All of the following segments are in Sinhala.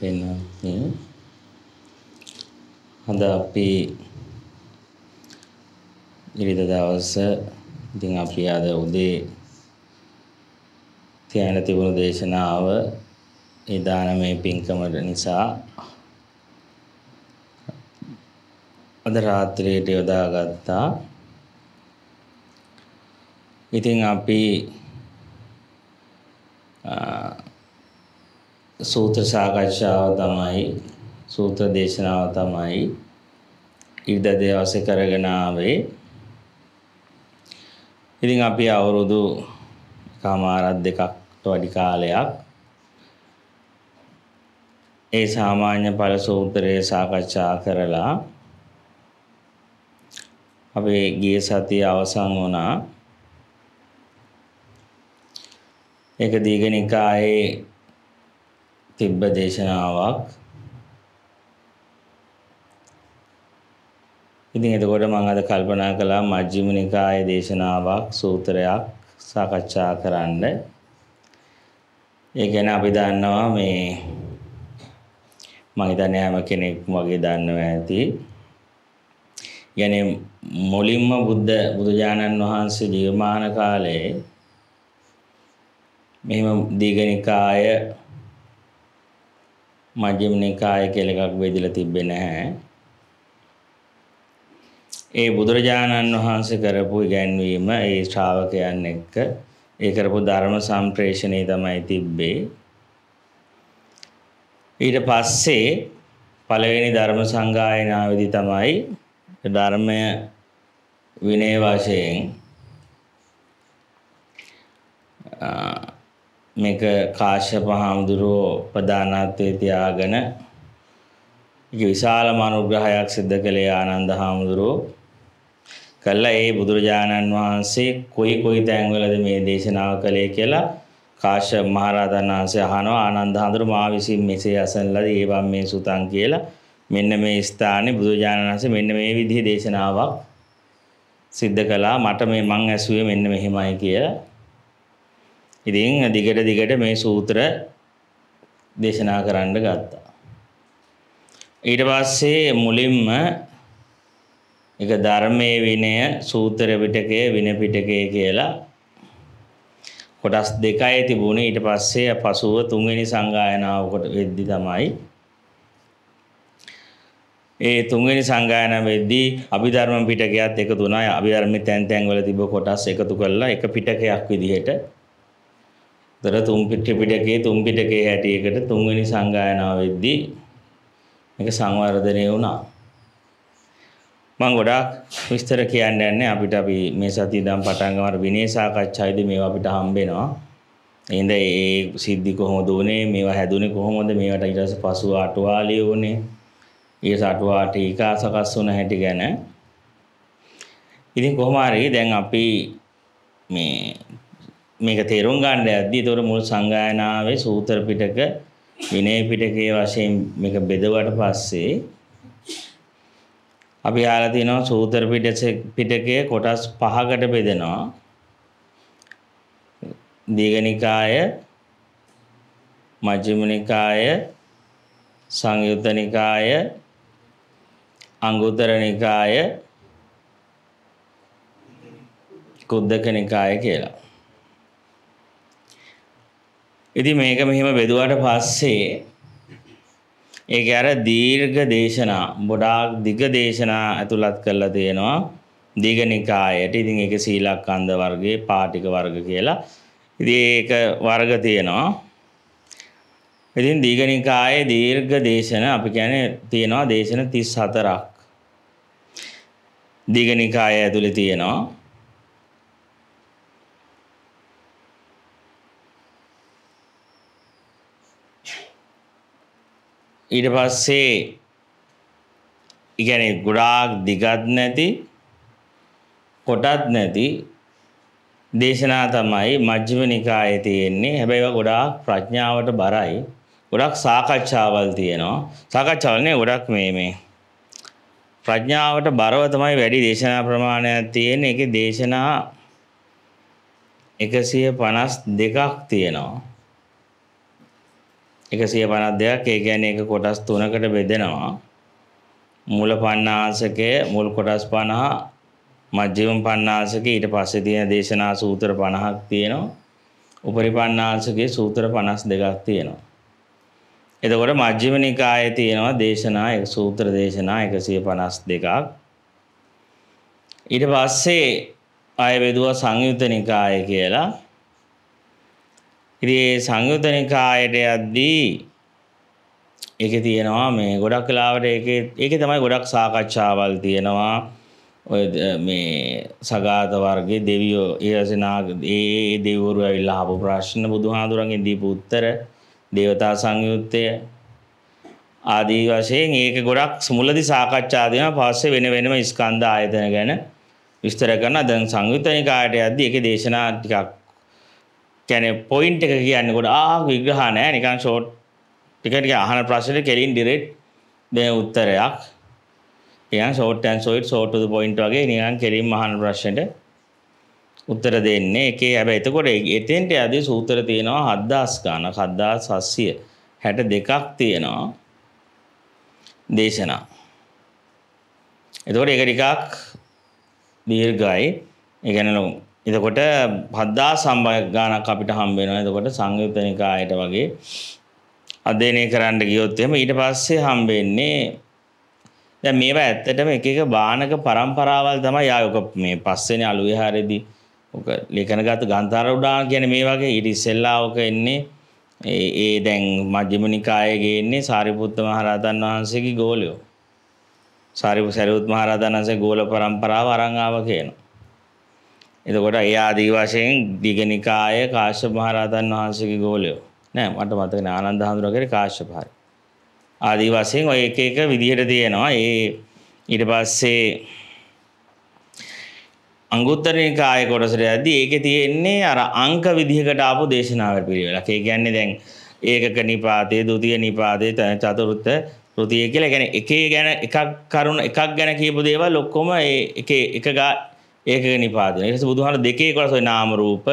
පින්නත්නේ අද අපි ඉරිද දවස ඉතින් අපි අද උදේ තියන තිබුණු දේශනාව ඒ දානමය පින්කම නිසා අද රාත්‍රියට යොදාගත්තා. ඉතින් අපි සූත්‍ර සාකච්ඡාව තමයි සූත්‍ර දේශනාව තමයි ඉරිද දවසේ කරගෙන ආවේ. ඉතින් අපි අවුරුදු කමාරක් දෙකක්ට වැඩි කාලයක් ඒ සාමාන්‍ය ඵල සූත්‍රය සාකච්ඡා කරලා අපේ ගිය සතිය අවසන් වුණා. ඒක දීඝනිකායේ තිබ්බ දේශනාවක්. ඉතින් එතකොට මම අද කල්පනා කළා මජ්ක්‍ධිම නිකායේ දේශනාවක් සූත්‍රයක් සාකච්ඡා කරන්න. ඒ ගැන අපි දන්නවා මේ මම හිතන්නේ හැම කෙනෙක්ම වගේ දන්නවා ඇති. يعني මුලින්ම බුද්ධ බුදුජානන් වහන්සේ ජීවමාන කාලයේ මෙහෙම දීඝනිකාය මජ්ක්‍ධිම නිකාය කියලා එකක් බෙදලා තිබ්බේ නැහැ. ඒ බුදුරජාණන් වහන්සේ කරපු ඉගැන්වීම ඒ ශ්‍රාවකයන් එක්ක ඒ කරපු ධර්ම සම්ප්‍රේෂණය තමයි තිබ්බේ. ඊට පස්සේ පළවෙනි ධර්ම සංගායනාවේදී තමයි ධර්මය විනය වශයෙන් මේක කාශ්‍යප හාමුදුරුවෝ ප්‍රධානත්වයේ තියාගෙන විශාලම අනුග්‍රහයක් සිද්ධ කළේ ආනන්ද හාමුදුරුවෝ කළා ඒ බුදුරජාණන් වහන්සේ කොයි කොයි තැන්වලද මේ දේශනාව කළේ කියලා කාශ්‍යප මහරහතන් වහන්සේ අහනවා ආනන්ද හාමුදුරුවෝ මා විසින් මෙසේ අසන්නලද ඒ බම් මේ සුතං කියලා මෙන්න මේ ස්ථානේ බුදුරජාණන් වහන්සේ මෙන්න මේ විදිහේ දේශනාවක් සිද්ධ කළා මට මේ මං ඇසුවේ මෙන්න මෙහෙමයි කියලා ඉතින් දිගට දිගට මේ සූත්‍ර දේශනා කරන්න ගත්තා. ඊට පස්සේ මුලින්ම එක ධර්මයේ විනය සූත්‍ර පිටකය වින පිටකය කියලා කොටස් දෙකයි තිබුණේ ඊට පස්සේ පසුව තුන්වෙනි සංගායනාව කොට වෙද්දි තමයි ඒ තුන්වෙනි සංගායන වෙද්දී අභිධර්ම පිටකයත් එකතු වුණා අභිධර්ම තැන් තැන් වල තිබ්බ කොටස් එකතු කරලා එක පිටකයක් විදිහට දර තුම්පිට්‍රිපිටකේ තුම්පිටකේ හැටියකට තුන්වෙනි සංගායනාව වෙද්දී මේක සංවර්ධනය වුණා. මම ගොඩාක් විස්තර කියන්න යන්නේ අපිට අපි මේ සතිය ඉඳන් පටන් ගමර විනය සාකච්ඡායිදී මේවා අපිට හම්බෙනවා. එහෙනම් ඒ සිද්ධි කොහොමද උනේ? මේවා හැදුනේ කොහොමද? මේවට ඊට පස්සේ පසුව අටුවාලිය උනේ. ඊට අටුවා ටීකා සකස් වුණ හැටි ගැන. ඉතින් කොහොම හරි දැන් අපි මේ මේක තේරුම් ගන්න යද්දී ඒතර මුල් සංගායනාවේ සූත්‍ර පිටක විනය පිටකයේ වශයෙන් මේක බෙදුවට පස්සේ අපි ආලා තිනවා සූත්‍ර පිටකයේ කොටස් පහකට බෙදෙනවා දීඝනිකාය මජ්ක්‍ධිම නිකාය සංයුත්ත නිකාය අංගුත්තර නිකාය කුද්දක නිකාය කියලා ඉති මේක මෙහෙම බෙදුවට පස්සේ ඒ අර දීර්ඝ දේශනා බොඩාක් දිග දේශනා ඇතුළත් කරලා තියෙනවා දීගනිකායට ඉතින් එක සීලක් අන්ද වර්ගේ පාටික වර්ග කියලා ඉති ඒක වර්ග තියෙනවා ඉතින් දීගනිකායේ දීර්ඝ දේශන අපි ගැන තියෙනවා දේශන තිස් හතරක් දීගනිකාය ඇතුළි තියෙනවා ඊට පස්සේ ඉගැන ගොඩාක් දිගත් නැති කොටත් නැති දේශනා තමයි මජ්ජිම නිකාය තියෙන්නේ හැබැයිව ගොඩාක් ප්‍රඥාවට බරයි ගොඩක් සාකච්ඡාවල් තියෙනවා සාකච්ඡාවලනේ ගොඩක් මේ මේ ප්‍රඥාවට බරව තමයි වැඩි දේශනා ප්‍රමාණයක් තියෙන එක දේශනා එකසිය පනස් දෙකක් තියෙනවා එකසිය පනත් දෙයක් ඒ ගැන එක කොටස් තුනකට බෙදෙනවා මුල පන්නාසකය මුල් කොටස් පණහා මජ්‍යවම් පන්නාසක ඊට පස්සේ තියෙන දේශනා සූතර පණහක් තියෙනවා උපරි පන්නාසකේ සූතර පනස් දෙකක් තියෙනවා එතකොට මජ්ජිම නිකායේ තියෙනවා දේශනා සූත්‍ර දේශනා එකසිය පනස් දෙකක් ඊට පස්සේ අය බෙදුව සංයුත නිකාය කියලා ඉතින් ඒ සංයුත නිකායට යද්දී ඒකේ තියෙනවා මේ ගොඩක් වෙලාවට ඒකේ ඒකේ තමයි ගොඩක් සාකච්ඡාවල් තියෙනවා ඔය මේ සගාත වර්ගයේ දෙවියෝ ඊයසනා ඒ දෙවිවරු ඇවිල්ලා අහපු ප්‍රශ්න බුදුහාඳුරන්ගෙන් දීපු උත්තර දේවතා සංයුත්තය ආදී වශයෙන් ඒක ගොඩක් මුලදී සාකච්ඡා දෙනවා පස්සේ වෙන වෙනම ස්කන්ධ ආයතන ගැන විස්තර කරන දැන් සංයුත නිකායට යද්දී ඒකේ දේශනා ටිකක් ගැන පොයින්් එක කියන්න ගොඩ ආ විග්‍රහ නෑ නිකන් ෂෝට් ටිකට අහන ප්‍රශ්නට කෙලින් ඩිරෙට් දෙ උත්තරයක් එයන් සෝටන් සොයිට් සෝටුද පොයින්ට් වගේ නිකන් කෙලින් මහන ප්‍රශ්නට උත්තර දෙන්නේ එකේ හැබ එතකොට එතෙන්ට ඇද සූතර තියෙනවා හද්දාස්කාන කද්දා සස්සිය හැට දෙකක් තියෙනවා දේශනා එතකොට එක ටිකක් දීර්ගයි එකැනලොම් එතකොට පද්දා සම්බයක් ගානක් අපිට හම්බෙනවා එතකොට සංයුතනිකායට වගේ අධ්‍යයනය කරන්න ගියොත් එහෙම ඊට පස්සේ හම්බෙන්නේ දැන් මේවා ඇත්තටම එක එක බානක પરම්පරාවල් තමයි ආයෝක මේ පස්වෙනි අලුවේ හැරෙදී ඔක ලේඛනගත ගාන්ධාර උඩාන කියන්නේ මේ වගේ ඊට ඉස්සෙල්ලා ඔක එන්නේ ඒ ඒ දැන් මජ්ක්‍ධිම නිකායේ ගේන්නේ සාරිපුත්ත මහරහතන් වහන්සේගේ ගෝලියෝ සාරිපුත් සරියුත් මහරහතන් වහන්සේ ගෝල પરම්පරාව අරන් ආවා කියනවා එතකොට ඒ ආදී වශයෙන් දිගනිකාය කාශ්‍යප මහරහතන් වහන්සේගේ ගෝලයෝ නෑ මට මතක නෑ ආනන්ද හඳුරගගේ කාශ්‍යප හරි ආදී වශයෙන් ඔය එක එක විදිහට තියෙනවා ඒ ඊට පස්සේ අංගුත්තර නිකාය කොටසට යද්දී ඒකේ තියෙන්නේ අර අංක විදිහකට ආපු දේශනාවට පිළිවෙලක්. ඒ කියන්නේ දැන් ඒකක නිපාතේ, ဒုတိ ය නිපාතේ, චතුර්ථ ෘතිය කියලා. ඒ කියන්නේ එකේ ගැන එකක් කරුණ එකක් ගැන කියපු දේවල් ඔක්කොම ඒ එකේ එක ඒක නිපාදන එස බුදුහර දෙකේ කොටසයි නාමරූප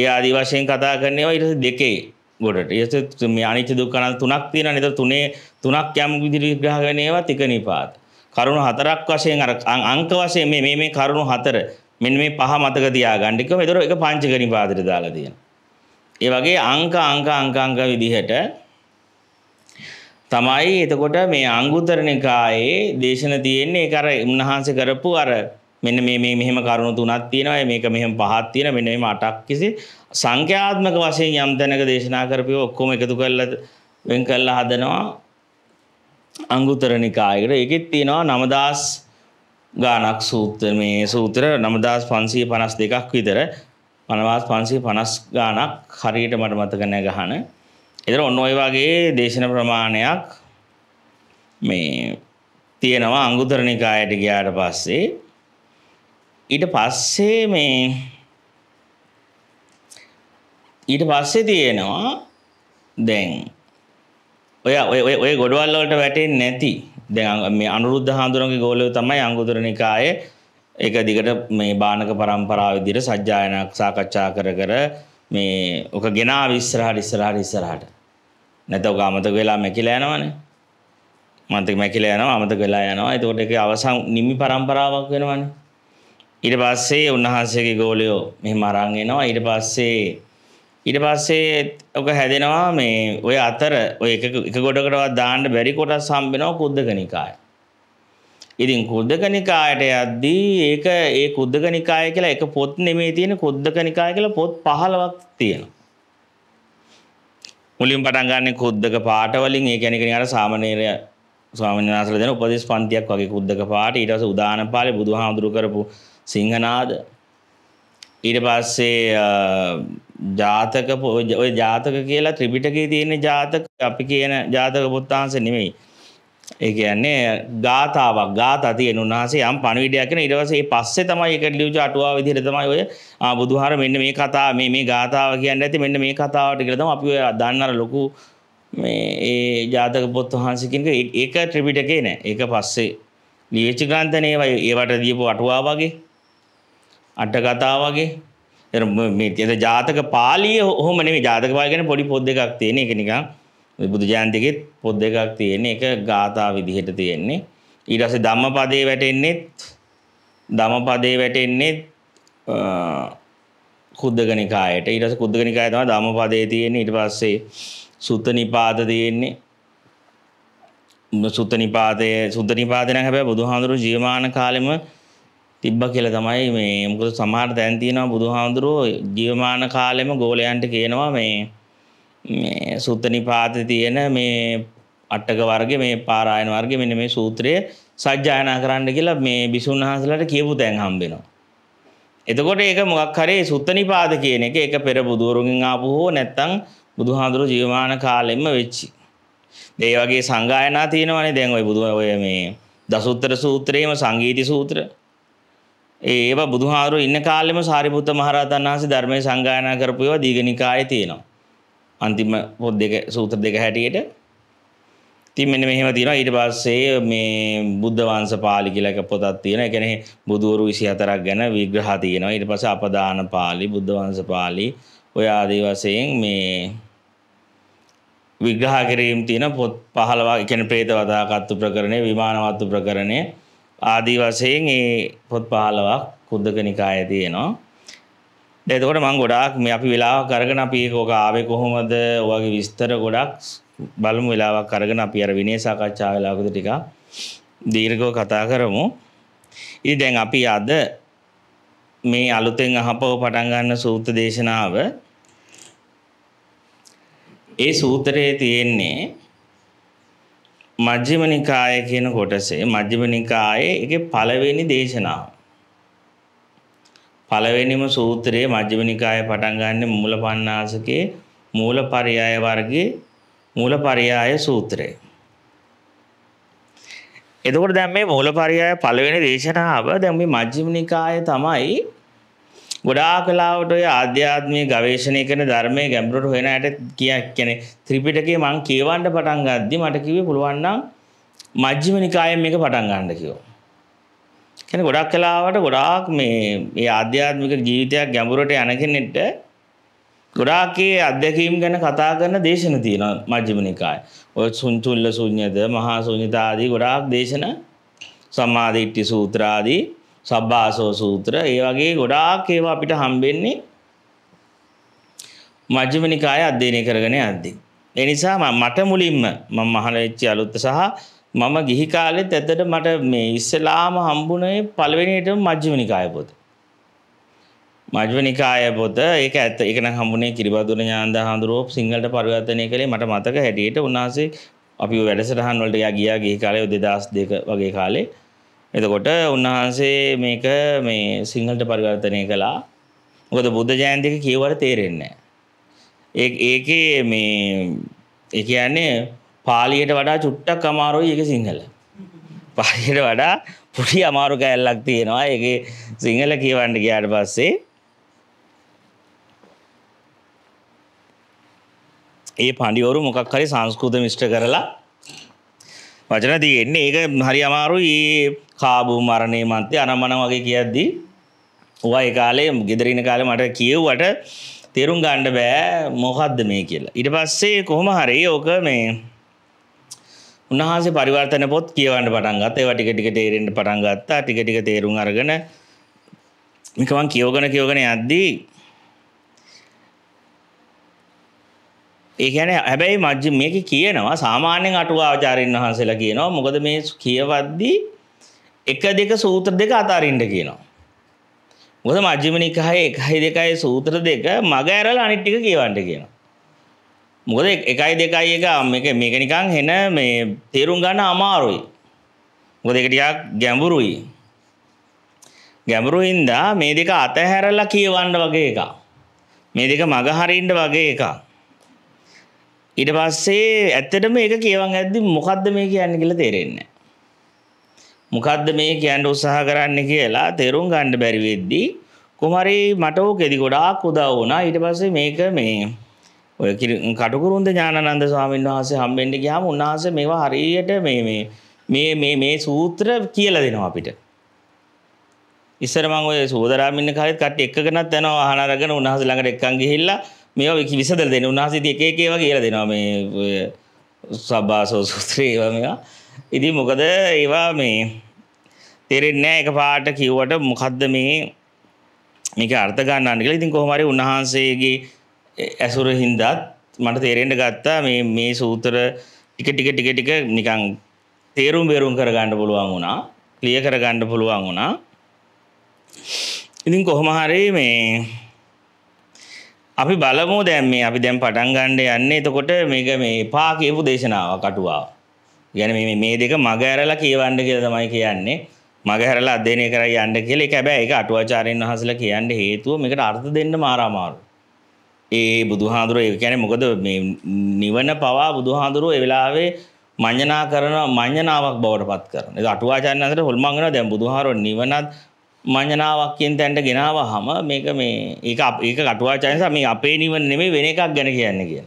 ඒ ආදි වශයෙන් කතා කරන්නේ ඉරස දෙකේ ගොඩට ඒස මේ අනිච්ච දුක්ඛන තුනක් තියෙන නේද තුනේ තුනක් යම් විදිහට විග්‍රහ කරනේවා තික නිපාත කරුණු හතරක් වශයෙන් අර අංක වශයෙන් මේ මේ මේ කරුණු හතර මෙන්න මේ පහ මතක තියාගන්න එක ඒතර ඒක පංචක නිපාතට දාලා තියෙන ඒ වගේ අංක අංක අංක අංක විදිහට තමයි එතකොට මේ අංගුතර නිකායේ දේශන තියෙන්නේ ඒක අර උන්වහන්සේ කරපු අර මෙන්න මේ මේ මෙහෙම කරුණු තුනක් තියෙනවා මේක මෙහෙම පහක් තියෙන මෙන්න මෙහෙම අටක් කිසි සංඛ්‍යාත්මක වශයෙන් යම් තැනක දේශනා කරපිය ඔක්කොම එකතු කරලා වෙන් කරලා හදනවා අංගුතර නිකායකට ඒකෙත් තියෙනවා 9000 ගානක් සූත්‍ර මේ සූත්‍ර 9552ක් විතර 9550 ගානක් හරියට මට මතක නැහැ ගහන. ඒතර ඔන්න ඔය වගේ දේශන ප්‍රමාණයක් මේ තියෙනවා අංගුතර නිකායට ගියාට පස්සේ ඊට පස්සේ මේ ඊට පස්සේ තියෙනවා දැන් ඔය ඔය ඔය ගොඩවල් වලට වැටෙන්නේ නැති දැන් මේ අනුරුද්ධ හාමුදුරන්ගේ ගෝලයෝ තමයි අංගුතර නිකායේ ඒක දිගට මේ බානක පරම්පරාව විදිහට සජ්ජායනක් සාකච්ඡා කර කර මේ ඔක ගෙනා ඉස්සරහට ඉස්සරහට ඉස්සරහට නැත්නම් ඔක අමතක වෙලා මැකිලා යනවනේ මන්තක මැකිලා යනවා අමතක වෙලා යනවා එතකොට ඒකේ අවසන් නිමි පරම්පරාවක් වෙනවනේ ඊට පස්සේ උන්වහන්සේගේ ගෝලයෝ මෙහෙම අරන් එනවා ඊට පස්සේ ඊට පස්සේ ඔක හැදෙනවා මේ ඔය අතර ඔය එක එක ගොඩකටවත් දාන්න බැරි කොටස් හම්බෙනවා කුද්දකනිකාය. ඉතින් කුද්දකනිකායට යද්දී ඒක ඒ කුද්දකනිකාය කියලා එක පොත් නෙමේ තියෙන කුද්දකනිකාය කියලා පොත් 15ක් තියෙනවා. මුලින් පටන් ගන්න කුද්දක පාට වලින් ඒ කියන්නේ කෙනෙක් අර සාමනීර ස්වාමීන් වහන්සේලා දෙන උපදේශ පන්තියක් වගේ කුද්දක පාට ඊට පස්සේ උදාන පාළේ බුදුහාමුදුරු කරපු සිංහනාද ඊට පස්සේ ජාතක ඔය ජාතක කියලා ත්‍රිපිටකේ තියෙන ජාතක අපි කියන ජාතක පුත්තාන්ස නෙමෙයි ඒ කියන්නේ ගාතාවක් ගාතා තියෙන උන්වහන්සේ යම් පණිවිඩයක් කරන ඊට පස්සේ ඒ පස්සේ තමයි ඒක ලියුජ අටුවාව විදිහට තමයි ඔය බුදුහාර මෙන්න මේ කතාව මේ මේ ගාතාව කියන්නේ ඇති මෙන්න මේ කතාවට කියලා තමයි අපි ඔය දන්න අර ලොකු මේ ඒ ජාතක පොත් වහන්සේ කියන එක ඒක ත්‍රිපිටකේ නෑ ඒක පස්සේ ලියවිච්ච ග්‍රන්ථනේ ඒවට දීපු අටුවා වගේ අටකතා වගේ එත ජාතක පාලිය හොම නෙමේ ජාතක පාගෙන පොඩි පොද් දෙකක් තියෙන එක නිකං බුදු ජයන්තිකෙත් පොද් දෙකක් තියෙන එක ගාථා විදිහට තියෙන්නේ ඊටස ධම්ම පදේ වැටෙන්නේත් ධම පදේ වැටෙන්නේත් කුද්දගනිකායට ඊටස කුද්දගනිකාය තම ධම පදේ තියෙන ඉට පස්සේ සුත්ත නිපාත තියෙන්නේ සුත්ත නිපාතය සුද්ද නිපාතන හැබැ බුදුහාඳුරු ජීවමාන කාලෙම තිබ්බ කියලා තමයි මේ මොකද සමහර තැන් තියෙනවා බුදුහාමුදුරුවෝ ජීවමාන කාලෙම ගෝලයන්ට කියනවා මේ මේ සුත්තනිපාතේ තියෙන මේ අට්ටක වර්ගයේ මේ පාරායන වර්ගයේ මෙන්න මේ සූත්‍රය සජ්ජායනා කරන්න කියලා මේ බිසුන් වහන්සේලාට කියපු තැන් හම්බෙනවා. එතකොට ඒක මොකක් හරි සුත්තනිපාත කියන එක ඒක පෙර බුදුරුගෙන් ආපු හෝ නැත්තම් බුදුහාඳුරු ජීවමාන කාලෙම වෙච්චි. ඒ වගේ සංගායනා තියෙනවානේ දැන් ওই බුදු ඔය මේ දසුත්තර සූත්‍රයේම සංගීති සූත්‍රය ඒව බුදුහාරු ඉන්න කාලෙම සාරිපුත්ත මහරහතන් වහන්සේ ධර්මය සංගායනා කරපු ඒවා දීගනිකායේ තියෙනවා. අන්තිම පොත් දෙක සූත්‍ර දෙක හැටියට. ඉතින් මෙන්න මෙහෙම තියෙනවා ඊට පස්සේ මේ බුද්ධ වංශ පාළි කියලා එක පොතක් තියෙනවා. ඒ කියන්නේ බුදුවරු 24ක් ගැන විග්‍රහ තියෙනවා. ඊට පස්සේ අපදාන පාළි, බුද්ධ වංශ පාළි ඔය ආදී වශයෙන් මේ විග්‍රහ කිරීම තියෙන පොත් 15 කියන්නේ പ്രേත වතාකත්තු ප්‍රකරණය, විමානවත්තු ප්‍රකරණය ආදී වශයෙන් ඒ පොත් පහලවක් කුද්දක නිකාය තියෙනවා. එතකොට මං ගොඩාක් මේ අපි වෙලාවක් කරගෙන අපි ඕක ආවේ කොහොමද ඔයගේ විස්තර ගොඩක් බලමු වෙලාවක් කරගෙන අපි අර විනය සාකච්ඡා වෙලාවකද ටිකක් දීර්ඝව කතා කරමු. ඉතින් දැන් අපි අද මේ අලුතෙන් අහපව පටන් ගන්න සූත්‍ර දේශනාව ඒ සූත්‍රයේ තියෙන්නේ මජ්ජිම නිකාය කියන කොටසේ මජ්ජිම නිකායේ එක පළවෙනි දේශනාව. පළවෙනිම සූත්‍රයේ මජ්ජිම නිකායේ පටන් ගන්න මූල පණ්ණාසකේ මූල පරියාය වර්ගයේ මූල පරියාය සූත්‍රය. එතකොට දැන් මේ මූල පරියාය පළවෙනි දේශනාව දැන් මේ මජ්ජිම නිකායේ තමයි ගොඩාකලාවට ඔය අධ්‍යාත්මය ගවේශණය කරන ධර්මය ගැම්බරට හොෙන ඇයට කියක් කැනෙ ත්‍රිපිටකේ මං කියවන්ට පටන් ගද්දි මට කිවේ පුළුවන්නම් මජ්ජිම නිකායෙන් මේක පටන් ගණ්ඩ කියෝ. කැන ගොඩක් කලාවට ගොඩාක් මේ අධ්‍යාත්මික ජීවිතයක් ගැඹුරට යන කෙනෙට ගොඩාකේ අධ්‍යැකීම් ගැන කතා කරන දේශන තියෙන මජ්ජිමනිකාය ඔය සුන්තුල්ල සුඥ්ඥද මහා සුඥතාදී ගොඩාක් දේශන සම්මාධිට්ටි සූත්‍රාදී සබ්බාසෝ සූත්‍ර ඒ වගේ ගොඩාක් ඒවා අපිට හම්බෙන්නේ මජ්ක්‍ධිම නිකාය අධ්‍යයනය කරගෙන යද්දී. ඒ නිසා මට මුලින්ම මම මහල වෙච්ච අලුත් සහ මම ගිහි කාලෙත් ඇත්තට මට මේ ඉස්සලාම හම්බුනේ පළවෙනියටම මජ්ක්‍ධිම නිකාය පොත. මජ්ක්‍ධිම නිකාය පොත ඒක ඇත්ත ඒක නම් හම්බුනේ කිරිබදුන ඥානදා හඳුරෝ සිංහලට පරිවර්තනය කළේ මට මතක හැටියට උන්වහන්සේ අපි වැඩසටහන් වලට ගියා ගියා ගිහි කාලේ 2002 වගේ කාලේ එතකොට උන්වහන්සේ මේක මේ සිංහලට පරිවර්තනය කළා මොකද බුද්ධ ජයන්තික කියවට තේරෙන්නේ ඒ ඒකේ මේ ඒ කියන්නේ පාලියට වඩා චුට්ටක් අමාරුයි ඒක සිංහල පාලියට වඩා පුටි අමාරු කෑල්ලක් තියෙනවා ඒක සිංහල කියවන්න ගියාට පස්සේ ඒ පණ්ඩිවරු මොකක් හරි සංස්කෘත මිශ්‍ර කරලා වචන තියෙන්නේ ඒක හරි අමාරු ඒ කාබු මරණය මන්තේ අනමන වගේ කියද්දී ඔවා ඒ කාලේ ගෙදරින කාලේ මට කියව්වට තේරුම් ගන්න බෑ මොකද්ද මේ කියලා. ඊට පස්සේ කොහොම හරි ඕක මේ උන්වහන්සේ පරිවර්තන පොත් කියවන්න පටන් ගත්තා. ඒවා ටික ටික තේරෙන්න පටන් ගත්තා. ටික ටික තේරුම් අරගෙන මේක මං කියවගෙන කියවගෙන යද්දී ඒකැන හැබැයි මජ්ජ මේක කියනවා සාමාන්‍යෙන් අටුවාචාරයන් වහන්සේලා කියනවා මොකද මේ කියවද්දී එක දෙක සූත්‍ර දෙක අතාරින්ට කියනවා. මොද මජ්ජිමනිකහය එකයි දෙකයි සූත්‍ර දෙක මග ඇරල අනිට්ටික කියවන්ට කියනවා. මොකද එකයි දෙකයි එක එක මේකනිකං හෙන මේ තේරුම් ගන්න අමාරුයි. මොද එකටියක් ගැඹුරුයි. ගැඹුරුහින්දා මේ දෙක අතහැරලා කියවන්න වගේ එක. මේ දෙක මගහරින්ට වගේ එකක්. ඉට පස්සේ ඇත්තටම එක කියවන් ඇද්දි මොකක්ද මේ කියන්න කියල තේරෙන්න. මොකක්ද මේ කියන්ට උත්සාහ කරන්න කියලා තේරුම් ගණ්ඩ බැරිවෙද්දී කුමරි මටෝ කෙදි ගොඩාක් උදව වුණා ඊට පස්සේ මේක මේ ඔය කටකුරුන්ද ඥානන්ද ස්වාමීන් වහන්සේ හම්බෙන්ඩ ගයාම උන්හස මේවා හරියට මේ මේ මේ සූත්‍ර කියල දෙනවා අපිට ඉස්සරමං ඔය සූදරාමින්න කලත් කට එකකනත් යනවා හනරගෙන උන්හස ළඟට එක්කන් ගිහිල්ලා මේ විසදල් දෙන උන්හසිති එකේකේව කියල දෙනවා මේ සබ්බාසෝ සූත්‍රයව මෙවා ඉදි මොකද ඒවා මේ තෙරෙන්නෑ එක පාට කිව්වට මොකක්ද මේ මේක අර්ථගන්නන්න කියලා ඉතින් කොහොමරි උන්වහන්සේගේ ඇසුර හින්දත් මට තේරෙන්ට ගත්තා මේ මේ සූතර ටික ටික ටික ටික නිකං තේරුම් බේරුම් කරගන්න පුළුවන් වුණා ලිය කරගන්න පුළුවන් වුණා ඉතින් කොහොමහරි මේ අපි බලමු දැන් මේ අපි දැන් පටන් ගන්න යන්නේ එතකොට මේක මේ පා කියපු දේශනාව කටුවාව. يعني මේ මේ දෙක මග ඇරලා කියවන්න කියලා තමයි කියන්නේ. මග ඇරලා අධ්‍යයනය කර යන්න කියලා. ඒක හැබැයි ඒක අටුවාචාර්යින් වහන්සේලා කියන්නේ හේතුව මේකට අර්ථ දෙන්න මාරාමාරු. ඒ බුදුහාඳුරෝ ඒ කියන්නේ මොකද මේ නිවන පවා බුදුහාඳුරෝ ඒ වෙලාවේ මඤ්ඤනා කරන මඤ්ඤනාවක් බවට පත් කරනවා. ඒක අටුවාචාර්යන් අතර හොල්මන් කරනවා දැන් බුදුහාරෝ නිවනත් මංජනාවක් කියෙන් තැන්ට ගෙනාව හම මේක මේ ඒ ඒක කටුවාචයනිසා මේ අපේ නිවන නෙමේ වෙන එකක් ගැන කියන්න කිය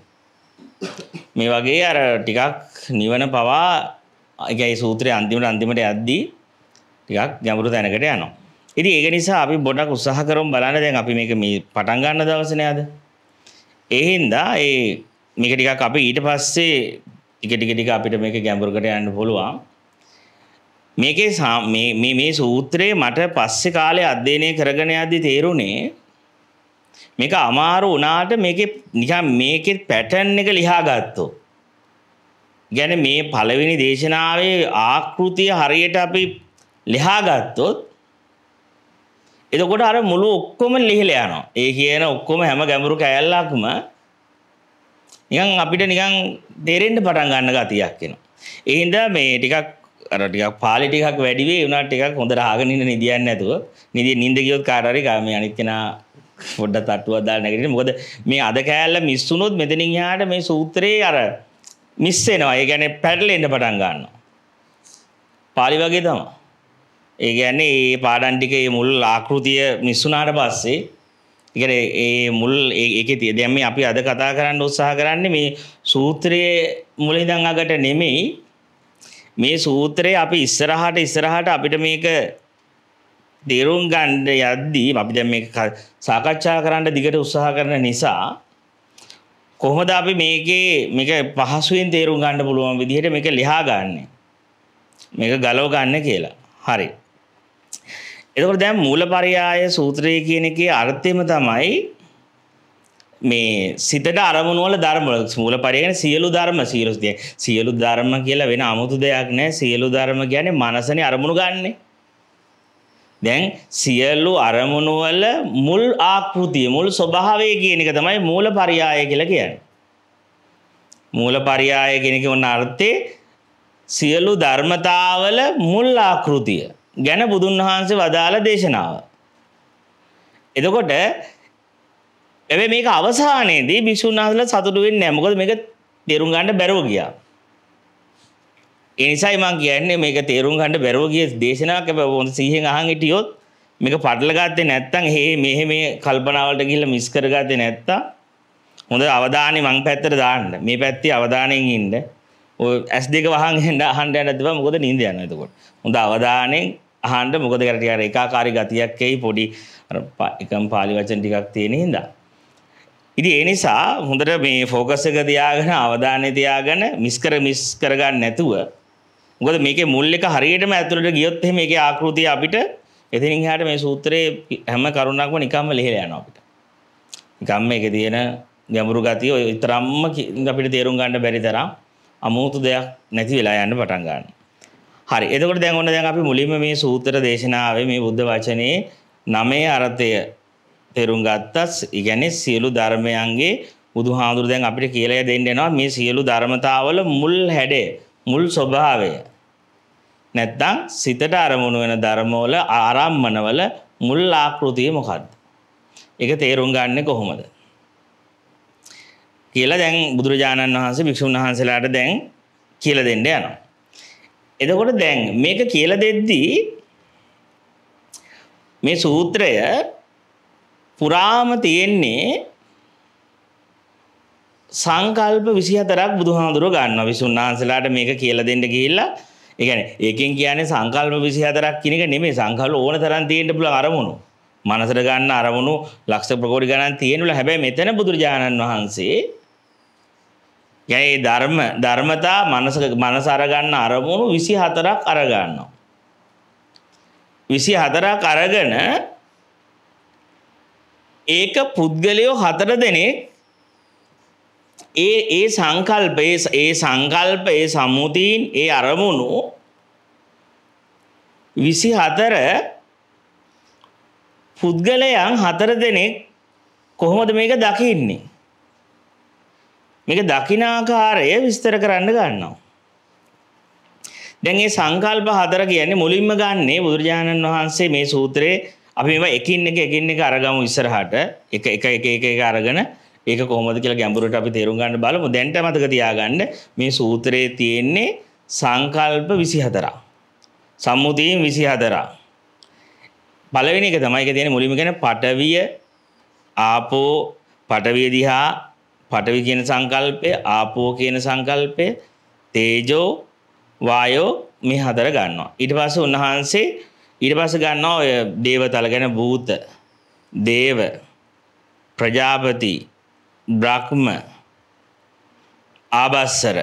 මේ වගේ අර ටිකක් නිවන පවා අගයි සූත්‍රය අන්තිමට අන්තිමට යද්දී ටිකක් ගැඹුරු තැනකට යනවා ඉති ඒක නිසා අපි බොඩක් උත්සාහ කරුම් බලන්න දැන් අපි මේක මේ පටන්ගන්න දවසනයද එහින්දා ඒ මේක ටිකක් අපි ඊට පස්සේ ටික ටික ටික අපිට මේක ගැඹුරකට යන්න පුළුවන් මේකේ මේ සූත්‍රයේ මට පස්සෙ කාලේ අධ්‍යයනය කරගෙන යද්දි තේරුණේ මේක අමාරු වුණාට මේකේ නිකන් මේකේ පැටර්න් එක ලියා ගත්තෝ. يعني මේ පළවෙනි දේශනාවේ ආකෘතිය හරියට අපි ලියා ගත්තොත් එතකොට අර මුළු ඔක්කොම ලිහිලා යනවා. ඒ කියන ඔක්කොම හැම ගැඹුරු කෑල්ලක්ම නිකන් අපිට නිකන් තේරෙන්න පටන් ගන්න ගතියක් එනවා. ඒ හින්දා මේ ටිකක් අරටිකක් පාලිටිකක් වැඩිවේ වුණට එකක් හොඳ රාගනින්න නිදියන්න ඇතුව නිදි නින්දගියොත් කාරරි කාම අනිත්‍යනා පොඩ්ඩ තට්ටුවදා නැගට මොකද මේ අද කෑල්ල මිස්සුනොත් මෙතනින් හාට මේ සූත්‍රයේ අර මිස්සෙනවා ඒ ගැන පැටලෙන්ට පටන් ගන්න පාලි වගේ තම ඒ ගැන්නේ ඒ පාඩන්ටික ඒ මුල් ආකෘතිය මිස්සුනාට පස්සේ ඉගෙන ඒ මුල් ඒක තිය දැම්ම අපි අද කතා කරන්න උත්සාහ කරන්නේ මේ සූත්‍රයේ මුලිදං අගට නෙමෙයි මේ සූත්‍රයේ අපි ඉස්සරහට ඉස්සරහට අපිට මේක තේරුම් ගන්න යද්දී අපි දැන් මේක සාකච්ඡා කරන්න දිගට උත්සාහ කරන නිසා කොහොමද අපි මේකේ මේක පහසුවෙන් තේරුම් ගන්න පුළුවන් විදිහට මේක ලියා ගන්න. මේක ගලව ගන්න කියලා. හරි. එතකොට දැන් මූලපරයාය සූත්‍රය කියන එකේ අර්ථයම තමයි මේ සිතට අරමුණුවල ධර්මල මූල පරයගෙන සියලු ධර්ම සීරුස්තිය සියලු ධර්ම කියලා වෙන අමුතු දෙයක් නෑ සියලු ධර්ම ගැන මනසන අරමුණු ගන්නේ දැන් සියල්ලු අරමුණුවල මුල් ආකෘතිය මුල් ස්වභාවය කියන එක තමයි මූල පරියාය කියලා කියන්නේ. මූල පරියාය කියන එක වන්න අර්ථේ සියලු ධර්මතාවල මුල් ආකෘතිය ගැන බුදුන් වහන්සේ වදාළ දේශනාව. එතකොට ඇැබ මේක අවසානයේදී භික්ෂුන්හසල සතුටුවෙන් නෑමකද මේක තේරුම් ගණඩ බැරෝ ගියා එනිසයි මං කියන්නේ මේක තේරුම් ගණඩ බැරෝ ගිය දේශනාක බොන් සීහෙන් අහංගිටියොත් මේක පටලගත්තේ නැත්තං හේ මෙහෙ මේ කල්පනාවලට ගිල්ල මිස්කරගත්තේ නැත්තා හොඳ අවධානය මං පැත්තර දාන්න මේ පැත්ති අවධානයෙන් ඉන්න ඇස් දෙක වහන් හෙන්ඩ හන්ඩ ඇතිව මොකද නින්ද යන්නතකොට හොඳ අවධානයෙන් අහන්ඩ මොකද කරටයාර එකකාරි ගතියක් එයි පොඩි එකම් පාලි වචන ටිකක් තියෙන හිදා ඉති ඒ නිසා හොඳට මේ ෆෝකසක තියාගෙන අවධානය තියාගෙන මිස්කර මිස් කරගන්න නැතුව ගොද මේක මුල් එක හරියටම ඇතුළට ගියොත් එහෙම මේකේ ආකෘතිය අපිට එතනින් එහාට මේ සූත්‍රයේ හැම කරුණක්ම නිකම්ම ලිහිලා යනවා අපිට. නිකම්ම ඒකේ තියෙන ගැඹුරු ගතිය ඔය තරම්ම අපිට තේරුම් ගන්න බැරි තරම් අමුතු දෙයක් නැති වෙලා යන්න පටන් ගන්නවා. හරි. එතකොට දැන් ඔන්න දැන් අපි මුලින්ම මේ සූත්‍ර දේශනාවේ මේ බුද්ධ වචනේ නමේ අර්ථය තේරුම් ගත්තත් ඉගැනේ සියලු ධර්මයන්ගේ බුදුහාඳුර දැන් අපිට කියලා දෙන්න යනවා මේ සියලු ධර්මතාවල මුල් හැඩේ මුල් ස්වභාවය නැත්තම් සිතට අරමුණු වෙන ධර්මවල ආරම්මනවල මුල් ආකෘතිය මොකද්ද? ඒක තේරුම් ගන්නෙ කොහොමද? කියලා දැන් බුදුරජාණන් වහන්සේ භික්ෂුන් වහන්සේලාට දැන් කියලා දෙන්න යනවා. එතකොට දැන් මේක කියලා දෙද්දී මේ සූත්‍රය පුරාම තියෙන්නේ සංකල්ප 24ක් බුදුහාඳුර ගන්නවා විසුණු වහන්සේලාට මේක කියලා දෙන්න ගිහිල්ලා ඒ කියන්නේ ඒකෙන් කියන්නේ සංකල්ප 24ක් කියන එක නෙමෙයි සංකල්ප ඕන තරම් තියෙන්න පුළුවන් අරමුණු. මනසට ගන්න අරමුණු ලක්ෂ ප්‍රකෝටි ගණන් තියෙනුල හැබැයි මෙතන බුදුරජාණන් වහන්සේ යයි ධර්ම ධර්මතා මනස මනස අරගන්න අරමුණු 24ක් අරගන්නවා. 24ක් අරගෙන ඒක පුද්ගලයෝ හතර දෙනේ ඒ ඒ සංකල්ප ඒ සංකල්ප ඒ සම්මුතීන් ඒ අරමුණු විසි හතර පුද්ගලයන් හතර දෙනෙක් කොහොමද මේක දකින්නේ මේක දකිනාකාරය විස්තර කරන්න ගන්නවා දැන් මේ සංකල්ප හතර කියන්නේ මුලින්ම ගන්නේ බුදුරජාණන් වහන්සේ මේ සූත්‍රයේ අපි මේ එකින් එක එකින් එක අරගමු ඉස්සරහට එක එක එක එක එක අරගෙන ඒක කොහොමද කියලා ගැඹුරට අපි තේරුම් ගන්න බලමු දැන්ට මතක තියාගන්න මේ සූත්‍රයේ තියෙන්නේ සංකල්ප 24ක් සම්මුතියන් 24ක් පළවෙනි එක තමයි ඒක තියෙන්නේ මුලින්ම කියන්නේ පටවිය ආපෝ පටවිය දිහා පටවි කියන සංකල්පය ආපෝ කියන සංකල්පය තේජෝ වායෝ මේ හතර ගන්නවා ඊට පස්සේ උන්වහන්සේ ඊට පස්ස ගන්නවා ඔය දේවතල ගැන භූත දේව ප්‍රජාපති බ්‍රහ්ම ආබස්සර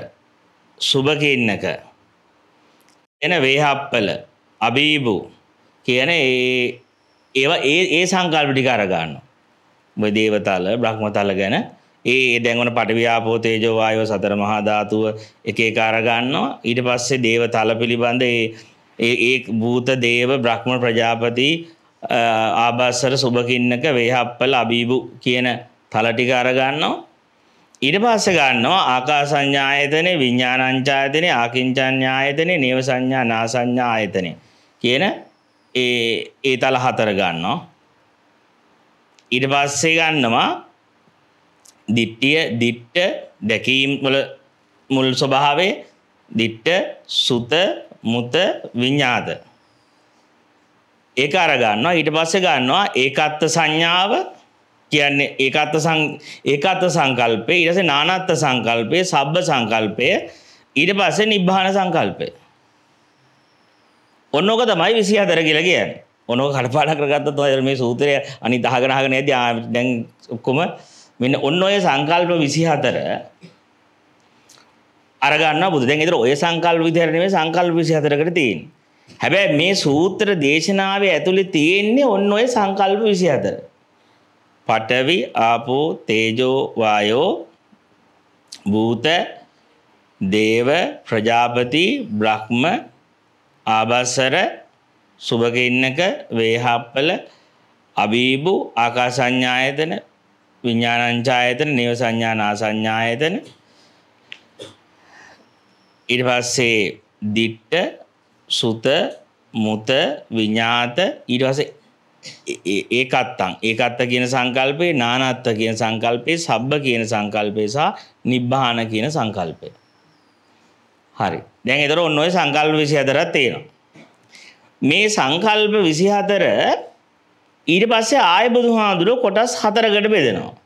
සුභකින්නක එන වේහප්පල අබීබු කියන ඒ ඒවා ඒ ඒ සංකල්ප ටික අර ගන්නවා. ඔය දේවතල බ්‍රහ්මතල ගැන ඒ දැන්වන පටවි්‍යාපෝ තේජෝ වායෝ සතර මහා ධාතුව එක එක අර ගන්නවා. ඊට පස්සේ දේවතල පිළිබඳ ඒ ඒ භූත දේව බ්‍රහ්ම ප්‍රජාපති ආබස්සර සුභකින්නක වේහප්පල අබීබු කියන තලටික අරගන්නවා ඉඩ පස්ස ගන්නවා ආකා සංඥායතන විඤ්ඥානංචායතනය ආකින්චඥායතනය නව සංඥා නා සංඥායතනය කියන ඒ ඒ තල හතර ගන්නවා ඉඩ පස්සේ ගන්නවා දිට්ටිය දිට්ට දැකීම් වල මුල් ස්වභාවේ දිට්ට සුත මුත විඤ්ඤාත ඒක අර ගන්නවා ඊට පස්සේ ගන්නවා ඒකත්ත් සංඥාව කියන්නේ ඒකත්ත් සං ඒකත්ත් සංකල්පේ ඊට පස්සේ නානත්ත් සංකල්පේ සබ්බ සංකල්පේ ඊට පස්සේ නිබ්බාන සංකල්පය ඔන්නෝක තමයි 24 කියලා කියන්නේ ඔනෝක කඩපාඩම් කරගත්තත් ඔය මේ සූත්‍රය අනිත් අහගෙන අහගෙන යද්දී දැන් ඔක්කොම මෙන්න ඔන්න ඔය සංකල්ප 24 අරගන්න බුදු දැන් ඒතර ඔය සංකල්ප විදිහට නෙමෙයි සංකල්ප 24කට තියෙන්නේ. හැබැයි මේ සූත්‍ර දේශනාවේ ඇතුලේ තියෙන්නේ ඔන්න ඔය සංකල්ප 24. පඨවි ආපෝ තේජෝ වායෝ භූත දේව ප්‍රජාපති බ්‍රහ්ම ආබසර සුභකින්නක වේහප්පල අබීබු ආකාසඤ්ඤායතන විඥානංචායතන නේව සංඥානා සංඥායතන ඊට පස්සේ දිට්ට සුත මුත විඤ්ඥාත ඊටවස ඒකත්තං ඒකත්ත කියන සංකල්පේ නානත්ත කියන සංකල්පේ සබ්බ කියන සංකල්පය සහ නිබ්බාන කියන සංකල්පය. හරි දැන් එතර ඔන්න ඔය සංකල්ප විසි අතරත් තියෙනවා. මේ සංකල්ප විසි හතර ඊට පස්සේ ආය බුදුහාදුර කොටස් හතරකට බෙදෙනවා.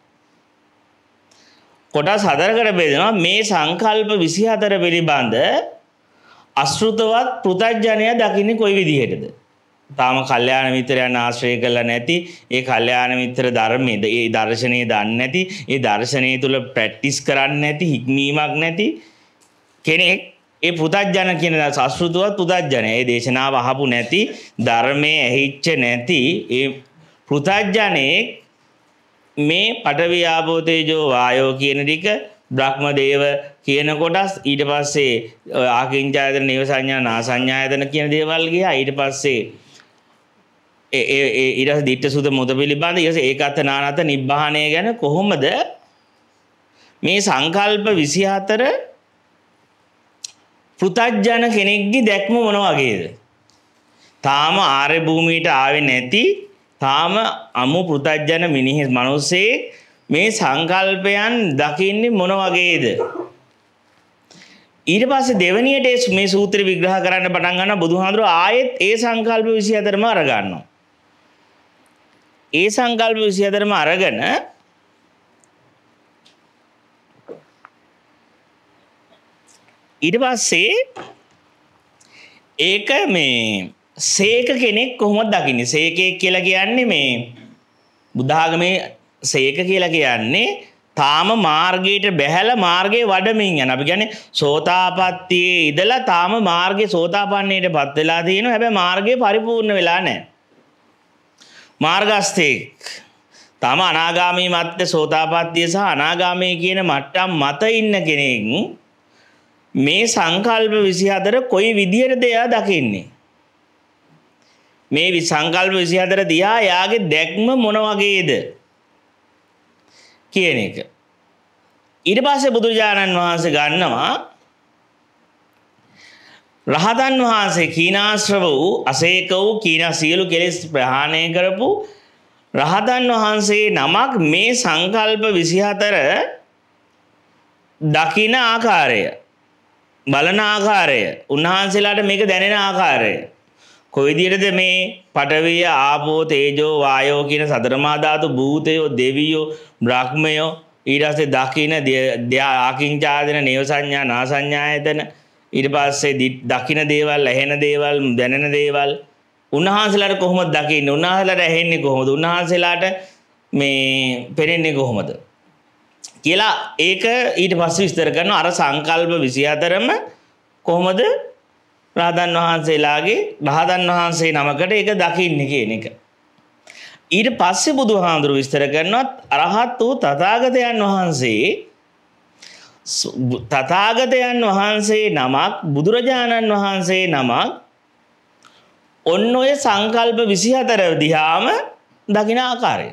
කොටස් හදරකට බේදෙනවා මේ සංකල්ප විසි හතර පිළිබඳ අස්ෘතවත් පෘතජ්ජනය දකින්න කොයි විදිහයටද. තාම කල්්‍යයාන මිතරයන් ආශ්‍රය කල නැති ඒ කල්්‍යයාන මිත්‍ර ධර්මයද ඒ දර්ශනය දන්න ඇති ඒ දර්ශනය තුළ ප්‍රැට්ටිස් කරන්න නැති හික්මීමක් නැති කෙනෙක් ඒ පුතජ්ජන කියන සස්ෘතුවත් පුදජ්ජනය ඒ දේශනාව අහපු නැති ධර්මය ඇහිච්ච නැති ඒ පෘතජ්ජනයෙක් මේ පඨවි ආපෝ තේජෝ වායෝ කියන ටික බ්‍රහ්මදේව කියන කොටස් ඊට පස්සේ ආකින්චායතන නේව සංඥා නා සංඥායතන කියන දේවල් ගියා ඊට පස්සේ ඒ ඒ ඊට පස්සේ ditta සුත මුද පිළිබඳ ඊට පස්සේ ඒකත් නානත නිබ්බහණය ගැන කොහොමද මේ සංකල්ප 24 පෘතජන කෙනෙක්ගේ දැක්ම මොන වගේද? තාම ආර්ය භූමියට ආවේ නැති තාම අමු පෘතජ්ජන මිනිහෙස් මනුස්සේ මේ සංකල්පයන් දකින්නේ මොන වගේද. ඊට පස්ස දෙවනියට මේ සූත්‍ර විග්‍රහ කරන්න පටන්ගන්න බුදුහාඳුර ආයෙත් ඒ සංකල්ප විසි අතරම අරගන්නවා. ඒ සංකල්ප විසි අතරම අරගන ඊට පස්සේ ඒක මේ සේක කෙනෙක් කොහොමත් දකින්න සේකය කියලා කියන්නේ මේ බුද්ධාගමේ සේක කියලා කියන්නේ තාම මාර්ගයට බැහැල මාර්ගය වඩමින් යන අපි ගැන සෝතාපත්තියේ ඉදලා තාම මාර්ගය සෝතාපන්නේයට පත් වෙලා තියෙන හැබැ මාර්ගය පරිපූර්ණ වෙලා නෑ. මාර්ගස්තයෙක් තම අනාගාමී මත්ත සෝතාපත්තිය සහ අනාගාමය කියන මට්ටම් මත ඉන්න කෙනෙක් මේ සංකල්ප විසි අතර කොයි විදිහයට දෙයා දකින්නේ. මේ සංකල්ප 24 දිහා යාගේ දැක්ම මොන වගේද කියන එක. ඊට පස්සේ බුදුරජාණන් වහන්සේ ගන්නවා රහතන් වහන්සේ කීනාශ්‍රව වූ අසේක වූ කීනා සියලු කෙලෙස් ප්‍රහාණය කරපු රහතන් වහන්සේ නමක් මේ සංකල්ප 24 දකින ආකාරය බලන ආකාරය උන්වහන්සේලාට මේක දැනෙන ආකාරය කොයිදියටද මේ පටවිය ආපෝ තේජෝ වායෝ කියන සතරමාධාතු භූතයෝ දෙවියෝ බ්‍රහ්මයෝ ඊටස්සේ දකින ආකින්චාදන නව සංඥා නා සංඥායතන ඉට පස්සේ දකින දේවල් ඇහෙන දේවල් දැනෙන දේවල් උන්වහන්සේලාට කොහොමද දකින්න උන්වහන්සේලාට ඇහෙන්නේ කොහොමද උන්වහන්සේලාට මේ පෙනෙන්නේ කොහොමද කියලා ඒක ඊට පස්සේ විස්තර කරනවා අර සංකල්ප 24ම කොහොමද රාධන් වහන්සේලාගේ රහතන් වහන්සේ නමකට එක දකින්න කියන එක. ඊට පස්සේ බුදුහාඳුරු විස්තර කරනවත් අරහත් වූ තථාගතයන් වහන්සේ තථාගතයන් වහන්සේ නමක් බුදුරජාණන් වහන්සේ නමක් ඔන්න ඔය සංකල්ප 24 දිහාම දකින ආකාරය.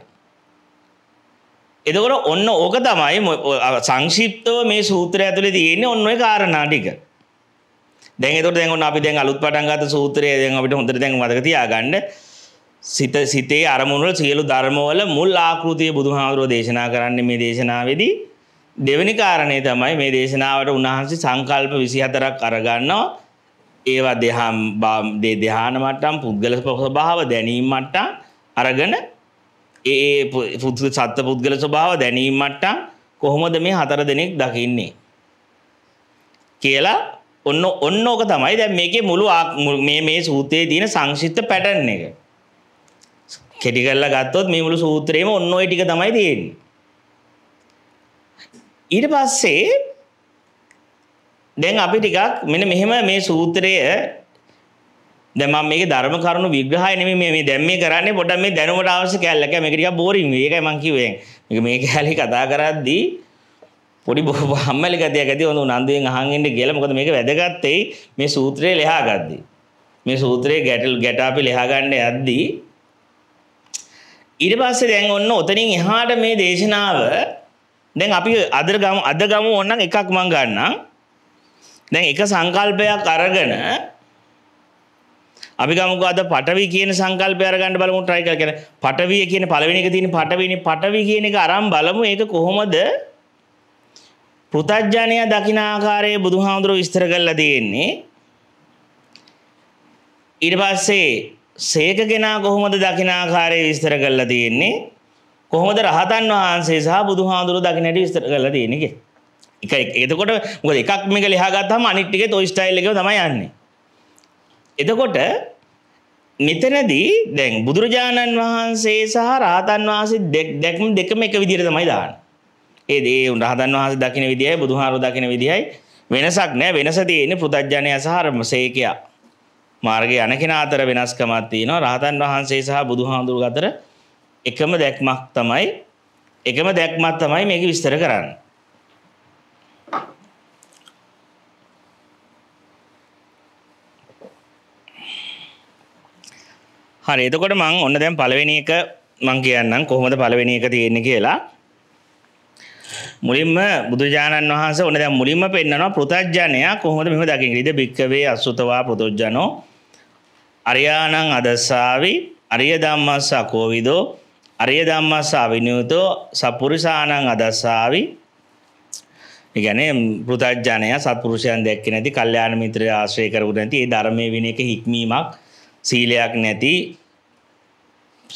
එතකොට ඔන්න ඕක තමයි සංක්ෂිප්තව මේ සූත්‍රය ඇතුලේ තියෙන්නේ ඔන්න ඔය කාරණා ටික. දැන්තුට දැන් අපි දැන් අලුත් පටන්ගත සූත්‍රය දැන් අපිට හොඳට දැන් මතක තියාගන්න සිත සිතේ අරමුණුවල සියලු ධර්මවල මුල් ආකෘතිය බුදුහාමුදුරෝ දේශනා කරන්න මේ දේශනාවේදී දෙවැනි කාරණය තමයි මේ දේශනාවට උන්වහන්සේ සංකල්ප විසිහතරක් අරගන්නවා ඒවා දෙහම් දේ දෙහාන මට්ටම් පුද්ගල ස්වභාව දැනීම මට්ටම් අරගෙන ඒ පුද්ගල සත්ත්ව පුද්ගල ස්වභාව දැනීම මට්ටම් කොහොමද මේ හතර දෙනෙක් දකින්නේ කියලා ඔන්න ඔන්න ඕක තමයි දැන් මේකේ මුළු මේ මේ සූත්‍රයේ තියෙන සංක්ෂිප්ත පැටර්න් එක. කෙටි කරලා ගත්තොත් මේ මුළු සූත්‍රේම ඔන්න ওই ටික තමයි තියෙන්නේ. ඊට පස්සේ දැන් අපි ටිකක් මෙන්න මෙහෙම මේ සූත්‍රය දැන් මම මේකේ ධර්ම කරුණු විග්‍රහය නෙමෙයි මේ මේ දැන් මේ කරන්නේ පොඩ්ඩක් මේ දැනුමට අවශ්‍ය කැලලක මේක ටිකක් බෝරින් වෙයි. ඒකයි මම කිව්වේ. මේක මේ කැලේ කතා කරද්දී පොඩි බොහෝ හම්මලි ගතියක් ඇති හොඳ උනන්දුවෙන් අහන් ඉන්න කියලා මොකද මේක වැදගත් වෙයි මේ සූත්‍රය ලියා ගද්දී මේ සූත්‍රයේ ගැටල් ගැට අපි ලියා ගන්න යද්දී ඊට පස්සේ දැන් ඔන්න ඔතනින් එහාට මේ දේශනාව දැන් අපි අද ගමු අද ගමු ඕනනම් එකක් මම ගන්නම් දැන් එක සංකල්පයක් අරගෙන අපි ගමුකෝ අද පටවි කියන සංකල්පය අරගන්න බලමු try කරලා කියන්නේ පටවිය කියන පළවෙනි එක තියෙන පටවිනේ පටවි කියන එක අරන් බලමු ඒක කොහොමද පෘතජ්ජනය දකින ආකාරයේ බුදුහාමුදුරුව විස්තර කරලා තියෙන්නේ ඊට පස්සේ සේක කෙනා කොහොමද දකින ආකාරයේ විස්තර කරලා තියෙන්නේ කොහොමද රහතන් වහන්සේ සහ බුදුහාමුදුරුව දකින හැටි විස්තර කරලා තියෙන්නේ කියලා. එක එතකොට මොකද එකක් මේක ලියා ගත්තාම අනිත් ටිකේ toy style එකම තමයි යන්නේ. එතකොට මෙතනදී දැන් බුදුරජාණන් වහන්සේ සහ රහතන් වහන්සේ දැක්ම දෙකම එක විදිහට තමයි දාන්නේ. ඒ දේ උන්රහතන් වහස දකින විදිහයි බුදුහාරු දකින විදිහයි වෙනසක් නෑ වෙනස තියෙන්නේ පෘතජ්ජනය සහරම සේකයා මාර්ගය යන කෙනා අතර වෙනස්කමක් තියෙනවා රහතන් වහන්සේ සහ බුදුහාඳුරු අතර එකම දැක්මක් තමයි එකම දැක්මක් තමයි මේක විස්තර කරන්නේ හරි එතකොට මං ඔන්න දැන් පළවෙනි එක මං කියන්නම් කොහොමද පළවෙනි එක තියෙන්නේ කියලා මුලින්ම බුදුජාණන් වහන්ස ඕන දැ මුලින්ම පෙන්න්නනවා පෘතජ්ජනයා කොහොමද මෙම දකිින් රිද භික්කවේ අසුතවා පෘතුජ්ජනෝ අරයානං අදස්සාවි අරිය දම්මස්සා කෝවිදෝ අරිය දම්මස්සා විනියුතෝ සපුරිසානං අදස්සාවි ගැන පෘතජ්ජනය සත්පුරුෂයන් දැක්ක නැති කල්්‍යයාන මිත්‍රය ආශ්‍රය කරු නැති ඒ ධර්මය වෙන එක හික්මීමක් සීලයක් නැති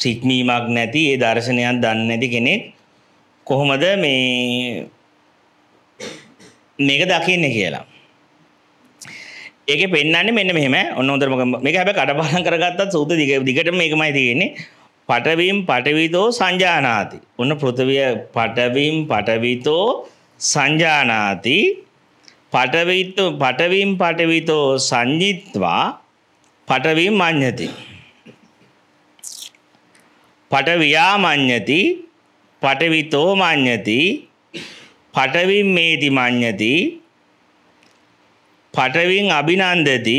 සික්මීමක් නැති ඒ දර්ශනයක් දන්න නැති කෙනෙක් කොහොමද මේ මේක දකින්න කියලා ඒක පෙන්න්නේ මෙන්න මෙහම ඔන්න ොදරම මේ හැබ කටපාලන් කරගත්තත් සූත දිග දිගට මේකමයි තියෙන්නේ පටවීම් පටවිතෝ සංජානාති ඔන්න පෘථවිය පටවීම් පටවිතෝ සංජානාති පටවිත පටවීම් පටවිතෝ සංජිත්වා පටවීම් මං්ඥති පටවියා මං්ඥති පටවිතෝ මඤ්ඤති පටවින් මේති මඤ්ඤති පටවින් අභිනන්දති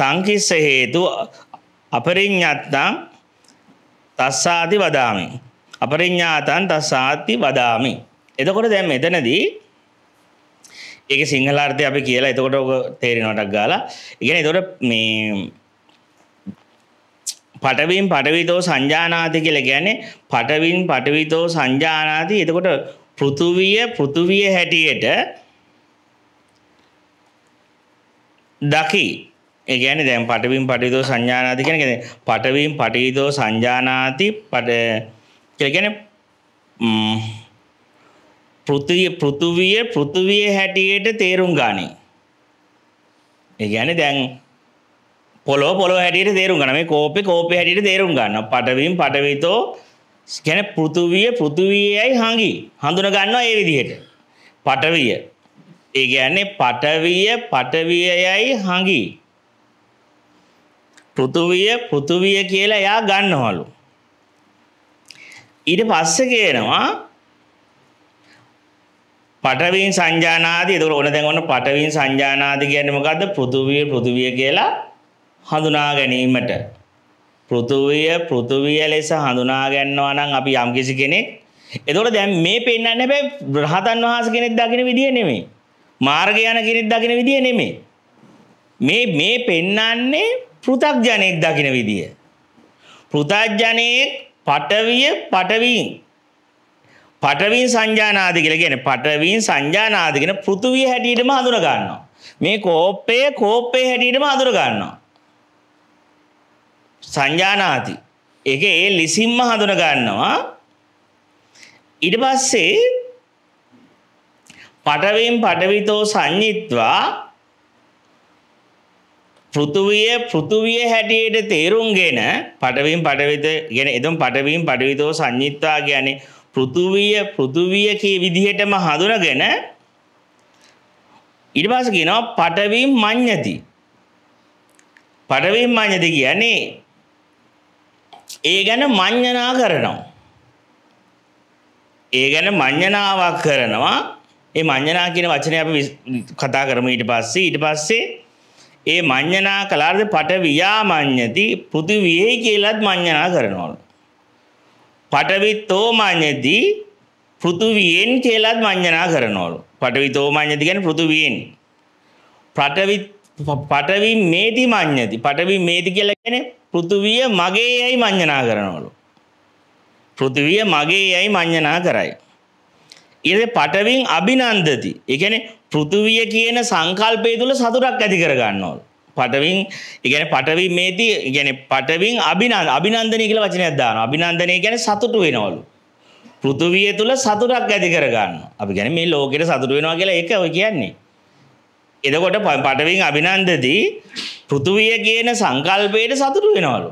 තංකිස්ස හේතු අපරිඤ්ඤත්තං තස්සාති වදාමි අපරිඤ්ඤාතං තස්සාති වදාමි එතකොට දැන් මෙතනදී ඒක සිංහල අර්ථය අපි කියලා එතකොට ඔක තේරෙනවටක් ගාලා. ඉගෙන එතකොට මේ පටවින් පටවිතෝ සංජානාති කියල ගැන පටවින් පටවිතෝ සංජානාති එතකොට පෘතුවිය පෘතුවිය හැටියට දකි ඒගැන දැම් පටවින් පටිතෝ සංඥානාති කෙන ගැන පටවින් පටිතෝ සංජානාති පට ගැන පෘතිය පෘතුවිය පෘතුවිය හැටියට තේරුම් ගානේ ඒ ගැන දැන් පොලෝ පොලො හැටියට තේරුම් ගන මේ කෝපි කෝපි හැටියට තේරුම් ගන්න පටවීම් පටවිතෝ ගැන පෘතුවිය පෘතුවියයි හඟි හඳුන ගන්නවා ඒ විදිහට පටවිය ඒ ගැන්නේ පටවිය පටවියයයි හඟි පෘතුවිය පෘතුවිය කියලා එයා ගන්නවලු ඊට පස්ස කියනවා පටවින් සංජානාදී එතකොට ඕන දැන් ඔන්න පටවින් සංජානාදී කියන්නේ මොකද්ද පෘතුවිය පෘතුවිය කියලා හඳුනා ගැනීමට පෘථුවිය පෘථුවිය ලෙස හඳුනා ගන්නවා නම් අපි යම්කිසි කෙනෙක් එතකොට දැන් මේ පෙන්වන්නේ හැබැයි රහතන් වහන්සේ කෙනෙක් දකින්න විදිය නෙමෙයි මාර්ගය යන කෙනෙක් දකින්න විදිය නෙමෙයි මේ මේ පෙන්වන්නේ පෘථග්ජනෙක් දකින්න විදිය පෘථග්ජනෙක් පටවිය පටවින් පටවින් සංජානාදි කියලා කියන්නේ පටවින් සංජානාදි කියන පෘථුවිය හැටියටම හඳුනා ගන්නවා මේ කෝපය කෝපේ හැටියටම හඳුනා ගන්නවා සංජානාති එක ඒ ලිසිම්ම හඳුන ගන්නවා ඉඩ පස්සේ පටවෙන් පටවිතෝ සංඥිත්වා පෘතුවිය පෘතුවිය හැටියට තේරුම්ගෙන පටවින් පටවිත ගැන එතුම් පටවින් පටවිතෝ සංඥිත්වා ගැන පෘතුවිය පෘතුවිය කිය විදිහටම හඳුනගෙන ඉඩ පස කියනවා පටවින් මං්ඥති පටවින් මං්ඥති කියන්නේ ඒ ගැන මඤ්ඤණා කරනවා. ඒ ගැන මඤ්ඤණාවක් කරනවා. ඒ මඤ්ඤණා කියන වචනේ අපි කතා කරමු ඊට පස්සේ. ඊට පස්සේ ඒ මඤ්ඤණා කලාරද පටවියා මඤ්ඤති පෘථිවියේ කියලාත් මඤ්ඤණා කරනවලු. පටවිතෝ මඤ්ඤති පෘථුවියෙන් කියලාත් මඤ්ඤණා කරනවලු. පටවිතෝ මඤ්ඤති කියන්නේ පෘථුවියෙන්. පටවිත් පටවි මේති මං්ඥති පටවි මේති කියලගෙන පෘතුවිය මගේ යැයි මං්ඥනා කරනවලු. පෘතිවිය මගේ යැයි මං්ඥනා කරයි. ඉර පටවින් අභිනන්දති එකන පෘතුවිය කියන සංකල්පය තුළ සතුරක් ඇති කරගන්නවල්. පටවින් ඉගැන පටවි මේති ගැන පටවින් අභිනන් අභිනන්දන කියල වචනයදදාන අභිනන්දනය ගැන සතුටු වෙනවලු. පෘතුවිය තුළ සතුරක් ඇති කරගන්න අපි ගැන මේ ලෝකෙට සතුට වෙනවා කියලා එක ඔය කියන්නේ. එදකොට පටවින් අභිනන්දදී පෘතුවිය කියන සංකල්පයට සතුටු වෙනවලු.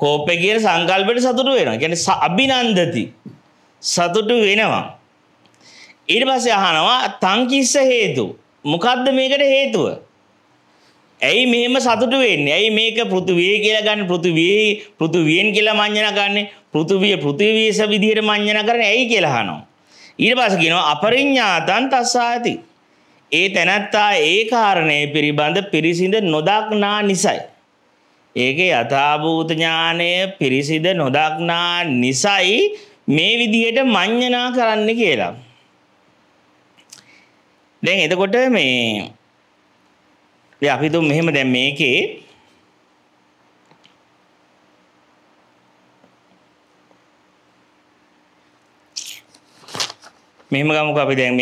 කෝපය කියන සංකල්පයට සතුටු වෙනවා. කියන්නේ අභිනන්දති සතුටු වෙනවා. ඊට පස්සේ අහනවා තංකිස්ස හේතු. මොකද්ද මේකට හේතුව? ඇයි මෙහෙම සතුටු වෙන්නේ? ඇයි මේක පෘථුවිය කියලා ගන්න පෘථුවිය පෘථුවියෙන් කියලා මඤ්ඤණා ගන්නෙ? පෘථුවිය පෘථුවියස විදිහට මඤ්ඤණා කරන්නේ ඇයි කියලා අහනවා. ඊට පස්සේ කියනවා අපරිඤ්ඤාතං තස්සාති. ඒ තැනැත්තා ඒ කාරණය පිළිබඳ පිරිසිඳ නොදක්නා නිසයි. ඒක යථභූතඥානය පිරිසිද නොදක්නා නිසයි මේ විදියට මං්ඥනා කරන්න කියලා. දැන් එතකොට මේ අපි තුම් මෙහෙම දැම් මේකේ මෙම ගමක අපි දැන්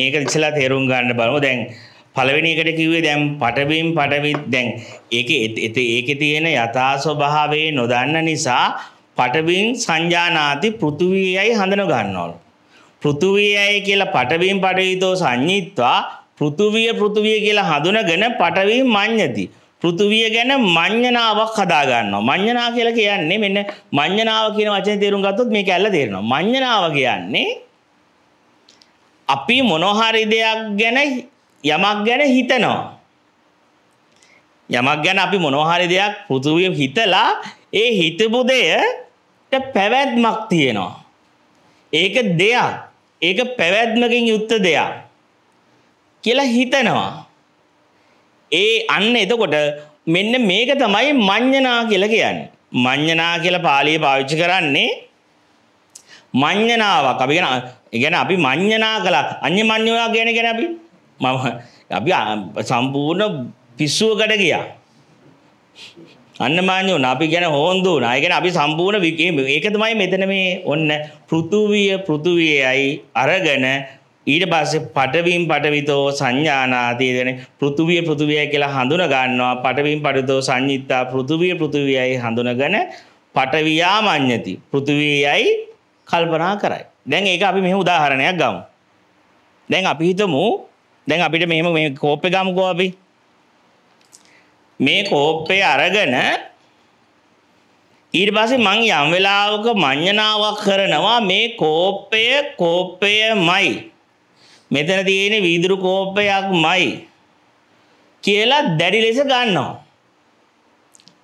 මේක ඉස්සලා තේරුම් ගන්න බලමු දැන් පළවෙනි එකට කිව්වේ දැන් පටබිම් පටවිත් දැන් ඒක ඒකෙ තියෙන යථා ස්වභාවයේ නොදන්න නිසා පටබිම් සංජානාති පෘථුවියයි හඳන ගන්නවලු. පෘථුවියයි කියලා පටබිම් පටවිතෝ සංඤිත්වා පෘථුවිය පෘථුවිය කියලා හඳුනගෙන පටවිම් මඤ්ඤති. පෘථුවිය ගැන මඤ්ඤණාවක් හදා ගන්නවා. මඤ්ඤණා කියලා කියන්නේ මෙන්න මඤ්ඤණාව කියන වචනේ තේරුම් ගත්තොත් මේක ඇල්ල තේරෙනවා. මඤ්ඤණාව කියන්නේ අපි මොනහරි දෙයක් ගැන යමක් ගැන හිතනවා. යමක් ගැන අපි මොනහරි දෙයක් පෘථුවිය හිතලා ඒ හිතපු දෙයට පැවැත්මක් තියෙනවා. ඒක දෙයක්. ඒක පැවැත්මකින් යුක්ත දෙයක්. කියලා හිතනවා. ඒ අන්න එතකොට මෙන්න මේක තමයි මඤ්ඤණා කියලා කියන්නේ. මඤ්ඤණා කියලා පාලිය පාවිච්චි කරන්නේ මං්ඥනාවක් අපි ගැන ගැන අපි මං්ඥනා කලා අන්‍ය මං්ඥවා ගැන ගැන අපි මම අපි සම්පූර්ණ පිස්සුවකට ගියා අන්න මාන්‍යෝ අපි ගැන හෝන්දු නාය ගැන අපි සම්පූර්ණ විකේ ඒක තමයි මෙතන මේ ඔන්න පෘතුවිය පෘතුවියයි අරගෙන ඊට පස්සේ පටවීම් පටවිතෝ සංඥානාතී දෙන පෘථුවිය පෘථුවියයි කියලා හඳුන ගන්නවා පටවීම් පටවිතෝ සංයුත්තා පෘථුවිය පෘථුවියයි හඳුනගෙන පටවියා මඤ්ඤති පෘථුවියයි කල්පනා කරයි. දැන් ඒක අපි මෙහි උදාහරණයක් ගමු. දැන් අපි හිතමු දැන් අපිට මෙහෙම මේ කෝප්පේ ගමුකෝ අපි. මේ කෝප්පේ අරගෙන ඊට පස්සේ මං යම් වෙලාවක මඤ්ඤණාවක් කරනවා මේ කෝප්පය කෝප්පයමයි. මෙතන තියෙන වීදුරු කෝප්පයක්මයි කියලා දැඩි ලෙස ගන්නවා.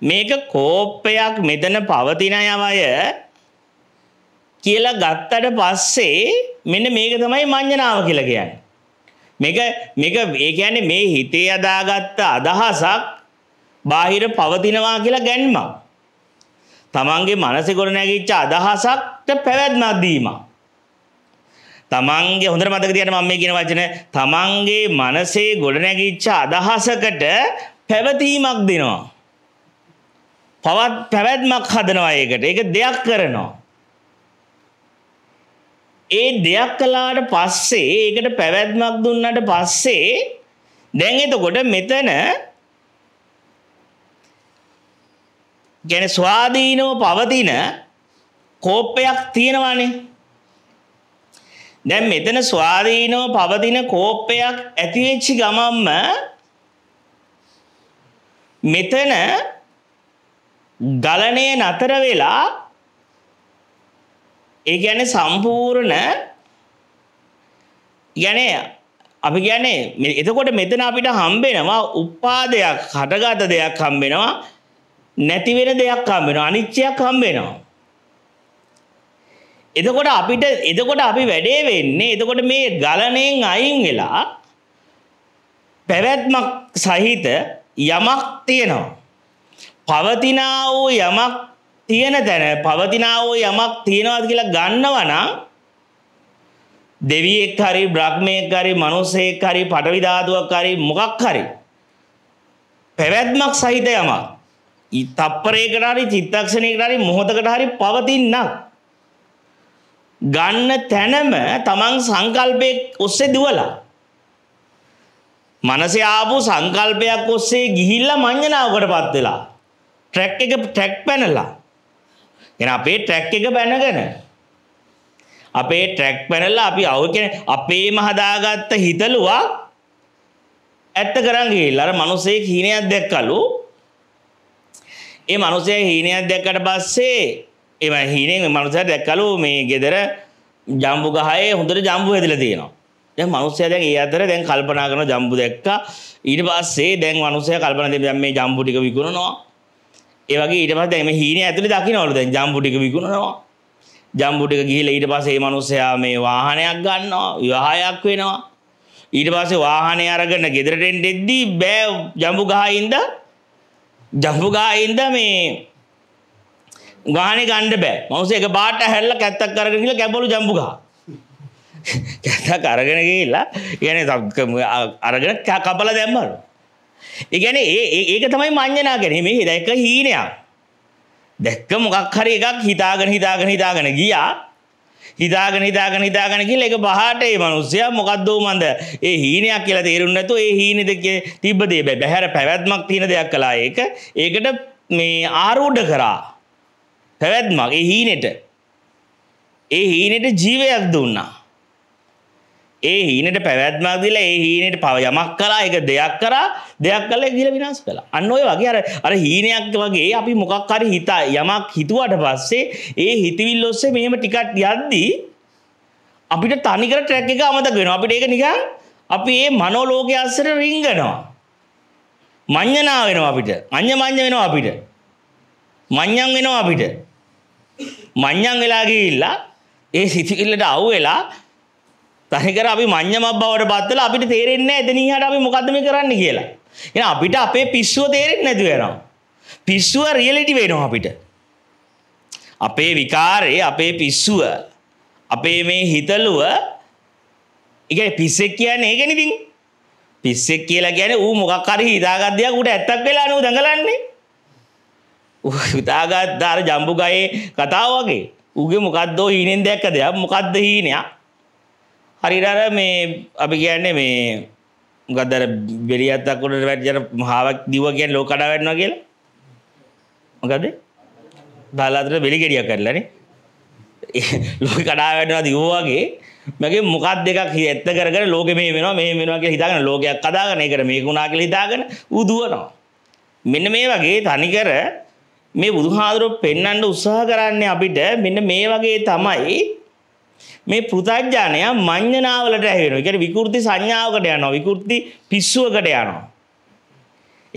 මේක කෝප්පයක් මෙතන පවතින අය කියලා ගත්තට පස්සේ මෙන්න මේක තමයි මඤ්ඤණාව කියලා කියන්නේ. මේක මේක ඒ කියන්නේ මේ හිතේ අදාගත්ත අදහසක් බාහිර පවතිනවා කියලා ගැනීමක්. තමන්ගේ මනසේ ගොඩ නැගිච්ච අදහසක්ට පැවැත්මක් දීමක්. තමන්ගේ හොඳට මතක තියාගන්න මම මේ කියන වචන තමන්ගේ මනසේ ගොඩ නැගිච්ච අදහසකට පැවතීමක් දෙනවා. පවත් පැවැත්මක් හදනවා ඒකට. ඒක දෙයක් කරනවා. ඒ දෙයක් කලාට පස්සේ ඒකට පැවැත්මක් දුන්නට පස්සේ දැන් එතකොට මෙතන ගැන ස්වාධීනව පවතින කෝප්පයක් තියෙනවානේ. දැන් මෙතන ස්වාධීනව පවතින කෝප්පයක් ඇති වෙච්ච ගමන්ම මෙතන ගලණය නතර වෙලා ඒ කියන්නේ සම්පූර්ණ කියන්නේ අපි කියන්නේ එතකොට මෙතන අපිට හම්බෙනවා උපාදයක් හටගත දෙයක් හම්බෙනවා නැති වෙන දෙයක් හම්බෙනවා අනිත්‍යයක් හම්බෙනවා එතකොට අපිට එතකොට අපි වැඩේ වෙන්නේ එතකොට මේ ගලණයෙන් අයින් වෙලා පැවැත්මක් සහිත යමක් තියෙනවා පවතිනා වූ යමක් තියෙන තැන පවතිනාවෝ යමක් තියෙනවාද කියලා ගන්නවනම් දෙවියෙක් හරි බ්‍රහ්මයෙක් හරි මනුස්සයෙක් හරි පටවි ධාතුවක් හරි මොකක් හරි පැවැත්මක් සහිත යමක් ඊ තප්පරයකට හරි චිත්තක්ෂණයකට හරි මොහොතකට හරි පවතින්නක් ගන්න තැනම තමන් සංකල්පයක් ඔස්සේ දුවලා මනසේ ආපු සංකල්පයක් ඔස්සේ ගිහිල්ලා මඤ්ඤණාවකටපත් වෙලා ට්‍රැක් එක ට්‍රැක් පැනලා එන අපේ ට්‍රැක් එක බැනගෙන අපේ ට්‍රැක් පැනලා අපි අවුල් කියන්නේ අපේම හදාගත්ත හිතලුවා ඇත්ත කරන් ගිහිල්ලා අර මිනිසෙක් හීනයක් දැක්කලු ඒ මිනිසයා හීනයක් දැක්කට පස්සේ ඒ හීනෙන් මිනිසයා දැක්කලු මේ ගෙදර ජම්බු ගහේ හොඳට ජම්බු හැදිලා තියෙනවා දැන් මිනිස්සයා දැන් ඒ අතර දැන් කල්පනා කරන ජම්බු දැක්කා ඊට පස්සේ දැන් මිනිස්සයා කල්පනා දෙන්නේ දැන් මේ ජම්බු ටික විකුණනවා ඒවගේ ඊට පස්සේ මේ හීනේ ඇතුලේ දකින්නවලු දැන් ජම්බු ටික විකුණනවා ජම්බු ටික ගිහිල්ලා ඊට පස්සේ මේ මිනිස්සයා මේ වාහනයක් ගන්නවා විවාහයක් වෙනවා ඊට පස්සේ වාහනය අරගෙන ගෙදරට එද්දී බෑ ජම්බු ගහින්ද ජම්බු ගහින්ද මේ වාහනේ ගන්න බෑ මිනිස්සු එක පාට හැල්ලා කැත්තක් අරගෙන ගිහලා කැබළු ජම්බු ගහ කැත්තක් අරගෙන ගිහිල්ලා يعني අරගෙන කපලා දැම්මලු ඉගැන ඒ ඒක තමයි මං්්‍යනා ගැනීමේ දැක හීනයක් දැක්ක මොකක් හරි එකක් හිතාගෙන හිතාගෙන හිතාගෙන ගියා හිතාගෙන හිතාගෙන හිතාගෙන කියලා ඒක පහට ඒ මිනිස්සයා මොකද්ද උමන්ද ඒ හීනයක් කියලා තේරුම් නැතුව ඒ හීනෙද තිබ්බ දේ බැහැර පැවැත්මක් තියෙන දෙයක් කළා ඒක ඒකට මේ ආරූඪ කරා පැවැත්මක් ඒ හීනෙට ඒ හීනෙට ජීවයක් දුන්නා ඒ හීනට පැවැත්මක් දිලා ඒ හීනයට පව යමක් කරා එක දෙයක් කරා දෙයක් කල දිල විනාස් කළ අන්න ඔය වගේ අර අර හීනයක් වගේ අපි මොකක් හරි හිතා යමක් හිතුවට පස්සේ ඒ හිතවිල් ඔස්සේ මෙහෙම ටිකට් යද්දී අපිට තනිකර ට්‍රැක් එක අමතක වෙනවා අපිට ඒක නිකන් අපි ඒ මනෝලෝකයේ අස්සර රිංගනවා මඤ්ඤණා වෙනවා අපිට අඤ්ඤ මඤ්ඤ වෙනවා අපිට මඤ්ඤම් වෙනවා අපිට මඤ්ඤම් වෙලා ගිහිල්ලා ඒ සිතිවිල්ලට අවු වෙලා තනිකර අපි මං්්‍යමක් බවට පත්වල අපිට තේරෙන්න එදනීහට අපි මොකදම කරන්න කියලා. එ අපිට අපේ පිස්සුව තේරෙන් නැතිවෙනවා. පිස්සුව රියලිටි වෙනවා අපිට. අපේ විකාරයේ අපේ පිස්සුව අපේ මේ හිතලුව එක පිස්සෙක් කියන්න ඒගැනිතින් පිස්සෙක් කියලා ගැන වූ මොකක්කරි හිතාගත්දයක් උට ඇත්තක් වෙලා නූ දඟලන්නේ හිතාගත් ධර ජම්බුගයේ කතාව වගේ උගේ මොකක්දෝ හීනෙන් දැක්ක දෙයක් මොකක්ද හීනයක් හරිරර මේ අපි කියන්නේ මේ ගදර බෙරිියත්තකුට වැටජර හාවක් දිව කියන් ලෝකඩා වැන්නවා කියලා මොකද බලාතර බෙලිගෙඩිය කරලනේ ලෝක කඩා වැඩවා දිව්වාගේ මගේ මොකක් දෙකක් ඇත්ත කරගෙන ලෝක මේ වෙනවා මේ වෙනවා කියලා හිතාගෙන ලෝකයක් කදාගෙන ඒකට මේක වුණා කියලා හිතාගෙන ඌ දුවනවා මෙන්න මේ වගේ තනිකර මේ බුදුහාඳුරෝ පෙන්වන්න උත්සාහ කරන්නේ අපිට මෙන්න මේ වගේ තමයි මේ පෘතජ්ජානය මං්ඥනාවලට ඇහෙන ගැ විකෘති සංඥාවකට යනවා විකෘති පිස්සුවකට යනවා.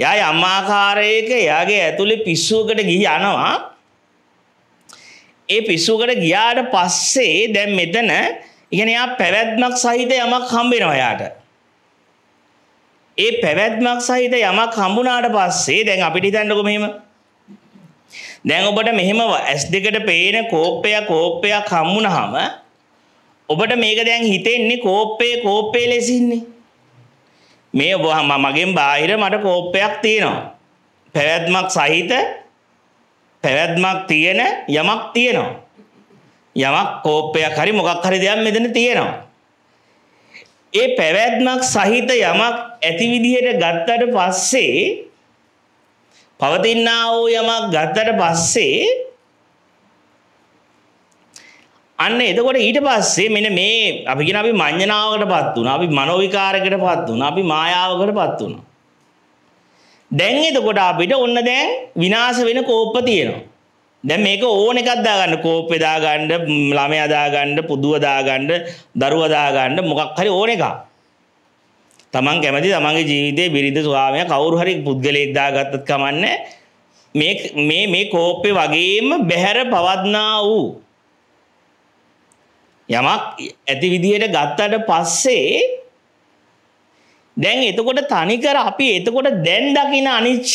යයි අම්මාකාරයක එයාගේ ඇතුළි පිස්සුවකට ගිහි යනවා ඒ පිස්සුකට ගියාට පස්සේ දැම් මෙතන ඉගෙන එයා පැවැත්මක් සහිත යමක් හම්බෙනවා යාට. ඒ පැවැත්මක් සහිත යමක් හම්බුනාට පස්සේ දැන් අපිට හිතන්නකො මෙහෙම දැන් ඔබට මෙහෙම ඇස් දෙකට පේන කෝප්පයක් කෝප්පයක් හම්බුනහම ඔබට මේක දැන් හිතෙන්නේ කෝප්පේ කෝප්පේ ලෙසින්නේ. මේ ඔබ මගෙන් බාහිර මට කෝප්පයක් තියෙනවා. පැවැත්මක් සහිත පැවැත්මක් තියෙන යමක් තියෙනවා. යමක් කෝප්පයක් හරි මොකක් හරි දෙයක් මෙතන තියෙනවා. ඒ පැවැත්මක් සහිත යමක් ඇති විදිහට ගත්තට පස්සේ පවතිනා වූ යමක් ගත්තට පස්සේ අන්න එතකොට ඊට පස්සේ මෙන මේ අපි කියන අපි මඤ්ඤණාවකට පත් වුණා. අපි මනෝවිකාරයකට පත් වුණා. අපි මායාවකට පත් වුණා. දැන් එතකොට අපිට ඔන්න දැන් විනාශ වෙන කෝප්ප තියෙනවා. දැන් මේක ඕන එකක් දාගන්න කෝප්පේ දාගන්න ළමයා දාගන්න පුදුව දාගන්න දරුවා දාගන්න මොකක් හරි ඕන එකක්. Taman කැමති Tamanගේ ජීවිතේ බිරිඳ ස්වාමියා කවුරු හරි පුද්ගලයෙක් දාගත්තත් කමන්නේ මේ මේ මේ කෝප්පේ වගේම බැහැර පවත්නා වූ යමක් ඇති විදියට ගත්තට පස්සේ දැන් එතකොට තනිකර අපි එතකොට දැන් දකින අනිච්ච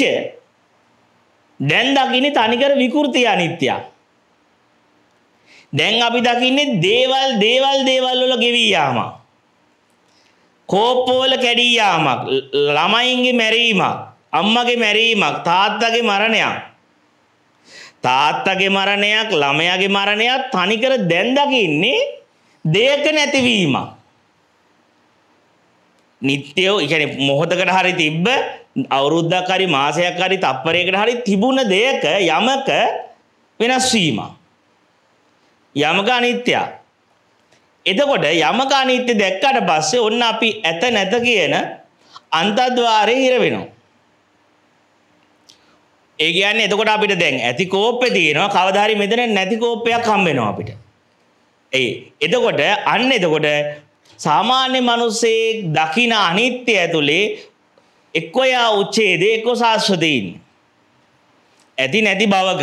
දැන් දකින්නේ තනිකර විකෘති අනිත්‍යයක්. දැන් අපි දකින්නේ දේවල් දේවල් දේවල් වල ගෙවි යාමක්. කෝප්පවල කැඩී යාමක්, ළමයින්ගේ මැරීමක්, අම්මගේ මැරීමක්, තාත්තගේ මරණයක්. තාත්තගේ මරණයක්, ළමයාගේ මරණයක් තනිකර දැන් දකින්නේ දෙයක නැතිවීම නිත්‍යයෝ ඉගැන මොහොතකට හරි තිබ්බ අවුරුද්ධක් හරි මාසයක් හරි තප්පරයකට හරි තිබුණ දෙයක යමක වෙනස්වීම යමක අනිත්‍යයා එතකොට යමක අනිත්‍ය දැක්කට පස්සේ ඔන්න අපි ඇත නැත කියන අන්තද්වාරය හිරවෙනවා ඒ කියන්නේ එතකොට අපිට දැන් ඇති කෝප්පේ තියෙනවා කවදාහරි මෙතන නැති කෝප්පයක් හම්බ වෙනවා අපිට ඒ එදකොට අන්න එදකොට සාමාන්‍ය මනුස්සේ දකින අනිත්‍ය ඇතුළේ එක්කොයා උච්චේදේ එක්කො ශාස්වතීන් ඇති නැති බවක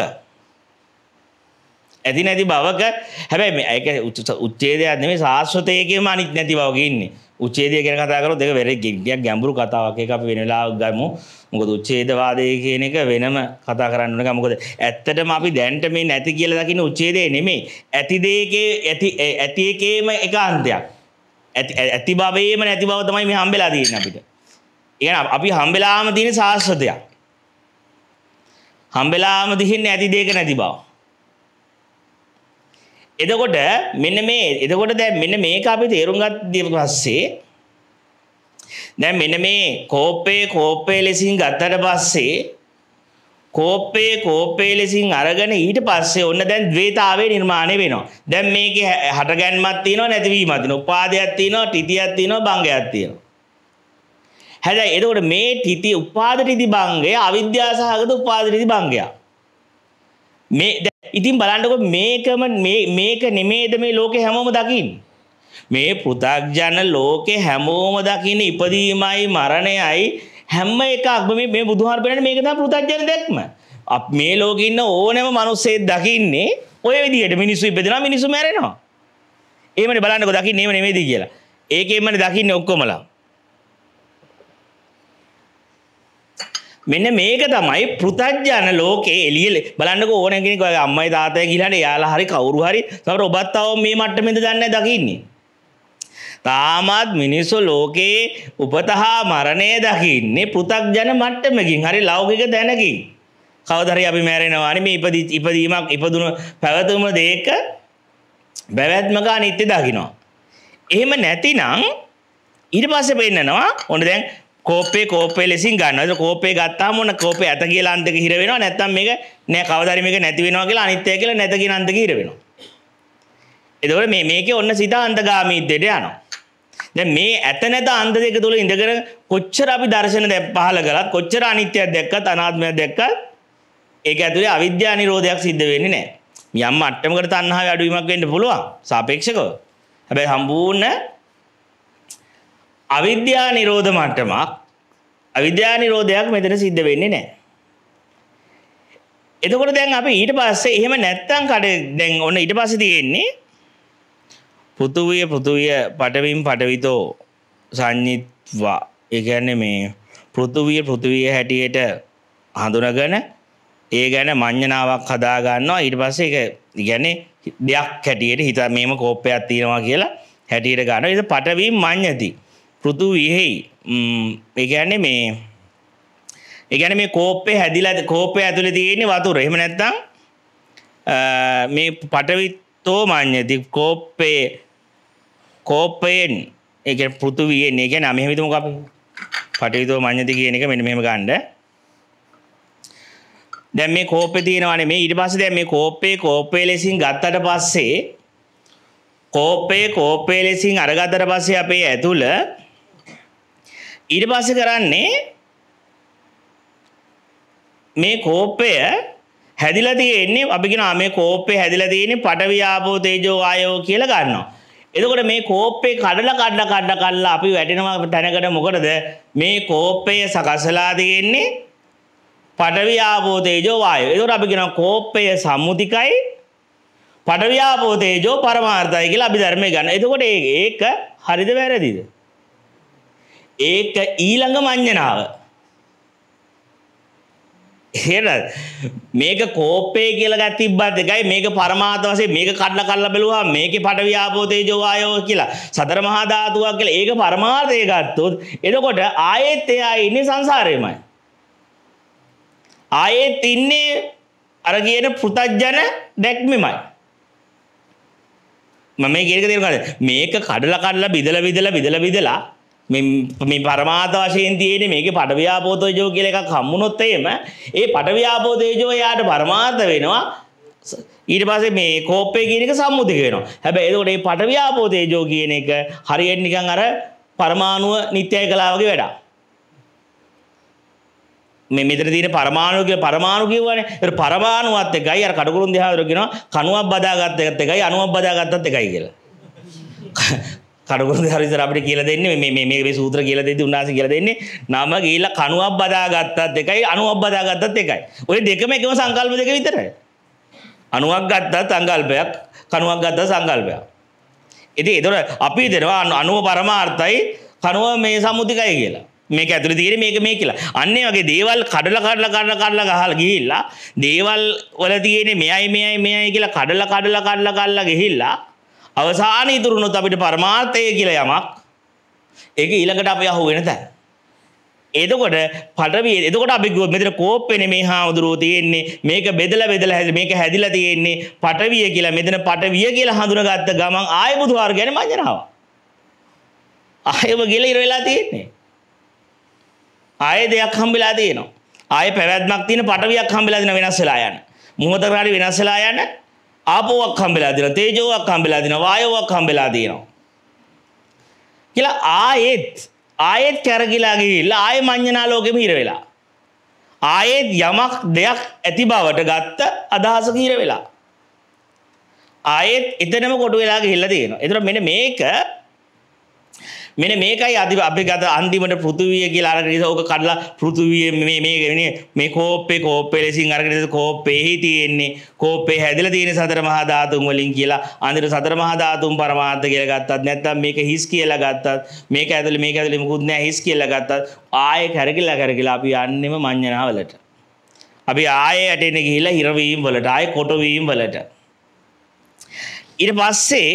ඇති නැති බවක හැබැයි ඒක උච්චේදයක් නෙමේ ශාස්වතයකම අනිත් නැති බවගන්නේ උච්චේදය කෙන කතාකරු දෙක වෙර ගෙටියක් ගැඹුරු කතාවක් එක අපි වෙනලා ගමු මොකද උච්චේදවාදය කියන එක වෙනම කතා කරන්නක මොකද ඇත්තටම අපි දැන්ට මේ නැති කියල දකින උච්චේදය නෙමේ ඇතිදේකේ ඇති ඇති එකේම එක අන්තයක් ඇති බවේම නැති බව තමයි මේ හම්බෙලා දීන අපිට එ අපි හම්බෙලාම තියෙන ශාස්ත්‍රතයක් හම්බෙලාම දිහින්න ඇති දේක නැති බව එදකොට මෙන්න මේ එදකොට දැ මෙන්න මේක අපි තේරුම්ගත් පස්සේ දැ මෙන මේ කෝපය කෝපය ලෙසින් ගත්තට පස්සේ කෝපය කෝපය ලෙසින් අරගෙන ඊට පස්සේ ඔන්න දැන් දවේතාවේ නිර්මාණය වෙනවා දැන් මේක හට ගැන්මත් තියනවා නැතිවීමතින උපාදයක් තියනවා ටිතියක් තියනවා බංගයක් තියෙනවා හැදැ එදකොට මේ ටිති උපාදටිති බංගය අවිද්‍යාසාහගත උපාදටිති බංගයා මේ ඉතින් බලන්නකො මේකම මේක නෙමේද මේ ලෝකෙ හැමෝම දකින්. මේ පෘථග්ජන ලෝකෙ හැමෝම දකින ඉපදීමයි මරණයයි හැම එකක්ම මේ මේ බුදුහාර බලන්න මේක තමයි පෘථග්ජන දැක්ම. අප මේ ලෝකෙ ඉන්න ඕනෑම මිනිස්සෙක් දකින්නේ ඔය විදිහට මිනිස්සු ඉපදෙනවා මිනිස්සු මැරෙනවා. එහෙමනේ බලන්නකො දකින්නේ එහෙම නෙමෙයිද කියලා. ඒකෙන්මනේ දකින්නේ ඔක්කොමලා. මෙන්න මේක තමයි පෘතජ්ජන ලෝකේ එළියල බලන්නක ඕන කෙනෙක් ඔය අම්මයි තාතයි කියලාට යාලා හරි කවුරු හරි තව ඔබත් තව මේ මට්ටමේද දන්නේ දකින්නේ තාමත් මිනිස්සු ලෝකේ උපතහා මරණය දකින්නේ පෘතග්ජන මට්ටමකින් හරි ලෞකික දැනකින් කවදර අපි මැරෙනවානි මේ ඉපදි ඉපදීමක් ඉපදුන පැවතුම දේක බැවැත්මකා නිත්‍ය දකිනවා. එහෙම නැතිනම් ඊට පස්සේ පෙන්නනවා ඔන්න දැන් කෝපේ කෝපේ ලෙසින් ගන්න කෝපේ ගත්තා මොන කෝපේ ඇත කියලා අන්තක හිරවෙනවා නැත්තම් මේක නෑ කවදරි මේක නැති වෙනවා කියලා අනිත්‍ය කියලා නැත කියන අන්තක හිරවෙනවා එතකොට මේ මේකේ ඔන්න සිතාන්තගාමීත්වයට යනවා දැන් මේ ඇත නැත අන්ත දෙක තුල ඉඳගෙන කොච්චර අපි දර්ශන දැක් පහල කළත් කොච්චර අනිත්‍යයක් දැක්කත් අනාත්මයක් දැක්කත් ඒක ඇතුලේ අවිද්‍යා නිරෝධයක් සිද්ධ වෙන්නේ නැහැ. යම් මට්ටමකට තණ්හාවේ අඩුවීමක් වෙන්න පුළුවන් සාපේක්ෂකව. හැබැයි සම්පූර්ණ අවිද්‍යා නිරෝධ මට්ටමක් අවිද්‍යා නිරෝධයක් මෙතන සිද්ධ වෙන්නේ නැහැ. එතකොට දැන් අපි ඊට පස්සේ එහෙම නැත්තම් කඩ දැන් ඔන්න ඊට පස්සේ තියෙන්නේ පෘථුවිය පෘථුවිය පටවින් පටවිතෝ සංඤිත්වා. ඒ කියන්නේ මේ පෘථුවිය පෘථුවිය හැටියට හඳුනගෙන ඒ ගැන මඤ්ඤණාවක් හදා ගන්නවා ඊට පස්සේ ඒක කියන්නේ දෙයක් හැටියට හිත මේම කෝපයක් තියෙනවා කියලා හැටියට ගන්නවා. ඒක පටවින් මඤ්ඤති. පෘතු විහෙයි ඒගැන්නේ මේ ඒගැන මේ කෝපය හැදිලද කෝපය ඇතුළ තියෙන වතුර එහෙම නැත්තං මේ පටවිත්තෝ මං්්‍යති කෝප්පේ කෝපයෙන් එක පෘතු වියෙන් එක නමහෙමිතුම අප පටවිතෝ මං්්‍යති කියන එක මෙන මෙම ගණ්ඩ දැම් මේ කෝප තියෙනවාන මේ ඉට පස දැ මේ කෝපේ කෝපය ලෙසින් ගත්තට පස්සේ කෝපේ කෝපය ලෙසින් අරගත්තර පස්සේ අපේ ඇතුළ ඊට පස්සේ කරන්නේ මේ කෝපය හැදිලා තියෙන්නේ අපි කියනවා මේ කෝපේ හැදිලා තියෙන්නේ පඨවි ආපෝ තේජෝ ආයෝ කියලා ගන්නවා. එතකොට මේ කෝපේ කඩලා කඩලා කඩලා කඩලා අපි වැටෙනවා තැනකට මොකටද මේ කෝපය සකසලා තියෙන්නේ පඨවි ආපෝ තේජෝ වායෝ. එතකොට අපි කියනවා කෝපය සම්මුතිකයි පඨවි ආපෝ තේජෝ පරමාර්ථයි කියලා අපි ධර්මයේ ගන්න. එතකොට ඒක හරිද වැරදිද? ඒක ඊළඟ මං්ඥනාව හන මේක කෝපය කියලා තිබ්බත් එකයි මේක පරමාත වසේ මේක කඩල කල්ල බැලවා මේක පටවි්‍යාපෝතය ජෝවායෝ කියලා සතර මහාධාතුවක් කියල ඒක පරමාර්තය ගත්තුත් එතකොට ආයෙත් එයා ඉන්නේ සංසාරයමයි ආයෙත් ඉන්නේ අර කියන පෘතජ්ජන දැක්මමයි මම ගේක දෙරකට මේක කඩල කඩලා බිදල විදල විදල විදලා මේ පරමාතවශයෙන් තියෙන මේක පටව්‍යාපෝතෝජෝ කියල එකක් හම්මුණොත්තේම ඒ පටව්‍යාපෝතේජෝ යාට පරමාත වෙනවා ඊට පස්සේ මේ කෝප්පය කියන එක සම්මුතික වෙනවා හැබැයි එතකොට මේ පටව්‍යාපෝතේජෝ කියන එක හරියට නිකන් අර පරමාණුව නිත්‍යය කළා වගේ වැඩක් මේ මෙතන තියෙන පරමාණු කියලා පරමාණු කියවනේ ඒතර පරමාණුවත් එකයි අර කඩකුරුන් දිහාවර කියනවා කණුවක් බදාගත්ත එකත් එකයි අණුවක් බදාගත්තත් එකයි කියලා කඩුගුරුද හරිසර අපිට කියලා දෙන්නේ මේ මේ මේ සූත්‍ර කියලා දෙද්දි උන්වහන්සේ කියලා දෙන්නේ නම ගිහිල්ලා කණුවක් බදාගත්තත් එකයි අණුවක් බදාගත්තත් එකයි. ওই දෙකම එකම සංකල්ප දෙක විතරයි. අණුවක් ගත්තත් සංකල්පයක් කණුවක් ගත්තත් සංකල්පයක්. ඉතින් ඒතොර අපි දෙනවා අණුව පරමාර්ථයි කණුව මේ සම්මුතිකයි කියලා. මේක ඇතුළේ තියෙන මේක මේ කියලා. අන්න ඒ වගේ දේවල් කඩලා කඩලා කඩලා කඩලා ගහලා ගිහිල්ලා දේවල් වල තියෙන මෙයයි මෙයයි මෙයයි කියලා කඩලා කඩලා කඩලා කඩලා ගිහිල්ලා අවසාන ඉතුරුණුත් අපිට පරමාර්ථය කියල යමක් ඒක ඊළඟට අප යහු වෙන තැ. එදකොට පටවිය එදකොට අපිකුව මෙතර කෝප්පෙන මේ හාමුදුරුව තියෙන්නේ මේක බෙදල බෙදල හැද මේක හැදිල තියෙන්නේ පටවිය කියලා මෙතන පටවිය කියලා හඳුනගත්ත ගමන් ආයබුදුවාර් ගැන මජනාව. ආයම ගෙල ඉරවෙලා තියෙන්නේ. ආය දෙයක් හම්බිලා තියනවා. ආය පැවැත්මක් තියෙන පටවියක් හම්බිලා දෙන වෙනස් වෙලා යන. මුහතකාරි වෙනස් වෙලා යන්න ආපුවක් හම්බෙලා දෙන තේජෝවක් හම්බෙලා දෙන වායෝවක් හම්බෙලා දෙනවා කියලා ආයෙත් ආයෙත් කැරකිලා ගිහිල්ලා ආයෙ මඤ්ඤණා ලෝකෙම හිර වෙලා ආයෙත් යමක් දෙයක් ඇති බවට ගත්ත අදහස හිර වෙලා ආයෙත් එතනම කොටු වෙලා ගිහිල්ලා තියෙනවා ඒතර මෙන්න මේක මෙන මේකයි අධි අපිගත අන්තිමට පෘතුවිය කියලා අරගෙන ඕක කඩලා පෘතුවිය මේ මේ මේ මේ කෝප්පේ කෝප්පේ ලෙසින් අරගෙන කෝප්පේහි තියෙන්නේ කෝප්පේ හැදිලා තියෙන සතර මහා ධාතුන් වලින් කියලා අන්තිමට සතර මහා ධාතුන් පරමාර්ථ කියලා ගත්තත් නැත්නම් මේක හිස් කියලා ගත්තත් මේක ඇතුලේ මේක ඇතුලේ මුකුත් නැහැ හිස් කියලා ගත්තත් ආයෙ කැරකිලා කැරකිලා අපි යන්නෙම මඤ්ඤණාවලට අපි ආයෙ ඇටෙන ගිහිලා හිරවීම් වලට ආයෙ කොටවීම් වලට ඊට පස්සේ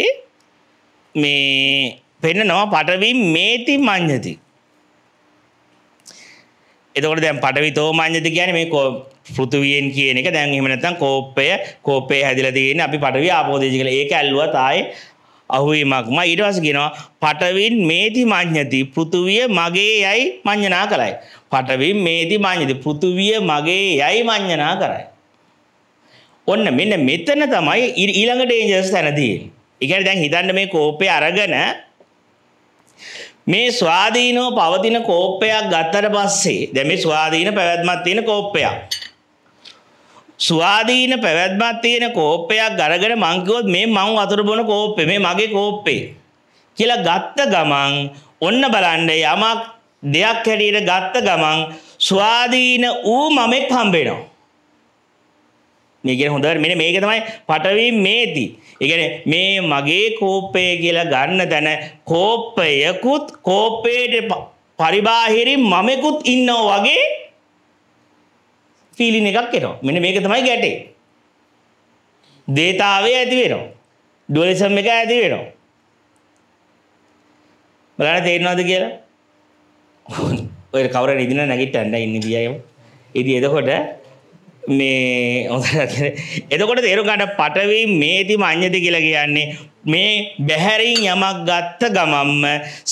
මේ පෙන්නනවා පටවී මේති මං්ඥති. එතකොට දැන් පටවි තෝමං්ඥති කියන මේ කෝ පෘතුවියෙන් කියන එක දැන් හිමනතන් කෝප්පය කෝපය හැදිල තියෙන අපි පටවි ආපෝදේශි කළ ඒක ඇල්ලුව තායි අහුවීමක්ම ඉඩවස කියෙනවා පටවින් මේති මං්ඥති පෘතුවිය මගේ යයි මං්ඥනා කරයි. පටවින් මේති මං්ඥති පෘතුවිය මගේ යයි මං්ඥනා කරයි. ඔන්න මෙන්න මෙතන තමයි ඊළඟ ඩේන්ජස් තැනදී. ඉගැන දැන් හිතන්න මේ කෝපය අරගන මේ ස්වාධීනව පවතින කෝප්පයක් ගත්තට පස්සේ දැන් මේ ස්වාධීන පැවැත්මක් තියෙන කෝප්පයක්. ස්වාධීන පැවැත්මක් තියෙන කෝප්පයක් අරගෙන මං කිව්වොත් මේ මං වතුර බොන කෝප්පේ මේ මගේ කෝප්පේ කියලා ගත්ත ගමන් ඔන්න බලන්න යමක් දෙයක් හැටියට ගත්ත ගමන් ස්වාධීන ඌ මමෙක් හම්බ වෙනවා. මේගෙන හොඳට මෙන්න මේක තමයි පටවි මේති. ඉගෙන මේ මගේ කෝපය කියලා ගන්න තැන කෝපයකුත් කෝපයට පරිබාහිරින් මමෙකුත් ඉන්නවා වගේ ෆීලින් එකක් එනවා. මෙන්න මේක තමයි ගැටේ. දේතාවේ ඇති වෙනවා. ඩුවලිසම් එක ඇති වෙනවා. බලන්න තේරෙනවද කියලා? ඔය කවුරු හරි ඉදින නැගිටන්න ඉන්නේ කියයිම. ඉතින් එතකොට මේ එතකොට තේරුකාට පටවී මේති මං්්‍යති කියලා කියන්නේ මේ බැහැරින් යමක් ගත්ත ගමම්ම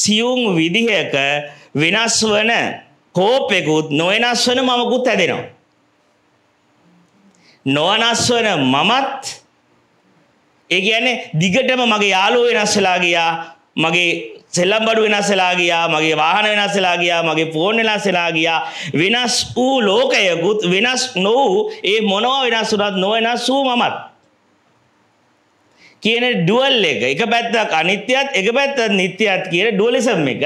සියුම් විදිහක වෙනස් වන කෝපෙකුත් නොවෙනස් වන මමකුත් ඇදෙනවා. නොවනස් වන මමත් ඒ කියන්නේ දිගටම මගේ යාලෝ වෙනස්සලා ගියා මගේ සෙල්ලම් බඩු වෙනස් වෙලා ගියා මගේ වාහන වෙනස් වෙලා ගියා මගේ ෆෝන් වෙනස් වෙලා ගියා වෙනස් වූ ලෝකයකුත් වෙනස් නොවූ ඒ මොනවා වෙනස් වුණත් නොවෙනස් වූ මමත් කියන ඩුවල් එක එක පැත්තක් අනිත්‍යත් එක පැත්තත් නිත්‍යත් කියන ඩුවලිසම් එක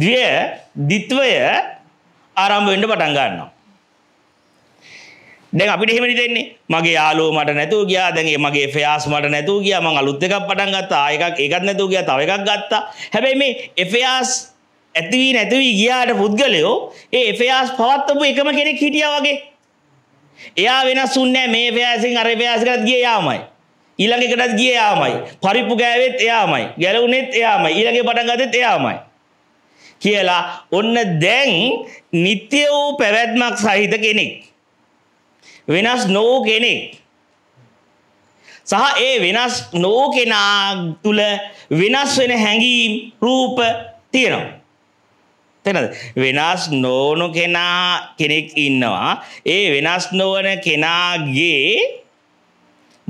ද්වය දිත්වය ආරම්භ වෙන්න පටන් ගන්නවා දැන් අපිට එහෙම හිතෙන්නේ මගේ යාළුවෝ මට නැතුව ගියා දැන් මගේ ෆෙයාස් මට නැතුව ගියා මං අලුත් එකක් පටන් ගත්තා ආ එකක් ඒකත් නැතුව ගියා තව එකක් ගත්තා හැබැයි මේ ෆෙයාස් ඇති වී නැති වී ගියාට පුද්ගලයෝ ඒ ෆෙයාස් පවත්වපු එකම කෙනෙක් හිටියා වගේ එයා වෙනස් වුන්නේ මේ ෆෙයාසින් අර ෆෙයාස් කරත් ගියේ යාමයි ඊළඟ එකටත් ගියේ යාමයි පරිප්පු ගෑවෙත් එයාමයි ගැලුණෙත් එයාමයි ඊළඟේ පටන් ගත්තෙත් එයාමයි කියලා ඔන්න දැන් නිත්‍ය වූ පැවැත්මක් සහිත කෙනෙක් වෙනස් නෝ කෙනෙක් සහ ඒ වෙනස් නෝ කෙනා තුළ වෙනස් වෙන හැඟීම් රූප තියෙනවා තැනද වෙනස් නෝනු කෙනා කෙනෙක් ඉන්නවා ඒ වෙනස් නොවන කෙනාගේ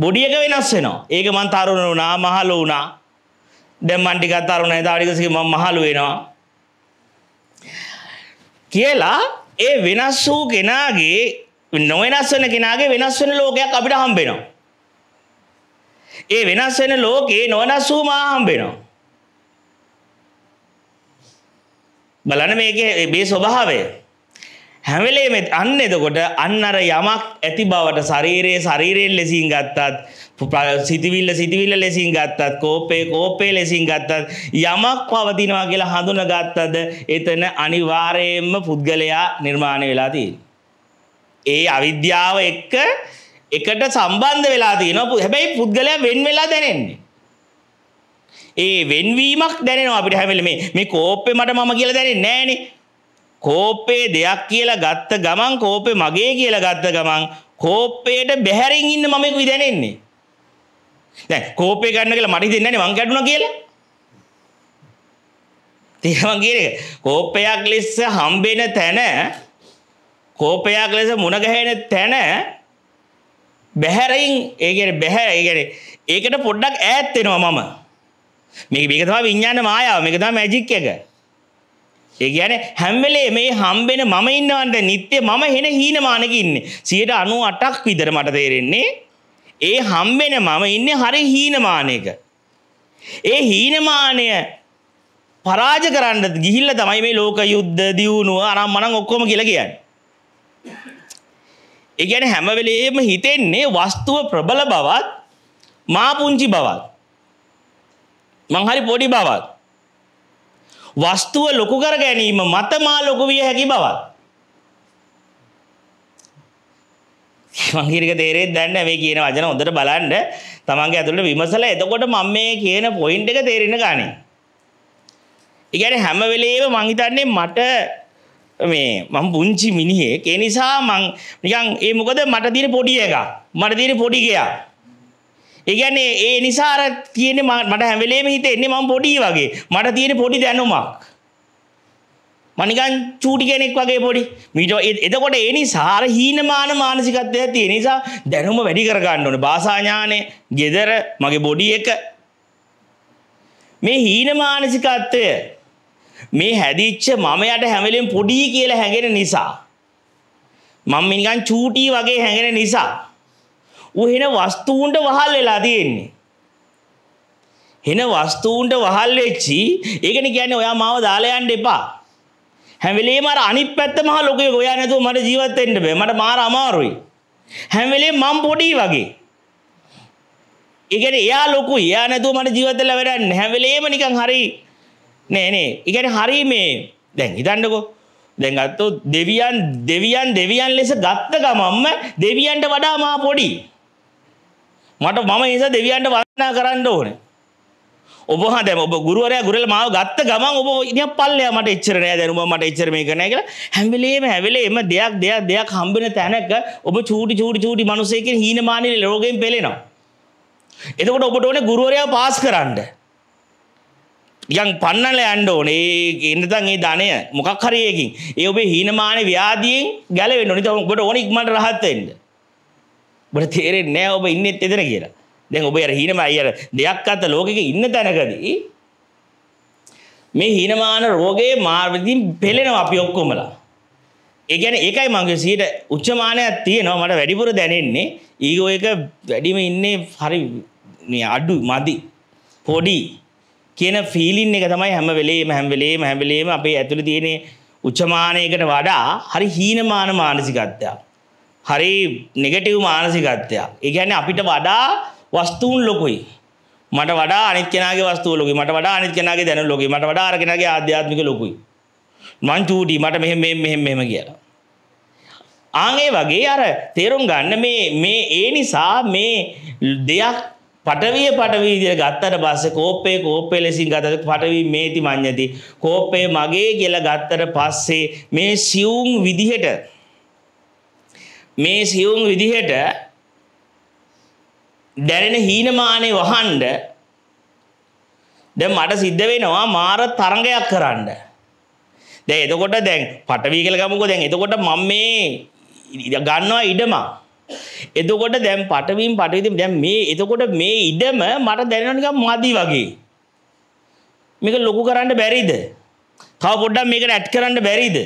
බොඩියක වෙනස් වෙනවා ඒක මන් තරුණ වුණා මහලු වුණා දැන් මන් ටිකක් තරුණයි තව ටිකකින් මම මහලු වෙනවා කියලා ඒ වෙනස් වූ කෙනාගේ නොවෙනස් වෙන කෙනාගේ වෙනස් වෙන ලෝකයක් අපිට හම්බෙනවා. ඒ වෙනස් වෙන ලෝකේ නොවෙනස් වූ මා හම්බෙනවා. බලන්න මේකේ මේ ස්වභාවය. හැම වෙලේම අන්න එතකොට අන්න අර යමක් ඇති බවට ශරීරයේ ශරීරයෙන් ලෙසින් ගත්තත් සිතවිල්ල සිතවිල්ල ලෙසින් ගත්තත් කෝපේ කෝපේ ලෙසින් ගත්තත් යමක් පවතිනවා කියලා හඳුනගත්තද එතන අනිවාර්යයෙන්ම පුද්ගලයා නිර්මාණය වෙලා තියෙනවා. ඒ අවිද්‍යාව එක්ක එකට සම්බන්ධ වෙලා තියෙනවා හැබැයි පුද්ගලයා වෙන් වෙලා දැනෙන්නේ ඒ වෙන්වීමක් දැනෙනවා අපිට හැමලෙ මේ මේ කෝප්පේ මට මම කියලා දැනෙන්නේ නැහනේ කෝප්පේ දෙයක් කියලා ගත්ත ගමන් කෝපේ මගේ කියලා ගත්ත ගමන් කෝප්පේට බැහැරින් ඉන්න මම ඒක විදැනෙන්නේ දැන් කෝපේ ගන්න කියලා මට හිතෙන්නේ නැහනේ මං කැඩුනා කියලා තේරුම් ගියේ කෝපයක් ලෙස හම්බෙන තැන කෝපයක් ලෙස මුණගැහෙන තැන බැහැරයින් ඒගෙන බැහැ ඒගෙන ඒකට පොඩ්ඩක් ඈත් වෙනවා මම මේක මේක තමයි විඥාන මායාව මේක තමයි මැජික් එක ඒ කියන්නේ හැම වෙලේ මේ හම්බෙන මම ඉන්නවන්ට නිත්‍ය මම හෙන හීනමානක ඉන්නේ 98ක් විතර මට තේරෙන්නේ ඒ හම්බෙන මම ඉන්නේ හරි හීනමානයක ඒ හීනමානය පරාජ කරන්න ගිහිල්ලා තමයි මේ ලෝක යුද්ධ දියුණුව අරන් මනන් ඔක්කොම කියලා කියන්නේ ඒ ගැන හැමවෙලේම හිතෙන්නේ වස්තුව ප්‍රබල බවත් මාපුංචි බවත්. මංහරි පොඩි බවත්. වස්තුව ලොකු කර ගැනීම මත මා ලොකු විය හැකි බවත්. මංගිරික තේරෙත් දැන්න මේ කියන වචන හොඳට බලන්න තමන්ගේ ඇතුළට විමසලා එතකොට මම මේ කියන පොයින්ට් එක තේරෙන ගානේ. ඒ කියන්නේ හැම වෙලේම මං හිතන්නේ මට මේ මම පුංචි මිනිහෙක් ඒ නිසා මං නිකන් ඒ මොකද මට තියෙන පොඩි එකක් මට තියෙන පොඩි ගයක් ඒ කියන්නේ ඒ නිසා අර තියෙන්නේ මට හැම වෙලේම හිතෙන්නේ මම පොඩි වගේ මට තියෙන පොඩි දැනුමක් මම නිකන් චූටි කෙනෙක් වගේ පොඩි මීට එතකොට ඒ නිසා අර හීනමාන මානසිකත්වය තියෙන නිසා දැනුම වැඩි කර ගන්න ඕනේ භාෂා ඥානය, gedara මගේ බොඩි එක මේ හීන මානසිකත්වය මේ හැදිච්ච මම යට හැමලෙන් පොඩි කියලා හැඟෙන නිසා මම නිකන් චූටි වගේ හැඟෙන නිසා උහෙන වස්තුන්ට වහල් වෙලා තියෙන්නේ හෙන වස්තුන්ට වහල් වෙච්චි ඒකනේ කියන්නේ ඔයා මාව දාලා යන්න එපා හැම වෙලේම අර අනිත් පැත්ත මහ ලෝකේ ඔයා නැතුව මට ජීවත් වෙන්න බෑ මට මාර අමාරුයි හැම වෙලේම මම පොඩි වගේ ඒ කියන්නේ එයා ලොකුයි එයා නැතුව මට ජීවත් වෙලා වැඩක් නැහැ හැම වෙලේම නිකන් හරි නෑ නේ. ඉගෙන හරි මේ දැන් හිතන්නකෝ. දැන් අත්තොත් දෙවියන් දෙවියන් දෙවියන් ලෙස ගත්ත ගමම්ම දෙවියන්ට වඩා මා පොඩි. මට මම ඒස දෙවියන්ට වන්දනා කරන්න ඕනේ. ඔබ හා දැන් ඔබ ගුරුවරයා ගුරුවරයා මාව ගත්ත ගමන් ඔබ ඉතින් පල්ලෙයා මට එච්චර නෑ දැනුම මට එච්චර මේක නෑ කියලා හැම වෙලේම හැම වෙලේම දෙයක් දෙයක් දෙයක් හම්බෙන තැනක ඔබ චූටි චූටි චූටි මිනිසෙකින් හීනමානී ලෝකයෙන් පෙළෙනවා. එතකොට ඔබට ඕනේ ගුරුවරයා පාස් කරන්න. යන් පන්නල ඇන්ඩ ඕනේ එන්නතන් ඒ ධනය මොකක් හරයකින් ඒ ඔබේ හීනමාන ව්‍යාදීෙන් ගැලවෙන්න නිත ගොට ඕනෙක්මට රහත්තෙන්ට බට තේරෙන් නෑ ඔබ ඉන්නෙත් එදෙන කියලා දැන් ඔබ අර හීනම අයර දෙයක් අත ලෝකෙක ඉන්න තැනකදී මේ හීනමාන රෝගයේ මාර්විතින් පෙළෙනවා අපි ඔක්කොමලා ඒගැන ඒකයි මගේ සීට උච්චමානයක් තියෙනවා මට වැඩිපුර දැනෙන්නේ ඊගෝ එක වැඩිම ඉන්නේ හරි අඩු මදි පොඩි කියන ෆිලින් එක තමයි හැම වෙලේ හැම්වෙලේ හැම්වෙලේම අපේ ඇතුළ තියෙනෙ උච්චමානයකට වඩා හරි හීනමාන මානසිකත්තා. හරි නෙගටව් මානසිකත්වයා. ඒගැන අපිට වඩා වස්තුූන් ලොකුයි. මට වඩා අනිත්‍යනගේ වස්තුව ලොක මට වඩා අනිත්‍යනගේ දැන ලොක මට වඩා අරගෙනගේ අධ්‍යාත්මික ලොකුයි. මං චූඩි මට මෙහෙම මෙහෙම මෙහෙම කියලා. ආගේ වගේ අර තේරුම් ගන්න මේ මේ ඒ නිසා මේ දෙයක් පටවිය පටවීදිර ගත්තට පස්සේ කෝප්පේ කෝප්පේ ලෙසින් ගතද පටවී මේති මං්ඥති. කෝප්පය මගේ කියල ගත්තට පස්සේ මේ සියුම් විදිහට මේ සියුම් විදිහට දැනෙන හීනමානේ වහන්ඩ ද මට සිද්ධ වෙනවා මාර තරගයක් කරන්න. දැ එතකොට දැන් පටවී කල ගමුක දැන් එතකොට මම මේ ගන්නවා ඉඩමක්. එතකොට දැම් පටවීම් පටවිතිම් දැම් මේ එතකොට මේ ඉඩම මට දැනනික මදී වගේ. මේක ලොකු කරන්න බැරිද. තව පොඩ්ඩක් මේකට ඇට් කරන්න බැරිද.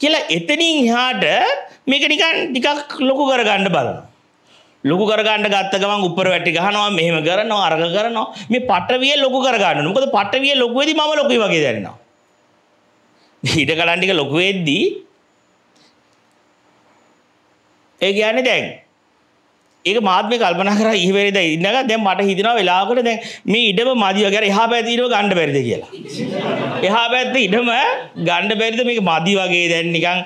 කියලා එතනින් හාට මේක නිකන් ටිකක් ලොකු කරගන්න බලන්න. ලොකු කරගන්න ගත්ත ගමන් උඩර වැටි ගහනවා මෙහෙම කරනවා අරග කරනවා මේ පටවිය ලොකු කරගන්න. මොකද පටවිය ලොකු වෙදි මම ලොකුයි වගේ දැනෙනවා. ඊට කලින් ටික ලොකු වෙද්දී ඒ කියන්නේ දැන් ඒක මාත්මය කල්පනා කරා ඉහිවැරේද ඉන්නක දැන් මට හිතෙනවා වෙලාවකට දැන් මේ ඉඩම මදිව ගැර එහා පැත්තේ ඉඩම ගන්න බැරිද කියලා. එහා පැත්තේ ඉඩම ගන්න බැරිද මේක මදි වගේ දැන් නිකන්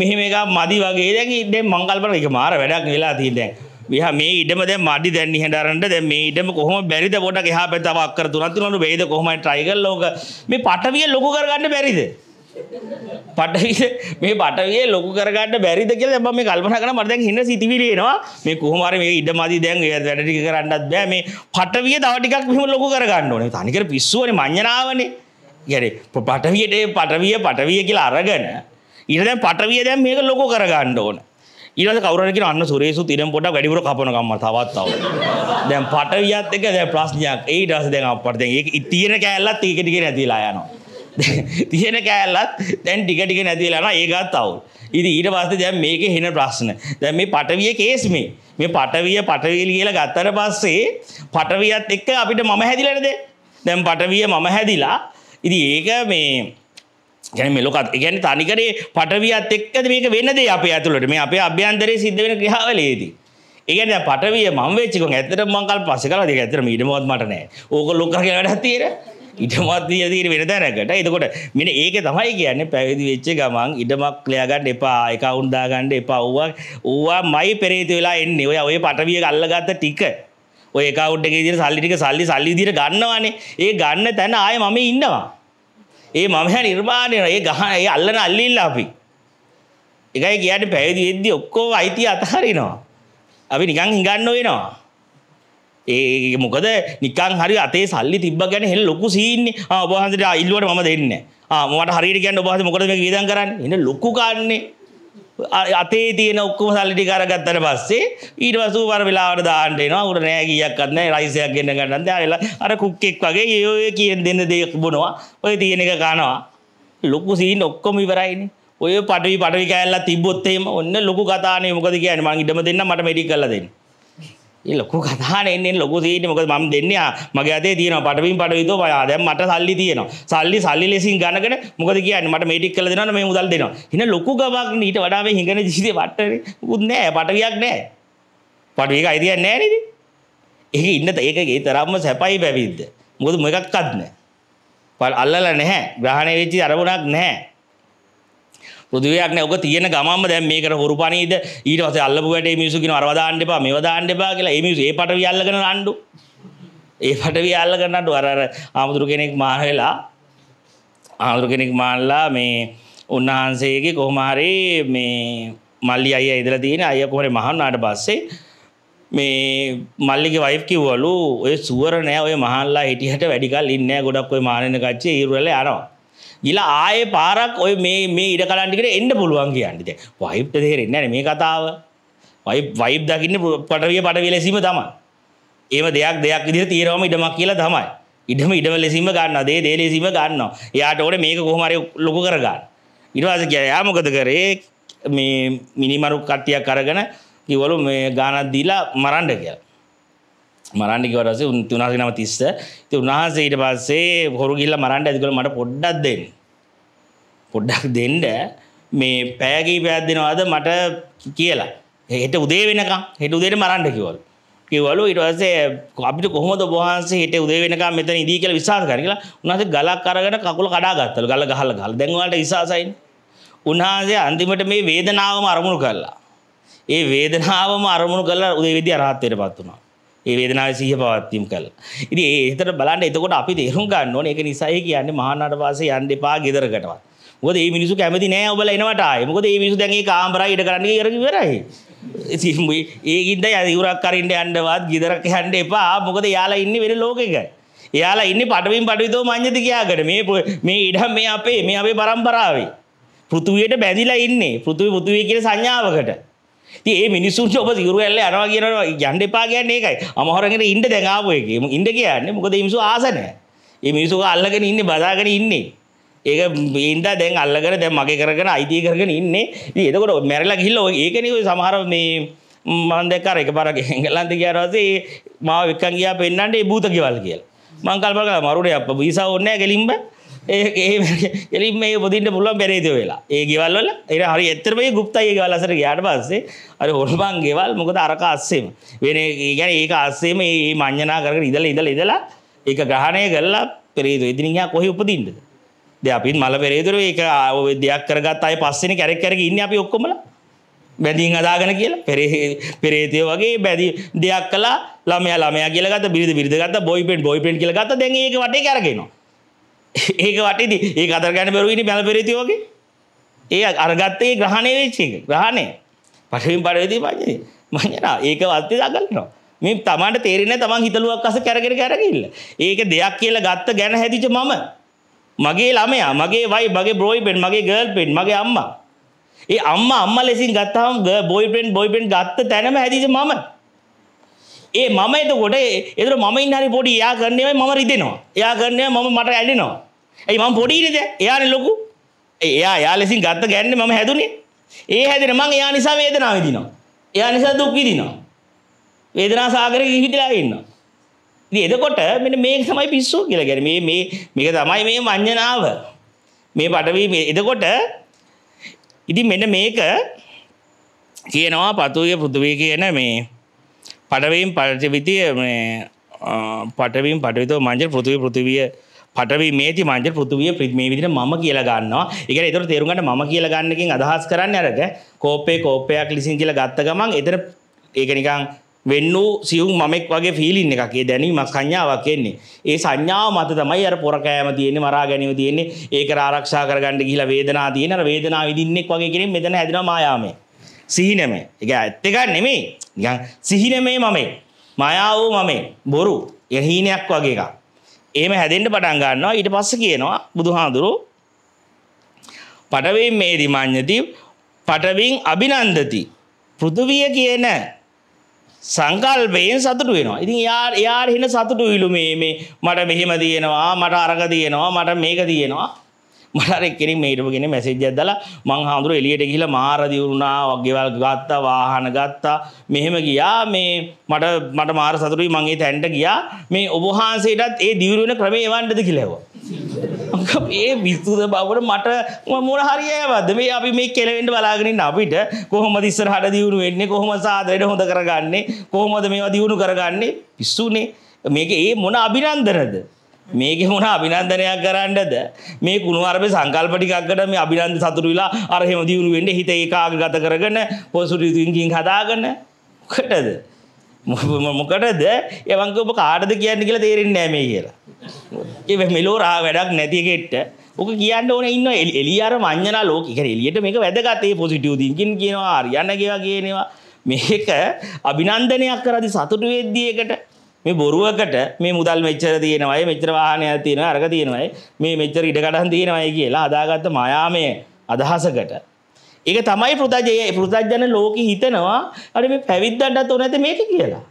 මෙහෙම එකක් මදි වගේ දැන් දැන් මං කල්පනා ඒක මාර වැඩක් වෙලා තියෙන දැන්. විහා මේ ඉඩම දැන් මදි දැන් නිහඬ අරන්න දැන් මේ ඉඩම කොහොම බැරිද පොඩක් එහා පැත්තව අක්කර තුනක් තුනලු වේද කොහොමයි try කරලා ඕක මේ පටවිය ලොකු කරගන්න බැරිද? පටවිය මේ පටවිය ලොකු කරගන්න බැරිද කියල එබ මේ කල්පන කන මටදැන් හින්න සිතිවිලේනවා මේ කොහමර මේ ඉඩ මදි දැන් වැඩටි කරන්නත් බෑ මේ පටවිය දවටිකක් මෙම ලොකු කරගන්න ඕනේ තනිකර පිස්සුවන මං්ඥනාවනේ ගැරේ පටවියට පටවිය පටවිය කියලා අරගන ඉරද පටවිය දැන් මේක ලොකු කරගන්න ඕන ඉරද කවරක අන්න සුරේසු තිරම් පොට වැඩිපුර කපනකම්ම තවත්තාව දැන් පටවියත් එක දැ ප්‍රශ්නයක් ඒ ටස දැන් අපට ඒ ඉතිර කෑල්ලත් ඒකටික නැතිලා යනවා තියෙන කෑල්ලත් දැන් ටිකටික නැතිලලා ඒගත් අවුල් ඉදි ඊට පස්සේ දැන් මේක හෙන ප්‍රශ්න දැන් මේ පටවිය කේස් මේ මේ පටවිය පටවියල් කියලා ගත්තට පස්සේ පටවියත් එක්ක අපිට මම හැදිලනද දැන් පටවිය මම හැදිලා ඉදි ඒක මේ ගැන මෙලොකත් ගැන තනිකරේ පටවියත් එක්කද මේක වෙනදේ අපේ ඇතුළට මේ අපේ අභ්‍යන්තරයේ සිද්ධ වෙන ක්‍රියාවලේදී ඒකන පටවිය මං වෙච්චික ඇතර මංකල් පස කල දෙක ඇතර මීටමවත් මටනෑ ඕක ලොක වැඩ තිේර ඉටමත් වී තීර වෙන දැනකට එතකොට මෙන ඒක තමයි කියන්න පැවිදි වෙච්ච ගමන් ඉඩමක් ලයාගන්න එපා එකවුන්දාගන්න එපා ඔවා ඕවා මයි පෙරේතු වෙලා එන්න ඔය ඔය පටවිය අල්ලගත්ත ටික ඔය එකවුන්ට එක දිර සල්ලිටික සල්ලි සල්ලිදිර ගන්නවානේ ඒ ගන්න තැන ආය මම ඉන්නවා ඒ මමහ නිර්මාණය ඒ ගහන ඒ අල්ලන අල්ලිල්ල අපි එකයි කියන්න පැවිදි වෙද්දි ඔක්කෝ අයිති අතහරිනවා අපි නිකං ඉගන්න වෙනවා ඒ මොකද නිකං හරි අතේ සල්ලි තිබ ගැන හෙල් ලොකු සීන්නේ ඔබහන්සට ඉල්ලුවට ම දෙන්න මට හරි ගැන්න ඔබහස මොකද මේ විදන් කරන්න එන්න ලොකු කාන්නේ අතේ තියෙන ඔක්කොම සල්ලිටි කරගත්තට පස්සේ ඊට පසු වර වෙලාවට දාන්න එනවා උඩ නෑ ගියක් අත් නෑ රයිසයක් ගෙන්න ගන්නත් යාලා අර කුක්කෙක් වගේ ඒ ඔය කියන දෙන්න දෙයක් බොනවා ඔය තියෙන එක කනවා ලොකු සීන් ඔක්කොම ඉවරයිනේ ඔය පටවි පටවි කෑල්ලා තිබ්බොත් එහෙම ඔන්න ලොකු කතානේ මොකද කියන්නේ මං ඉඩම දෙන්න මට මෙඩික් කරලා දෙන්න ලොකු කතානෙන්නේ ලොකු දීන මොකද මම දෙන්නේ මගේ අතේ තියෙනවා පටවින් පටවිතෝ පයා දැන් මට සල්ලි තියෙනවා සල්ලි සල්ලි ලෙසින් ගණගෙන මොකද කියන්නේ මට මේ ටික කරලා දෙනවා මේ මුදල් දෙනවා එහෙනම් ලොකු ගමක් ඊට වඩා මේ හිඟන ජීවිතේ වටේ උත් නෑ පටවියක් නෑ පටවියක අයිතියක් නෑ නේද ඒක ඉන්න ඒක ඒ තරම්ම සැපයි පැවිද්ද මොකද මොකක්වත් නෑ අල්ලලා නැහැ ග්‍රහණය වෙච්චි අරමුණක් නැහැ පෘතිවයක් නයක තියෙන ගමම දැම් මේකට හොරු පනීද ඊට වස අල්ලපු වැට මිසුකින අරවදාන්ඩපා මේවදාන්ඩපා කියලා එමිසේ පට වියල්ලගෙන රන්ඩු ඒ පට වියල්ල කරන්නට අරර ආමුදුරු කෙනෙක් මාහලා ආමුදුරු කෙනෙක් මාල්ලා මේ උන්වහන්සේගේ කොහමාරි මේ මල්ලි අය ඉදල තියෙන අය කොහරේ මහන්නාට පස්සේ මේ මල්ලිගේ වයිෆ් කිව්වලු ඔය සුවර නෑ ඔය මහන්ලා හිටියට වැඩිකල් ඉන්න ගොඩක් ඔය මානන කච්චේ ඉරුවල යනවා ගිල ආය පාරක් ඔය මේ මේ ඉඩ කලන්ටිකට එන්න පුළුවන් කියන්නට වයිප්ට දෙහෙරෙන්න මේ කතාව වයි වයිබ් දකින්න පටවිය පටවිය ලෙසීම තම ඒම දෙයක් දෙයක් ඉදිර තීරවම ඉඩමක් කියලා තමයි ඉඩම ඉඩම ලෙසීම ගන්න දේ දේ ලෙසීම ගන්නවා එයාට ඕට මේක කොහමරය ලොකු කරගන්න ඉටවාස කියයා මොකද කරේ මේ මිනිමරු කට්ටියක් කරගෙන කිවලු මේ ගානත් දීලා මරන්ඩ කියලා මරන්ඩිකවරස උන් තුනාසිනම තිස්ස ති උන්හන්සේ ඊට පස්සේ හොරු ගිල්ල මරන්ඩ ඇතිකළ මට පොඩ්ඩක් දෙන්නේ පොඩ්ඩක් දෙන්ඩ මේ පෑගී පැත්දෙනවාද මට කියලා හෙට උදේ වෙනකම් හෙට උදේට මරන්ඩ කිවල් කිවලු ඉටවසේ අපිට කොහොමද බහන්සේ හිට උදේ වෙනක මෙත ඉදී කියල විශාස කරලා උන්හස ගලක් කරගෙන කකුල කඩාගත්තල ගල ගහල ගල් දැන්වාට විශසයින් උන්හාසේ අන්තිමට මේ වේදනාවම අරමුණු කරලා ඒ වේදනාවම අරමුණු කරලා උදේ විදි අරහත්තයට පත් වුණා ඒ වේදනාව සීහ පවත්වීම කළ ඉති ඒතට බලන්න එතකොට අපි තේරුම් ගන්න ඕන එක නිසයි කියන්නේ මහානාට පාසේ යන්න එපා ගෙදරකටවත් මොකද මේ මිනිස්සු කැමති නෑ ඔබලා එනවට ආයේ. මොකද මේ මිනිස්සු දැන් ඒ කාමරය ඉඩ කරන්න කියලා ඉවරයි. ඉතින් ඒකින්ද ඉවුරක් අරින්න යන්නවත් ගෙදරක යන්න එපා. මොකද යාලා ඉන්නේ වෙන ලෝකෙක. එයාලා ඉන්නේ පඩවින් පඩවිතෝ මඤ්ඤති කියාගෙන මේ මේ ඉඩම් මේ අපේ මේ අපේ પરම්පරාවේ. පෘථුවියට බැඳිලා ඉන්නේ. පෘථුවි පෘථුවිය කියන සංඥාවකට. ඉතින් මේ මිනිසුන්ට ඔබ සිවුරු ඇල්ල යනවා කියනවා යන්න එපා කියන්නේ ඒකයි. අමහරගෙන ඉන්න දැන් ආපු එකේ. ඉන්න කියන්නේ මොකද මේ මිනිස්සු ආස නැහැ. මේ මිනිස්සු අල්ලගෙන ඉන්නේ බදාගෙන ඉන්නේ. ඒක ඉන්ද දැන් අල්ලගෙන දැ මගේ කරගෙන අයිති කරගෙන ඉන්නේ ඒකට මැරලා ගිල්ල ඒකනක සමහර මේ මන්දකර එක පර ගෙන්ගලන්ද කියරසේ මා වික්කන් ගියා පෙන්න්නට භූත කිවල් කියල් මංකල්පක මරුට අප විසා ඔන්න කෙලින්බ එලින් මේ පොදින්ට පුළුවන් පෙරේද වෙලා ඒ ගෙවල්ල එ හරි එතරමේ ගුප්තයි ගවලසර ගයාට පස්සේ අර ඔොල්බන් ගෙවල් මොකද අරක අස්සේම වෙන ගැන ඒක අස්සේම ඒ මං්ඥනා කර ඉදල ඉදල ඉදලා ඒ ග්‍රහණය කරලා පෙරේද ඉදිනියා කොහි උපදින්ට ද අපිත් මල පෙරේදරු ඒක ආව දෙයක් කරගත් අය පස්සෙන කැරෙක් කරක ඉන්න අපි ඔක්කොමල බැඳීන් අදාගෙන කියලා පෙරේ පෙරේතය වගේ බැදි දෙයක් කලා ළමය ළමය කියලගත බිරිද බිරිදගත බොයිපෙන් බොයිපෙන් කියලගත දැන් ඒක වටේ කරගෙනවා ඒක වටේදී ඒ අදර ගැන බැරුවනි බැල පෙරේති වගේ ඒ අරගත්තේ ග්‍රහණය වෙච්චි ග්‍රහණය පටවින් පරවේදී පජන මංජනා ඒක වත්තේ දගන්නවා මේ තමන්ට තේරෙන තමන් හිතලුවක් අස කැරගෙන කැරගිල්ල ඒක දෙයක් කියලා ගත්ත ගැන හැදිච මම මගේ ළමයා මගේ වයි මගේ බ්‍රෝයි පෙන් මගේ ගර්ල් පෙන් මගේ අම්මා ඒ අම්මා අම්ම ලෙසින් ගත්තාම බොයි පෙන් බොයි පෙන් ගත්ත තැනම හැදිච මම ඒ මම එතකොට එතර මම ඉන්න හරි පොඩි එයා කරන්නේ මම රිදෙනවා එයා කරන්නේ මම මට ඇලෙනවා ඇයි මම පොඩි නේද එයානේ ලොකු එයා එයා ලෙසින් ගත්ත ගන්නේ මම හැදුනේ ඒ හැදෙන මං එයා නිසා වේදනාව විඳිනවා එයා නිසා දුක් විඳිනවා වේදනා සාගරේ හිටලා ඉන්නවා එදකොට මෙ මේ තමයි පිස්සෝ කියලා ගැන මේ මේ මේක තමයි මේ මං්ඥනාව මේ පටවී මේ එදකොට ඉති මෙන මේක කියනවා පතුගේ පෘතුවී කියන මේ පටවීම් පරචවිතිය මේ පටවීම් පටවිත මංජ පෘතිවී පෘතිවිය පටවී මේති මංජ පෘතුවිය ප්‍රිත්මේ විදිට ම කියලා ගන්නවා එක එතර තේරුගට ම කියලා ගන්නකින් අදහස් කරන්න අරක කෝපේ කෝපයක් ලිසින් කියලා ගත්ත ගමන් එතර ඒකනිකං වෙන්නූ සියුම් මමෙක් වගේ ෆිලින් එකගේ දැනීමක් සංඥාවක් එන්නේ ඒ සංඥාව මත තමයි අර පොරකෑම තියෙන්නේ මරා ගැනීම තියෙන්නේ ඒක ආරක්ෂා කරගන්න ගිහිලා වේදනාව තියෙන අර වේදනාව විඳින්නෙක් වගේ කෙනෙක් මෙතන හැදෙනවා මායාවේ සිහිනමේ ඒක ඇත්ත එකක් නෙමෙයි නිකන් සිහිනමේ මමේ මායාව මමේ බොරු එහීනයක් වගේ එකක් එහෙම හැදෙන්න පටන් ගන්නවා ඊට පස්සේ කියනවා බුදුහාඳුරෝ පඩවේ මේ දිමඤ්ඤති පඩවින් අබිනන්දති පෘථුවිය කියන සංකල්පයෙන් සතුට වෙනවා ඉතින් යා යාර හෙන සතුටු විලු මේ මේ මට මෙහෙම තියෙනවා මට අරග තියෙනවා මට මේක තියෙනවා මටරක්කෙනෙක් මේටමගෙන මැසේජ ඇදලා මං හාමුදුර එලියට ගිහිල මාරදිවුණා වගේවල් ගත්තා වාහන ගත්තා මෙහෙම ගියා මේ මට මට මාර සතුරුයි මගේ තැන්ට ගියා මේ ඔබහන්සේටත් ඒ දිවරුවෙන ක්‍රමේ එවන්ටද කිලෙවා ඒ විස්තුද බවට මට මුර හරියවද මේ අපි මේ කෙලවෙන්ට බලාගෙනින් අපිට කොහොම දිස්සර හට දියුණු වෙන්නේ කොහොම සාදරයට හොඳ කරගන්නේ කොහොමද මේවා දියුණු කරගන්නේ පිස්සුනේ මේක ඒ මොන අභිනන්දනද මේකෙ මොන අභිනන්දනයක් කරන්නද මේ කුණුවරබේ සංකල්ප ටිකක්කට මේ අභිනන්ද සතුරු විලා අර හැම දියුණු වෙන්න හිත ඒකාගත කරගෙන පොසුරිතුන්කින් හදාගෙන මොකටද මොකටද එවංක ඔබ කාටද කියන්නේ කියලා තේරෙන්නේ නැහැ මේ කියලා. ඒ මෙලෝ රා වැඩක් නැති එකෙට්ට ඕක කියන්න ඕන ඉන්න එලියර මං්ඥනා ලෝක එක එලියට මේක වැදගතේ පොසිටිය දිගින් කියනවා අරියන්න කියවා කියනවා මේක අභිනන්දනයක් කරදි සතුටු වෙද්දියකට මේ බොරුවකට මේ මුදල් මෙච්චර තියෙනවයි මෙච්චර වාහනයක් තියෙනවා අරක තියෙනවයි මේ මෙච්චර ඉඩකඩම් තියෙනවයි කියලා අදාගත්ත මායාමය අදහසකට ඒක තමයි පෘථජය පෘථජන ලෝකෙ හිතනවා අර මේ පැවිද්දන්ටත් උන ඇති මේක කියලා.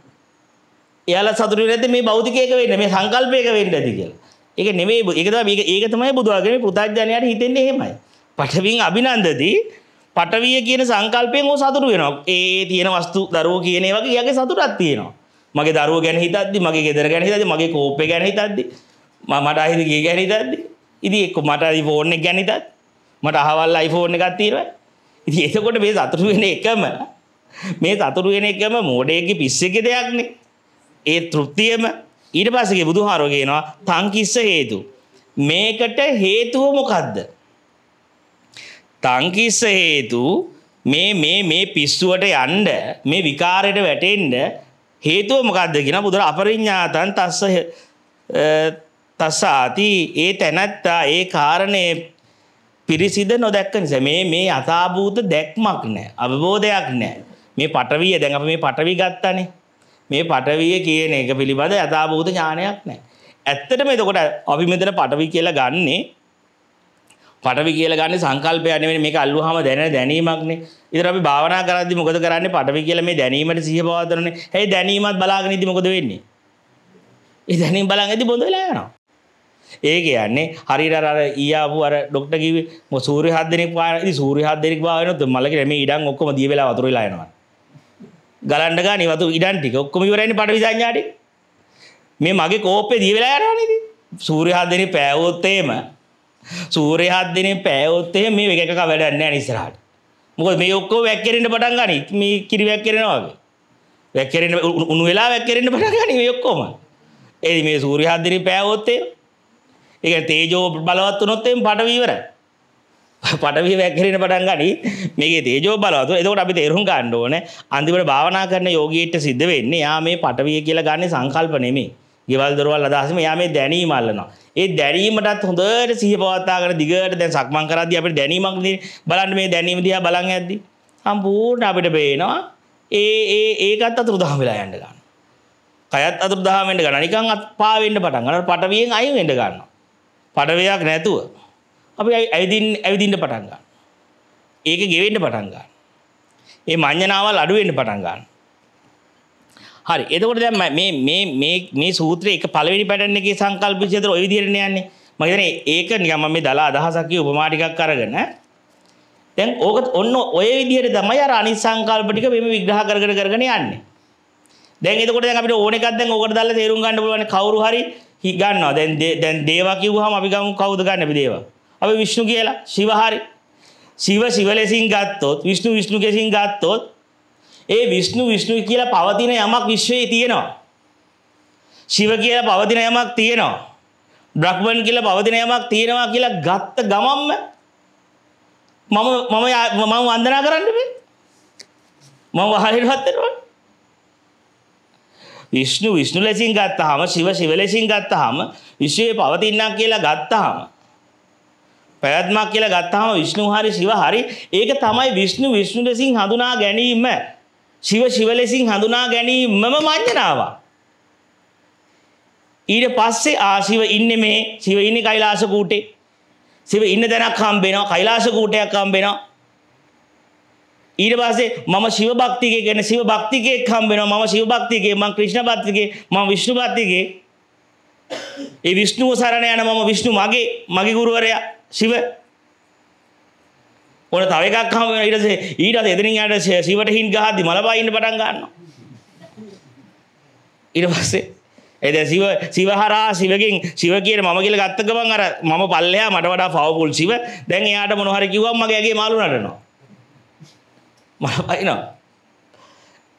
එයාලා සතුටු නැති මේ භෞතිකයක වෙන්නේ මේ සංකල්පයක වෙන්නේ ඇති කියලා. ඒක නෙමෙයි ඒක තමයි මේක ඒක තමයි බුදුආගමේ පෘථජනයාට හිතෙන්නේ එහෙමයි. පඨවින් අභිනන්දති පටවිය කියන සංකල්පයෙන් ඕ සතුරු වෙනවා. ඒ තියෙන වස්තු දරුවෝ කියන ඒවා කියාගේ සතුටක් තියෙනවා. මගේ දරුව ගැන හිතද්දි මගේ ගෙදර ගැන හිතද්දි මගේ කෝපය ගැන හිතද්දි මට අහිත ගේ ගැන හිතද්දි ඉතින් එක්ක මට ෆෝන් එක ගැන හිතත් මට අහවල් iPhone එකක් තියෙනවා ඉතින් එතකොට මේ සතුටු වෙන එකම මේ සතුටු වෙන එකම මෝඩයෙක්ගේ පිස්සෙක්ගේ දෙයක්නේ ඒ තෘප්තියම ඊට පස්සේ බුදුහාරෝ කියනවා තංකිස්ස හේතු මේකට හේතුව මොකද්ද තංකිස්ස හේතු මේ මේ මේ පිස්සුවට යන්න මේ විකාරයට වැටෙන්න හේතුව මොකක්ද කියෙන බුදුර අපරිඥාතන් තස්ස තස්සාති ඒ තැනැත්තා ඒ කාරණය පිරිසිද නොදැක්ක නිසා මේ මේ අතාභූත දැක්මක් නෑ අවබෝධයක් නෑ මේ පටවිය දැඟ මේ පටවි ගත්තනේ මේ පටවිය කියන එක පිළිබඳ යථභූත ඥානයක් නෑ ඇත්තට මේතකොට අපි මෙතන පටවි කියලා ගන්නේ පටවි කියලා ගන්න සංකල්පය නෙවෙයි මේක අල්ලුවාම දැනෙන දැනීමක්නේ. ඉතින් අපි භාවනා කරද්දි මොකද කරන්නේ? පටවි කියලා මේ දැනීමට සිහිය පවත්වනනේ. හැයි දැනීමත් බලාගෙන ඉදි මොකද වෙන්නේ? ඒ දැනීම බලන් ඉදි බොඳ වෙලා යනවා. ඒ කියන්නේ හරියට අර ඊයාපු අර ડોක්ටර් කිව්වේ මො සූර්ය හත් දෙනෙක් පාන ඉතින් සූර්ය හත් දෙනෙක් පාවෙනොත් මලගේ මේ ඉඩම් ඔක්කොම දිය වෙලා වතුර වෙලා යනවා. ගලන්න ගානේ වතු ඉඩම් ටික ඔක්කොම ඉවරයිනේ පටවි සංඥාටි. මේ මගේ කෝපේ දිය වෙලා යනවනේ ඉතින්. සූර්ය හත් දෙනෙක් පෑවොත් එimhe සූරයාත්දිනේ පෑවොත්තේ මේ එකක වැඩන්න නිසරහට මොක මේ ඔක්කෝ වැැක්කරෙන්ට පටන් ගනි මේ කිරි වැැක්කරෙනවාගේ වැැක්කරෙන උුණු වෙලා වැැක්කරෙන්ට පටගන මේ ඔක්කොම එදි මේ සූරයාත්දිරි පෑවොත්තේ ඒ තේජෝ බලවත් නොත්තෙන් පටවීවර පටවී වැැකරෙන පටන් ගනි මේ තේජෝ බලවතු එතකට අපි තේරුම් ගණ්ඩෝන අන්තිවට භාවනා කරන යෝගීට සිද්ධ වෙන්නේ යා මේ පටවිය කියලා ගන්න සංකල්ප නෙමේ ගෙවල් දොරවල් අදහසම යා මේ දැනීම අල්ලනවා. ඒ දැරීමටත් හොඳට සිහිය පවත්තා කරන දිගට දැන් සක්මන් කරද්දී අපිට දැනීමක් බලන්න මේ දැනීම දිහා බලන් යද්දී සම්පූර්ණ අපිට පේනවා ඒ ඒ ඒකත් අතුරුදහන් වෙලා යන්න ගන්න. කයත් අතුරුදහන් වෙන්න ගන්න. නිකන් අත් පා වෙන්න පටන් ගන්නවා. පටවියෙන් අයින් වෙන්න ගන්නවා. පටවියක් නැතුව අපි ඇවිදින් ඇවිදින්න පටන් ගන්නවා. ඒක ගෙවෙන්න පටන් ගන්නවා. ඒ මඤ්ඤණාවල් අඩු වෙන්න පටන් ගන්නවා. හරි එතකොට දැන් මේ මේ මේ මේ සූත්‍රයේ එක පළවෙනි පැටර්න් එකේ සංකල්ප විචේතර ওই විදිහට යන්නේ මම කියන්නේ ඒක නිකන් මම මේ දලා අදහසක් කිය උපමා ටිකක් අරගෙන දැන් ඕක ඔන්න ඔය විදිහට තමයි අර අනිත් සංකල්ප ටික මෙමෙ විග්‍රහ කරගෙන කරගෙන යන්නේ දැන් එතකොට දැන් අපිට ඕන එකක් දැන් ඕකට දාලා තේරුම් ගන්න පුළුවන් කවුරු හරි ගන්නවා දැන් දැන් දේවා කිව්වහම අපි ගමු කවුද ගන්න අපි දේවා අපි විෂ්ණු කියලා ශිව හරි ශිව ශිව ලෙසින් ගත්තොත් විෂ්ණු විෂ්ණු ලෙසින් ගත්තොත් ඒ විෂ්ණු විෂ්ණු කියලා පවතින යමක් විශ්වයේ තියෙනවා. ශිව කියලා පවතින යමක් තියෙනවා. බ්‍රහ්මන් කියලා පවතින යමක් තියෙනවා කියලා ගත්ත ගමම්ම මම මම මම වන්දනා කරන්න බෑ. මම වහලිනවත් වෙනවා. විෂ්ණු විෂ්ණු ලෙසින් ගත්තාම ශිව ශිව ලෙසින් ගත්තාම විශ්වයේ පවතින්නක් කියලා ගත්තාම පැවැත්මක් කියලා ගත්තාම විෂ්ණු හරි ශිව හරි ඒක තමයි විෂ්ණු විෂ්ණු ලෙසින් හඳුනා ගැනීම ශිව ශිවලෙසින් හඳුනා ගැනීමම මං්්‍යනාවක්. ඊට පස්සේ ආශිව ඉන්න මේ ශිව ඉන්න කයිලාස කූටේ සිව ඉන්න දැනක් හම්බෙනවා කයිලාස කූටයක් හම්බෙනවා ඊට පස්සේ මම ශිව භක්තිකය ගැන ශිව භක්තිකයෙක් හම්බෙනවා මම ශිව භක්තිකේ මම ක්‍රිෂ්ණ භක්තිකේ මම විෂ්ණු භක්තිකේ ඒ විෂ්ණුව සරණ යන මම විෂ්ණු මගේ මගේ ගුරුවරයා ශිව මොන තව එකක් හම් වෙනවා ඊට පස්සේ ඊට පස්සේ එතනින් යට සිවට හින් ගහද්දි මලපා ඉන්න පටන් ගන්නවා ඊට පස්සේ ඒ දැන් සිව සිවහරා සිවගෙන් සිව කියන මම කියලා ගත්ත ගමන් අර මම පල්ලෙහා මට වඩා පවර්ෆුල් සිව දැන් එයාට මොන හරි කිව්වම මගේ ඇගේ මාළු නටනවා මලපා ඉනවා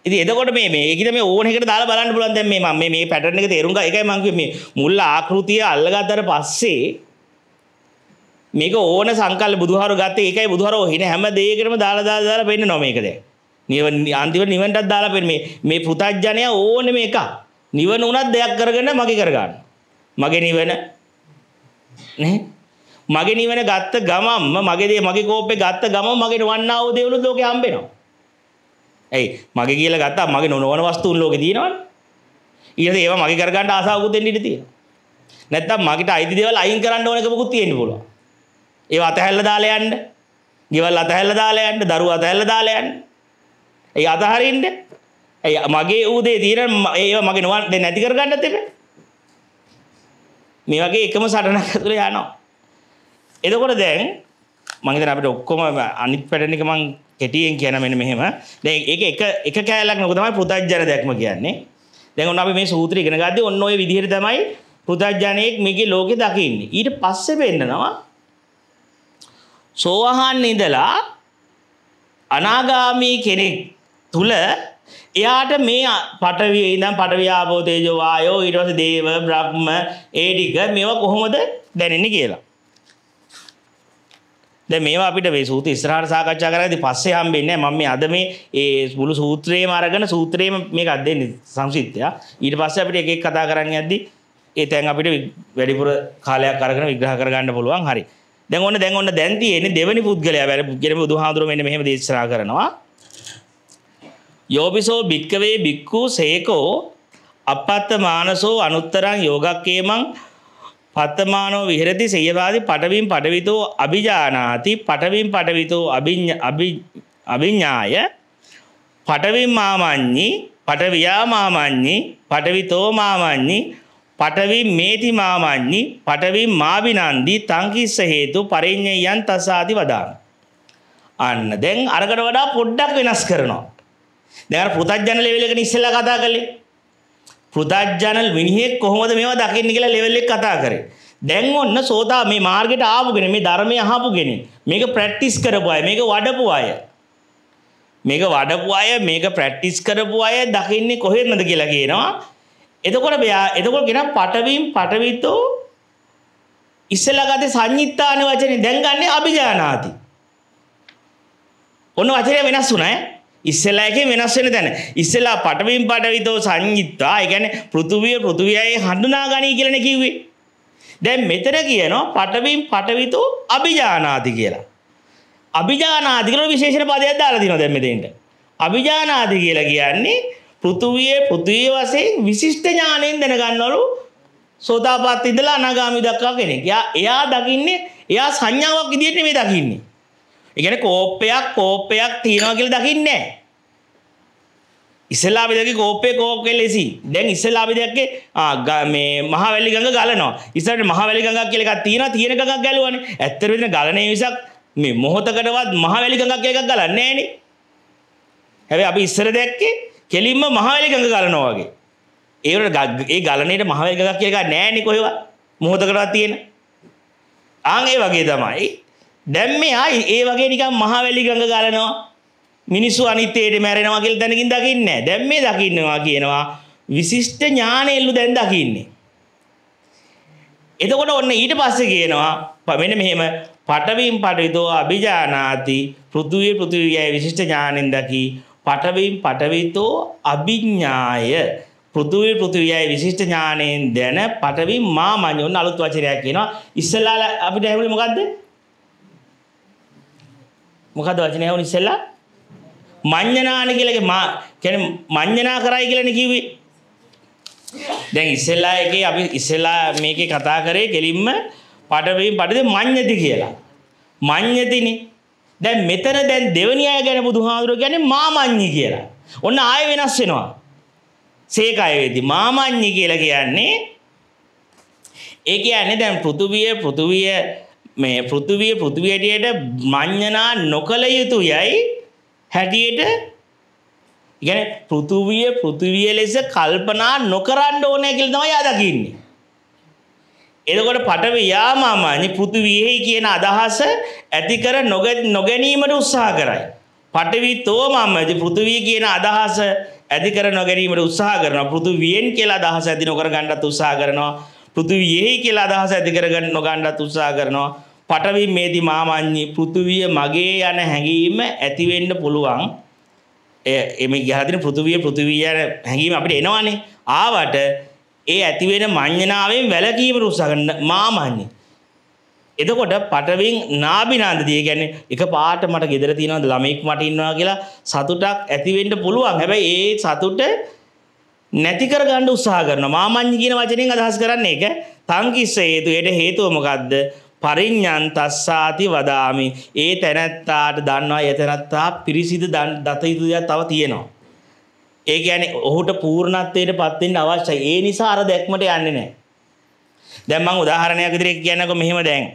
ඉතින් එතකොට මේ මේ ඒකිට මේ ඕන එකට දාලා බලන්න පුළුවන් දැන් මේ මම මේ මේ පැටර්න් එක තේරුම් ගා ඒකයි මම කිව්වේ මේ මුල් ආකෘතිය අල්ලගත්තට පස්සේ මේක ඕන සංකල් බුදුහාර ගත්ත ඒකයි බුදුහාරෝ හින හැම දෙයකටම දාලා දාලා දාලා පෙන්නන මේකද නිවන අන්තිමට නිවනටත් දාලා පෙන්න මේ මේ පුතඥය ඕනේ මේක නිවන උනත් දෙයක් කරගෙන මගේ කරගන්න මගේ නිවන නේ මගේ නිවන ගත්ත ගමම්ම මගේ දේ මගේ කෝපේ ගත්ත ගමම මගේ වන්නා වූ දේවලුත් ලෝකේ හම්බෙනවා ඇයි මගේ කියලා ගත්තා මගේ නොනවන වස්තුන් ලෝකේ තියෙනවනේ ඊට ඒවා මගේ කරගන්න ආසාවකුත් එන්න ඉඩ තියෙනවා නැත්තම් මගේට අයිති දේවල් අයින් කරන්න ඕන එකකුත් තියෙන්න පුළුවන් ඒ අතහැල්ල දාලයන්ට ගෙවල් අතහැල්ල දාලයන්ට දරු අතහැල්ල දාලයන් ඒ අතහරින්ට ඇ මගේ ඌදේ තීරණ ඒ මගේ නොවන්ට නැති කරගන්න තිබ මේ වගේ එකම සටනක් ඇතුළ යනවා එදකොට දැන් මගේ අපට ඔක්කොම අනිත් පැටනික මං කෙටියෙන් කියන මෙන මෙහෙම දැ ඒ එක එක කෑලක් නොකතමයි පුතජ්ජන දැක්ම කියන්නේ දැන් ඔන්න අපි මේ සූත්‍ර ඉගෙන ගද්දී ඔන්න ඔය විදිහට තමයි පුතජ්ජනයෙක් මේකේ ලෝකේ දකින්නේ ඊට පස්සේ වෙන්නනවා සෝවහන් ඉඳලා අනාගාමී කෙනෙක් තුල එයාට මේ පටවිය ඉඳන් පටවියාපෝ තේජෝ වායෝ ඊට පස්සේ දේව බ්‍රහ්ම ඒ ටික මේවා කොහොමද දැනෙන්නේ කියලා. දැන් මේවා අපිට මේ සූත්‍ර ඉස්සරහට සාකච්ඡා කරද්දී පස්සේ හම්බෙන්නේ නැහැ. මම මේ අද මේ ඒ මුළු සූත්‍රේම අරගෙන සූත්‍රේම මේක අදෙන්නේ සංසිද්ධය. ඊට පස්සේ අපිට එක එක කතා කරන්න යද්දී ඒ තැන් අපිට වැඩිපුර කාලයක් අරගෙන විග්‍රහ කරගන්න පුළුවන්. හරි. දැන් ඔන්න දැන් ඔන්න දැන් තියෙන්නේ දෙවෙනි පුද්ගලයා බැල කියන බුදුහාඳුර මෙන්න මෙහෙම දේශනා කරනවා යෝපිසෝ භික්කවේ බික්කු සේකෝ අපත්ත මානසෝ අනුත්තරං යෝගක්කේමං පත්තමානෝ විහෙරති සේයවාදී පටවින් පටවිතෝ අභිජානාති පටවින් පටවිතෝ අභිඥාය පටවින් මාමඤ්ඤී පටවියා මාමඤ්ඤී පටවිතෝ මාමඤ්ඤී පටවි මේති මාමඤ්ඤි පටවි මාබිනන්දි තංකිස්ස හේතු පරිඤ්ඤයන් තසාදි වදාන අන්න දැන් අරකට වඩා පොඩ්ඩක් වෙනස් කරනවා දැන් අර පෘථජන ලෙවල් එකනේ ඉස්සෙල්ලා කතා කළේ පෘථජන විනිහෙක් කොහොමද මේවා දකින්නේ කියලා ලෙවල් එක කතා කරේ දැන් ඔන්න සෝදා මේ මාර්ගයට ආපු කෙනෙක් මේ ධර්මය අහපු කෙනෙක් මේක ප්‍රැක්ටිස් කරපු අය මේක වඩපු අය මේක වඩපු අය මේක ප්‍රැක්ටිස් කරපු අය දකින්නේ කොහෙන්ද කියලා කියනවා එතකොට මෙයා එතකොට ගෙන පටවීම් පටවිතෝ ඉස්සලගත සංයුත්තාන වචනේ දැන් ගන්න අභිජානාති. ඔන්න වචනය වෙනස් වුණා ඈ. ඉස්සලා එකේ වෙනස් වෙන තැන. ඉස්සලා පටවින් පටවිතෝ සංයුත්තා. ඒ කියන්නේ පෘථුවිය පෘථුවියයි හඳුනා ගනී කියලානේ කිව්වේ. දැන් මෙතන කියනවා පටවින් පටවිතෝ අභිජානාති කියලා. අභිජානාති කියලා විශේෂණ පදයක් දාලා දිනවා දැන් මෙතෙන්ට. අභිජානාති කියලා කියන්නේ පෘතුවිය පෘතිය වසයෙන් විශිෂ්ට ඥානයෙන් දැනගන්නවලු සෝතාපත් ඉඳලා අනාගාමි දක්වා කෙනෙක්. යා එයා දකින්නේ එයා සංඥාවක් විදිහට මේ දකින්නේ. ඒ කියන්නේ කෝපයක් කෝපයක් තියනවා කියලා දකින්නේ නැහැ. ඉස්සෙල්ලා අපි දැක්කේ කෝපේ කෝපේ ලෙසි. දැන් ඉස්සෙල්ලා අපි දැක්කේ මේ මහවැලි ගඟ ගලනවා. ඉස්සරහට මහවැලි ගඟක් කියලා එකක් තියෙනවා. තියෙන ගඟක් ගලවන්නේ. ඇත්තට වෙන ගලණේ විසක් මේ මොහොතකටවත් මහවැලි ගඟක් කියලා එකක් ගලන්නේ නැහනේ. හැබැයි අපි ඉස්සර දැක්කේ කෙලින්ම මහාලි ගඟ ගලනවා වගේ. ඒවට ඒ ගලණයට මහාලි ගඟක් කියලා නෑනේ කොහෙවත්. මොහොතකටවත් තියෙන. ආන් ඒ වගේ තමයි. දැන් මේ ආයි ඒ වගේ නිකන් මහවැලි ගඟ ගලනවා. මිනිස්සු අනිත්‍යයට මැරෙනවා කියලා දැනගින් දකින්නේ නෑ. දැන් මේ දකින්නවා කියනවා විශිෂ්ට ඥානෙල්ලු දැන් දකින්නේ. එතකොට ඔන්න ඊට පස්සේ කියනවා මෙන්න මෙහෙම පටවින් පටවිදෝ අභිජානාති පෘථුවේ පෘථුවියයි විශිෂ්ට ඥානෙන් දකි පටවින් පටවිතෝ අභිඥ්ඥාය පෘතුවි පෘතිවියයි විශිෂ්ට ඥානයෙන් දැන පටවින් මා මඥුන් අලුත් වචරයක් කියෙනවා ඉස්සල්ලාල අපිට ඇහුලි මොකක්ද මොකද වචනය වුණ ඉස්සෙල්ලා මං්ඥනාන කියලගේ මා කැන මං්ඥනා කරයි කියලන කිවේ දැන් ඉස්සෙල්ලා එක අපි ඉස්සෙල්ලා මේක කතා කරේ කෙලින්ම පටවින් පටද මං්ඥති කියලා මං්ඥතිනේ දැන් මෙතන දැන් දෙවනි අය ගැන බුදුහාඳුර කියන්නේ මාමඤ්ඤි කියලා. ඔන්න ආය වෙනස් වෙනවා. සේක අයවේදී මාමඤ්ඤි කියලා කියන්නේ ඒ කියන්නේ දැන් පෘථුවිය පෘථුවිය මේ පෘථුවිය පෘථුවිය හැටියට මඤ්ඤණා නොකල යුතුයයි හැටියට ඉගෙන පෘථුවිය පෘථුවිය ලෙස කල්පනා නොකරන්න ඕනේ කියලා තමයි ආ දකින්නේ. එදකොට පටවි යාමාමානි පෘතිවියෙහි කියන අදහස ඇතිකර නොගැනීමට උත්සාහ කරයි. පටවි තෝමාමජ පෘතිවී කියන අදහස ඇතිකර නොගැනීමට උත්සාහ කරන පෘතිවියෙන් කියලා අදහස ඇති නොකර ගණ්ඩත් උත්සා කරනවා පෘතිවියෙහි කියලා අදහස ඇතිකරගන්න නොගණ්ඩත් උත්සා කරනවා පටවි මේති මාමං්්‍ය පෘතිවිය මගේ යන හැඟීම ඇතිවෙන්න පුළුවන් එම ගහතින පෘතිවිය පෘතිවිය හැඟීම අපිට එනවානේ ආවට ඒ ඇතිවෙන මං්ඥනාවෙන් වැලකීම රුස්සගන්න මාමන්නේ. එතකොට පටවින් නාබිනාන්දදිය ගැන එක පාට මට ගෙදර තියෙනවද ළමෙක් මටින්වා කියලා සතුටක් ඇතිවෙන්ට පුළුවන් හැබැ ඒ සතුට නැතිකර ගණ්ඩ උත්සාහ කරන මාමං්ජ කියන වචනින් අදහස් කරන්නේ එක තංකිස්ස හේතු එයට හේතුවමකක්ද පරිඥ්ඥන් තස්සාති වදාමි ඒ තැනැත්තාට දන්නවා යතනත්තා පිරිසිදු දන් දතයුතුය තව තියෙනවා. ඒ කියන්නේ ඔහුට පූර්ණත්වයට පත් වෙන්න අවශ්‍යයි. ඒ නිසා අර දැක්මට යන්නේ නැහැ. දැන් මම උදාහරණයක් විදිහට කියන්නකෝ මෙහෙම දැන්.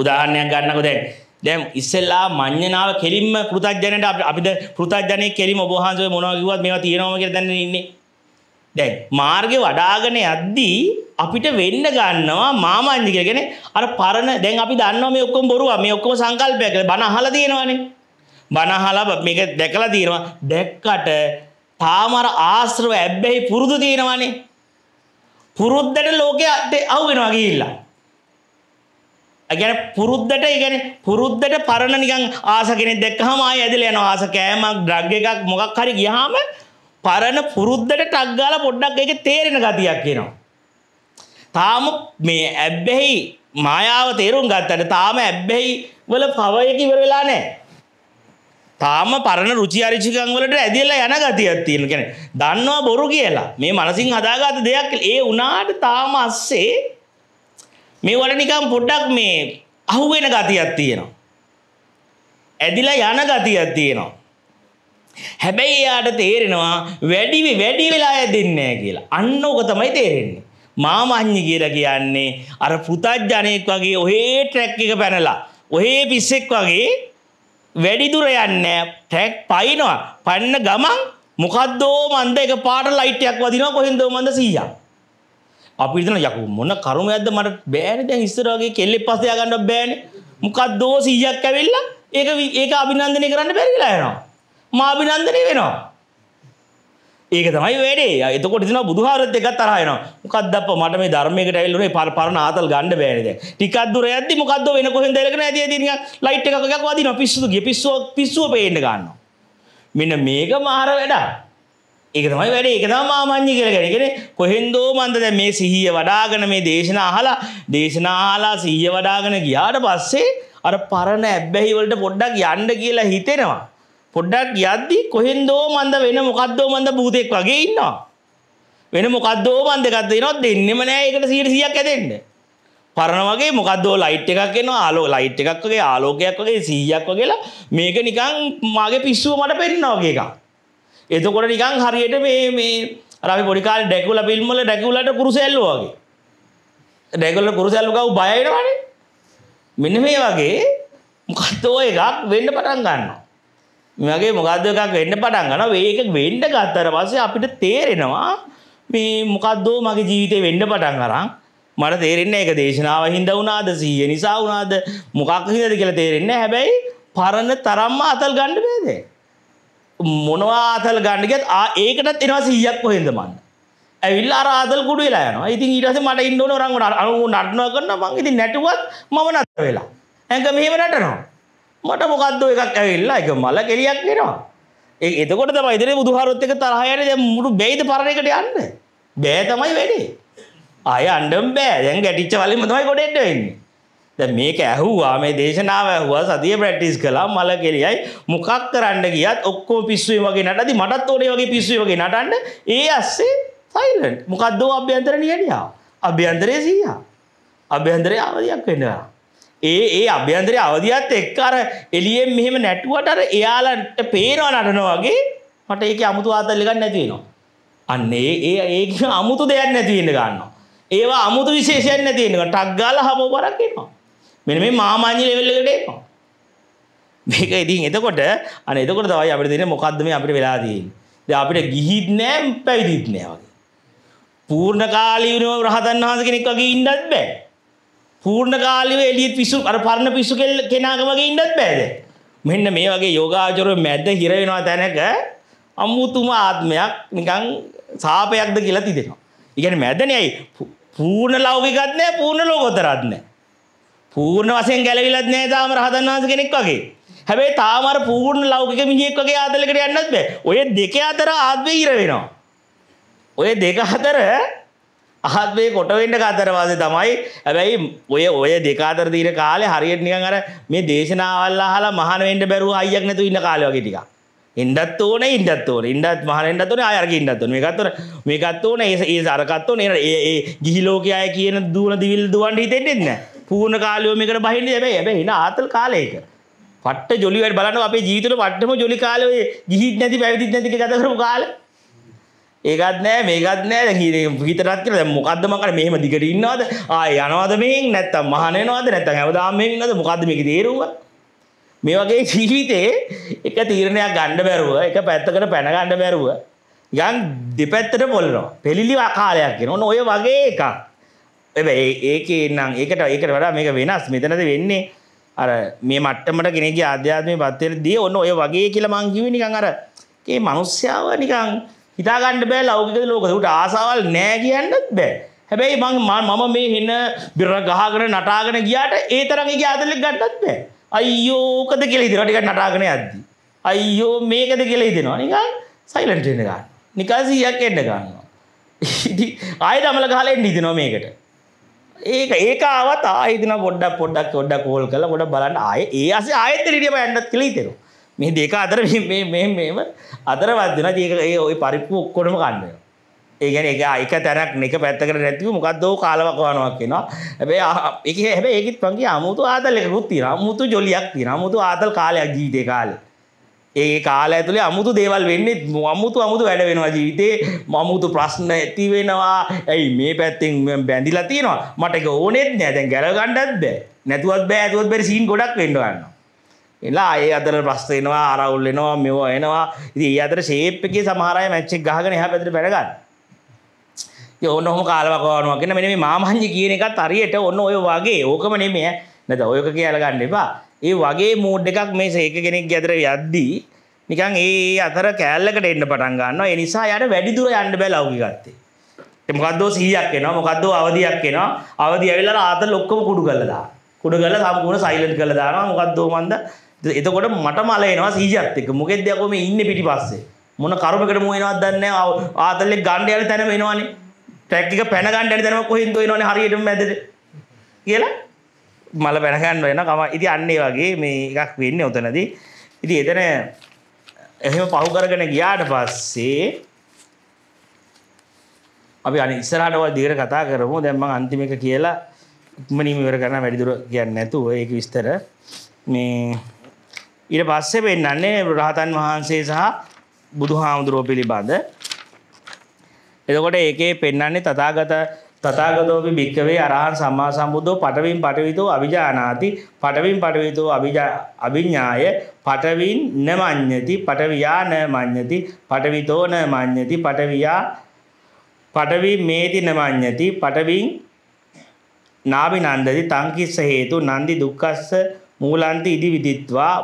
උදාහරණයක් ගන්නකෝ දැන්. දැන් ඉස්සෙල්ලා මඤ්ඤණාව කෙලින්ම පෘථග්ජනයට අපිද පෘථග්ජනේ කෙලින්ම ඔබ වහන්සේ මොනවා කිව්වත් මේවා තියෙනවම කියලා දැන් ඉන්නේ. දැන් මාර්ගේ වඩාගෙන යද්දී අපිට වෙන්න ගන්නවා මාමඤ්ඤ කියලාගෙන අර පරණ දැන් අපි දන්නවා මේ ඔක්කොම බොරුවා මේ ඔක්කොම සංකල්පයක් කියලා බණ අහලා තියෙනවනේ. බනහලා මේක දැකලා තියෙනවා දැක්කට පාමර ආශ්‍රව ඇබ්බැහි පුරුදු තියෙනවනේ. පුරුද්දට ලෝකයට අවු වෙනවා ගිහිල්ලා. ඒ කියන්නේ පුරුද්දට ඒ කියන්නේ පුරුද්දට පරණ නිකන් ආස කෙනෙක් දැක්කහම ආයෙ ඇදලා යනවා ආස කෑමක් ඩ්‍රග් එකක් මොකක් හරි ගියාම පරණ පුරුද්දට ටක් ගාලා පොඩ්ඩක් ඒකේ තේරෙන ගතියක් එනවා. තාම මේ ඇබ්බැහි මායාව තේරුම් ගත්තට තාම ඇබ්බැහි වල පවයක ඉවර වෙලා නැහැ. තාම පරණ රුචි අරිචිකං වලට ඇදලා යන ගතියක් තියෙන කෙනෙක්. දන්නවා බොරු කියලා. මේ මනසින් හදාගත්ත දෙයක් ඒ උනාට තාම අස්සේ මේ වල නිකන් පොඩ්ඩක් මේ අහු වෙන ගතියක් තියෙනවා. ඇදිලා යන ගතියක් තියෙනවා. හැබැයි එයාට තේරෙනවා වැඩි වැඩි වෙලා ඇදෙන්නේ නැහැ කියලා. අන්න ඕක තමයි තේරෙන්නේ. මාමඤ්ඤ කියලා කියන්නේ අර පුතත් ජනෙක් වගේ ඔහේ ට්‍රැක් එක පැනලා ඔහේ පිස්සෙක් වගේ වැඩිදුර යන්නේ ට්‍රැක් පයින්නවා. පන්න ගමන් මොකද්දෝ මන්ද එක පාට ලයිට් එකක් වදිනවා කොහෙන්දෝ මන්ද 100ක්. අපි හිතන යකෝ මොන කරුමයක්ද මට බෑනේ දැන් ඉස්සර වගේ කෙල්ලෙක් පස්සේ යගන්න බෑනේ. මොකද්දෝ 100ක් ඇවිල්ලා ඒක ඒක අභිනන්දනය කරන්න බැරි කියලා යනවා. මා අභිනන්දනය වෙනවා. ඒක තමයි වැඩේ එතකොට තින බුදුහාරත් එකක් තරහයන මොකක්ද අප මට මේ ධර්මයකට ඇවිල්ලුනේ පර පරණ ආතල් ගන්න බෑනේ දැන් ටිකක් දුර යද්දි මොකද්ද වෙන කොහෙන්ද එලගෙන ඇදී ඇදී නිකන් ලයිට් එකක් ගක් වදිනවා පිස්සුදු ගිය පිස්සුව පිස්සුව පේන්න ගන්නවා මෙන්න මේක මාර වැඩක් ඒක තමයි වැඩේ ඒක තමයි මාමඤ්ඤ කියලා කියන්නේ. කියන්නේ කොහෙන්දෝ මන්ද දැන් මේ සිහිය වඩාගෙන මේ දේශනා අහලා දේශනා අහලා සිහිය වඩාගෙන ගියාට පස්සේ අර පරණ ඇබ්බැහි වලට පොඩ්ඩක් යන්න කියලා හිතෙනවා. පොඩ්ඩක් යද්දි කොහෙන්දෝ මන්ද වෙන මොකද්දෝ මන්ද භූතෙක් වගේ ඉන්නවා. වෙන මොකද්දෝ මන් දෙකක් දෙනවා දෙන්නෙම නෑ ඒකට 100ක් ඇදෙන්න. පරණ වගේ මොකද්දෝ ලයිට් එකක් එනවා ආලෝ ලයිට් එකක් වගේ ආලෝකයක් වගේ 100ක් වගේලා මේක නිකන් මාගේ පිස්සුව මට පෙන්නනවා වගේ එකක්. එතකොට නිකන් හරියට මේ මේ අර අපි පොඩි කාලේ ඩැකියුලා ෆිල්ම් වල ඩැකියුලාට කුරුසැල්ලෝ වගේ. ඩැකියුලා කුරුසැල්ලෝ ගාව බය වෙනවනේ. මෙන්න මේ වගේ මොකද්දෝ එකක් වෙන්න පටන් ගන්නවා. මගේ මොකක්ද එකක් වෙන්න පටන් ගන ඒක වෙන්ඩ ගත්තර පස්සේ අපිට තේරෙනවා මේ මොකක්දෝ මගේ ජීවිතය වෙන්ඩ පටන් කරම් මට තේරෙන්නේ එක දේශනාව හින්ද වුනාද සීය නිසා වුනාද මොකක් හිදද කියලා තේරෙන්න හැබැයි පරණ තරම්ම අතල් ගණ්ඩ බේද මොනවා අතල් ගණ්ඩිගත් ඒකටත් එෙනවා සීයක් කොහෙන්ද මන්න ඇවිල් අරාදල් කුඩු වෙලා යනවා ඉතින් ඊටස මට ඉන්නවන රංගුට අනු නටනවා කරන්න මං ඉති නැටුවත් මම නත්ත වෙලා ඇක මෙහෙම නටනවා මට මොකක්ද එකක් ඇවිල්ලා එක මල කෙලියක් වෙනවා. ඒ එතකොට තමයි ඉදිරියේ බුදුහාරොත් එක තරහ යන්නේ දැන් මුළු බේයිද පරණ එකට යන්න. බෑ තමයි වැඩේ. ආය අඬම් බෑ. දැන් ගැටිච්ච වලින්ම තමයි ගොඩෙන්න වෙන්නේ. දැන් මේක ඇහුවා මේ දේශනාව ඇහුවා සතිය ප්‍රැක්ටිස් කළා මල කෙලියයි මොකක් කරන්න ගියත් ඔක්කොම පිස්සුවේ වගේ නටදි මටත් ඕනේ වගේ පිස්සුවේ වගේ නටන්න ඒ ඇස්සේ සයිලන්ට්. මොකද්ද අභ්‍යන්තර නියඩියා. අභ්‍යන්තරයේ සීයා. අභ්‍යන්තරයේ ආවදියක් වෙනවා. ඒ ඒ අභ්‍යන්තරය අවධියත් එක්කාර එලියෙන් මෙහෙම නැටුවටර එයාලට පේනවා නටන වගේ මට ඒක අමුතු ආතල්ලිකන්න නැතිවෙනවා. අන්නේ ඒ ඒක අමුතු දෙයක් නැතිවෙන්න ගන්නවා. ඒවා අමුතු විශේෂයක් නැතිවෙනක ටක්ගාල හමෝ පරක් එනවා. මෙන මේ මාමාන්‍ය ලෙවල්ලකට එනවා. මේක ඉතින් එතකොට අන එතකොට තවයි අපිට දෙන මොකද්ද මේ අපිට වෙලා තියෙන්නේ. දැන් අපිට ගිහිත් නැහැ පැවිදිත් නැහැ වගේ. පූර්ණ කාලීනව රහතන් වහන්සේ කෙනෙක් වගේ ඉන්නත් බෑ. පූර්ණකාලිව එළියෙත් පිසු අර පරණ පිසු කෙල්ල කෙනාගේ වගේ ඉන්නත් බෑද? මෙන්න මේ වගේ යෝගාචරයේ මැද හිර වෙනවා තැනක අමුතුම ආත්මයක් නිකන් සාපයක්ද කියලා තිදෙනවා. ඒ කියන්නේ මැදනේ අයි පූර්ණ ලෞකිකත් නැහැ පූර්ණ ලෝකෝත්තරත් නැහැ. පූර්ණ වශයෙන් ගැලවිලත් නැහැ තාම රහතන් වහන්සේ කෙනෙක් වගේ. හැබැයි තාම අර පූර්ණ ලෞකික මිනිහෙක් වගේ ආදලයකට යන්නත් බෑ. ඔය දෙක අතර ආත්මය හිර වෙනවා. ඔය දෙක අතර ආත්මේ කොටවෙන්න අතරවාද තමයි ඇබැයි ඔය ඔය දෙකාතර තීර කාලේ හරියට නිකන් අර මේ දේශනාවල් අහලා මහාන වෙන්න බැරුව අයියක් නැතුව ඉන්න කාලේ වගේ ටිකක්. ඉන්නත් ඕනේ ඉන්නත් ඕනේ ඉන්නත් මහරෙන්නත් ඕනේ ආයෙ අරගෙන ඉන්නත් ඕනේ මේකත් ඕනේ මේකත් ඕනේ ඒ ඒ අරකත් ඕනේ ඒ ඒ ගිහි ලෝකයේ අය කියන දුවන දිවිල් දුවන්න හිතෙන්නේ නැහැ පූර්ණ කාලයෝ මේකට බහින්නේ හැබැයි හැබැයි එන ආතල් කාලයක පට්ට ජොලි වැඩ බලන්න අපේ ජීවිතේ පට්ටම ජොලි කාලේ ගිහිත් නැති පැවිදිත් නැති ගත කරපු කාලේ ඒකත් නෑ මේකත් නෑ හිතරත් කියල මොකක්ද මකට මෙහෙම දිකට ඉන්නවාද ආය යනවාද මෙහෙන් නැත්තම් මහනනවාද නැත්තම් හැවදාම ඉන්නද මොකක්ද මේක තේරුව මේ වගේ ජීවිතේ එක තීරණයක් ගණ්ඩ බැරුව එක පැත්තකට පැන ගණ්ඩ බැරුව යන් දෙපැත්තට පොල්නවා පෙළිලි අකාලයක් ගෙන ඔන්න ඔය වගේ එකක් එබැයි ඒක නම් ඒකට ඒකට වඩා මේක වෙනස් මෙතනද වෙන්නේ අර මේ මට්ටමට කෙනෙගේ අධ්‍යාත්මය පත්වයට දී ඔන්න ඔය වගේ කියලා මං කිවි නිකං අර ඒ මනුස්්‍යාව නිකං හිතාගන්න බෑ ලෞකික ලෝකෙ උට ආසාවල් නෑ කියන්නත් බෑ. හැබැයි මං මම මේ හෙන බිර ගහගෙන නටාගෙන ගියාට ඒ තරම්ගේ ආදලෙක් ගන්නත් බෑ. අයියෝ ඕකද කියලා හිතනවා ටිකක් නටාගෙන යද්දි. අයියෝ මේකද කියලා හිතෙනවා නිකන් සයිලන්ට් වෙන්න ගන්න. නිකන් 100ක් එන්න ගන්නවා. ආයෙ දමල ගහලා එන්න හිතෙනවා මේකට. ඒක ඒක ආවත් ආයෙ හිතෙනවා පොඩ්ඩක් පොඩ්ඩක් පොඩ්ඩක් කෝල් කරලා පොඩ්ඩක් බලන්න ආයෙ ඒ ඇසේ ආයෙත් ඊට පස්සේ යන්නත් කියලා හිතෙනවා. මේ දෙක අතර මෙම අතරවදදින ඒක ඒ ඔය පරිප්පු ඔක්කොටම කන්න ඒගැන එක අයික තැනක් එක පැත්තකට නැතිව මොකක්දෝ කාලවකවනවක් කෙනවා ඇබේ එක හැබ ඒකත් පගේ අමුතු ආතල්ලකුත් තින මුතු ජොලියක් තින මුතු ආතල් කාලයක් ජීවිතය කාල ඒ කාල ඇතුළේ අමුතු දේවල් වෙන්නෙත් අමුතු අමුතු වැඩ වෙනවා ජීවිතේ මමුතු ප්‍රශ්න ඇති වෙනවා ඇයි මේ පැත්තෙන් බැඳිලා තියෙනවා මටක ඕනෙත් නෑතැන් ගැලගණ්ඩත් බෑ නැතුවත් බෑ ඇතුවත් බැරි සීන් ගොඩක් වෙන්ඩුවන්නවා එලා ඒ අතර ප්‍රස්තේනවා අරවුල් එනවා මෙව එනවා ඉතින් ඒ අතර ෂේප් එකේ සමහර අය මැච් එක ගහගෙන එහා පැත්තට පැන ගන්න. ඉතින් ඕන ඔහොම කාලවකවානවා කියන මෙන්න මේ මාමඤ්ඤ කියන එකත් හරියට ඔන්න ඔය වගේ ඕකම නෙමෙයි නේද ඔයක කියලා ගන්න එපා. ඒ වගේ මූඩ් එකක් මේ ෂේක කෙනෙක්ගේ අතර යද්දී නිකන් ඒ අතර කෑල්ලකට එන්න පටන් ගන්නවා. ඒ නිසා යාට වැඩි දුර යන්න බෑ ලෞකික අත්තේ. මොකක්දෝ සීයක් එනවා මොකක්දෝ අවධියක් එනවා අවධිය ඇවිල්ලා ආතල් ඔක්කොම කුඩු කරලා දානවා කුඩු කරලා සම්පූර්ණ සයිලන්ට් කරලා දානවා මොකක්දෝ මන්ද එතකොට මට මලයනවා සීජත් එක මොකෙද යකෝ මේ ඉන්නේ පිටිපස්සේ මොන කර්මයකට මු වෙනවද දන්නේ නැහැ ආතල්ලේ ගණ්ඩ යන තැනම එනවනේ ට්‍රැක් එක පැන ගණ්ඩ යන තැනම කොහෙන්ද එනවනේ හරියටම මැදට කියලා මල පැන ගන්න වෙන කම ඉතින් අන්න ඒ වගේ මේ එකක් වෙන්නේ උතනදී ඉතින් එතන එහෙම පහු කරගෙන ගියාට පස්සේ අපි අනි ඉස්සරහටවල් දිගට කතා කරමු දැන් මම අන්තිම එක කියලා ඉක්මනින්ම ඉවර කරන්න වැඩිදුර කියන්නේ නැතුව ඒක විස්තර මේ ඊට පස්සේ පෙන්න්නන්නේ රහතන් වහන්සේ සහ බුදු හාමුදුරුව පිළිබඳ එතකොට ඒකේ පෙන්න්නන්නේ තතාගත තතාගතෝපි භික්කවේ අරහන් සම්මා සම්බුද්ධෝ පටවින් පටවිතු අවිජානාති පටවින් පටවිතු අභිඥ්ඥාය පටවින් නමං්ඥති පටවියා නමං්ඥති පටවිතෝ නමං්ඥති පටවියා පටවි මේති නමං්ඥති පටවින් නාබි නන්දති තංකිස්ස හේතු නන්දි දුක්කස්ස මූලන්ති ඉදි විදිත්වා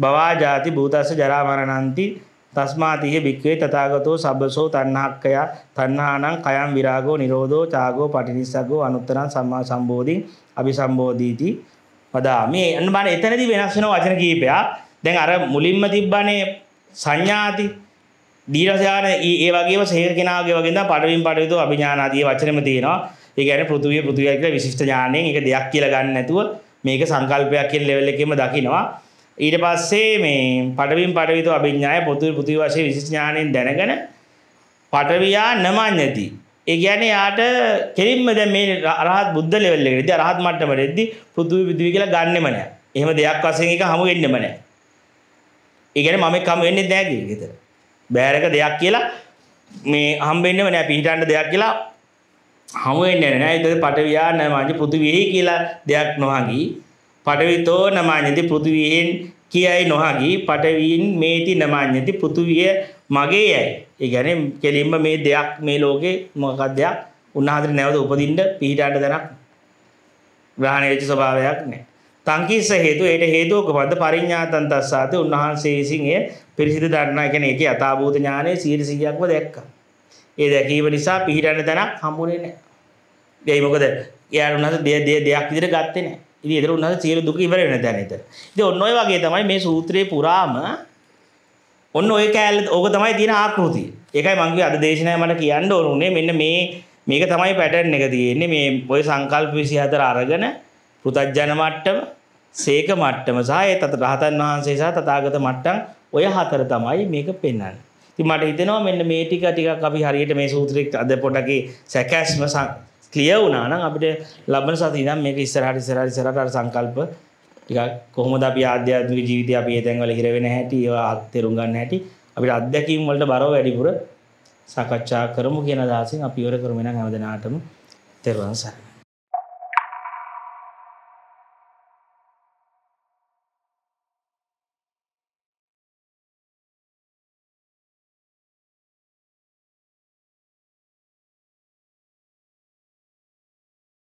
බවාජාති භූතස්ස ජරාමරණන්ති තස්මාතිය භික්වේ තතාගතෝ සබසෝ තන්නහක්කයා තන්නානං කයම් විරාගෝ නිරෝධෝ චාගෝ පටිනිස්සගෝ අනුත්තරන් සම්මා සම්බෝධී අභි සම්බෝධීති වදා මේ අන්න බන එතනදි වෙනස් වෙන වචන කීපයක් දැන් අර මුලින්ම තිබ්බනේ සංඥාති දීරසයාන ඒ වගේම සේර කෙනාගේ වගේ නම් පඩවින් පඩවිතෝ අභිඥානාදී වචනෙම තියෙනවා ඒ කියන්නේ පෘථුවිය පෘථුවිය කියලා විශිෂ්ට ඥාණයෙන් ඒක දෙයක් කියලා ගන්න නැතුව මේක සංකල්පයක් කියන ලෙවල් එකෙම දකිනවා ඊට පස්සේ මේ පටවින් පටවිතු අභිඥාය පොතු පුති වශය විශිෂ්ඥානයෙන් දැනගෙන පටවයා නමං්ඥති. ඒ ගැන යාට කෙරින්ම දැ මේ රහත් බුද්ධ ලෙවල්ලෙට රහත් මට්ටම රෙද්දි පුතු විදුවි කියලා ගන්නෙමන එහම දෙයක් වසෙන් එක හමු වෙන්නමන. ඒගැන මම කම වෙන්න දෑග ගෙතර. බෑරක දෙයක් කියලා මේ හම්බෙන්න්නම නෑ පිහිටන්ට දෙයක් කියලා හමුවෙන්න්න නෑ ඉත පටවයා නෑමාජ පුතු වෙයි කියලා දෙයක් නොහගී පටවිතෝ නමාඥති පෘතුවියෙන් කියයි නොහගී පටවීන් මේති නමාඥති පෘතුවිය මගේ යයි. ඒ කියන්නේ කෙලින්ම මේ දෙයක් මේ ලෝකේ මොකක්ද දෙයක් උන්වහන්සේ නැවත උපදින්න පිහිටාට දැනක් ග්‍රහණය වෙච්ච ස්වභාවයක් නැහැ. තංකීස හේතු ඒට හේතුකපද පරිඥාතන් තස්සාතේ උන්වහන්සේ විසින් ඒ පිරිසිදු දන්නා කියන්නේ ඒකේ යථාභූත ඥානය 100%ක්ම දැක්කා. ඒ දැකීම නිසා පිහිටන්න තැනක් හම්බුනේ නැහැ. ඒයි මොකද එයාට උන්වහන්සේ දෙය දෙයක් විදිහට ගත්තේ නැහැ. ඉතින් ඒතර උන්වහන්සේ සියලු දුක ඉවර වෙන තැන ඒතර. ඉතින් ඔන්න ඔය වගේ තමයි මේ සූත්‍රයේ පුරාම ඔන්න ඔය කෑල්ල ඕක තමයි තියෙන ආකෘතිය. ඒකයි මම අද දේශනාවේ මට කියන්න ඕන උනේ මෙන්න මේ මේක තමයි පැටර්න් එක තියෙන්නේ මේ ඔය සංකල්ප 24 අරගෙන පෘතජන මට්ටම, සීක මට්ටම සහ ඒ තත රහතන් වහන්සේ සහ තථාගත මට්ටම් ඔය හතර තමයි මේක පෙන්වන්නේ. ඉතින් මට හිතෙනවා මෙන්න මේ ටික ටිකක් අපි හරියට මේ සූත්‍රයේ අද පොඩකේ සැකැස්ම ක්ලිය වුණනම් අපිට ලබන සති නම් මේක ඉස්සරහට ඉස්සරහට ඉස්සරහට අර සංකල්ප ටිකක් කොහොමද අපි ආධ්‍යාත්මික ජීවිතය අපි ඒ තැන්වල හිර වෙන හැටි ඒවා අත්තේරුම් ගන්න හැටි අපිට අත්දැකීම් වලට බරව වැඩිපුර සාකච්ඡා කරමු කියන අදහසින් අපි ඉවර කරමු නම් හැමදෙනාටම තෙරුවන් සරණයි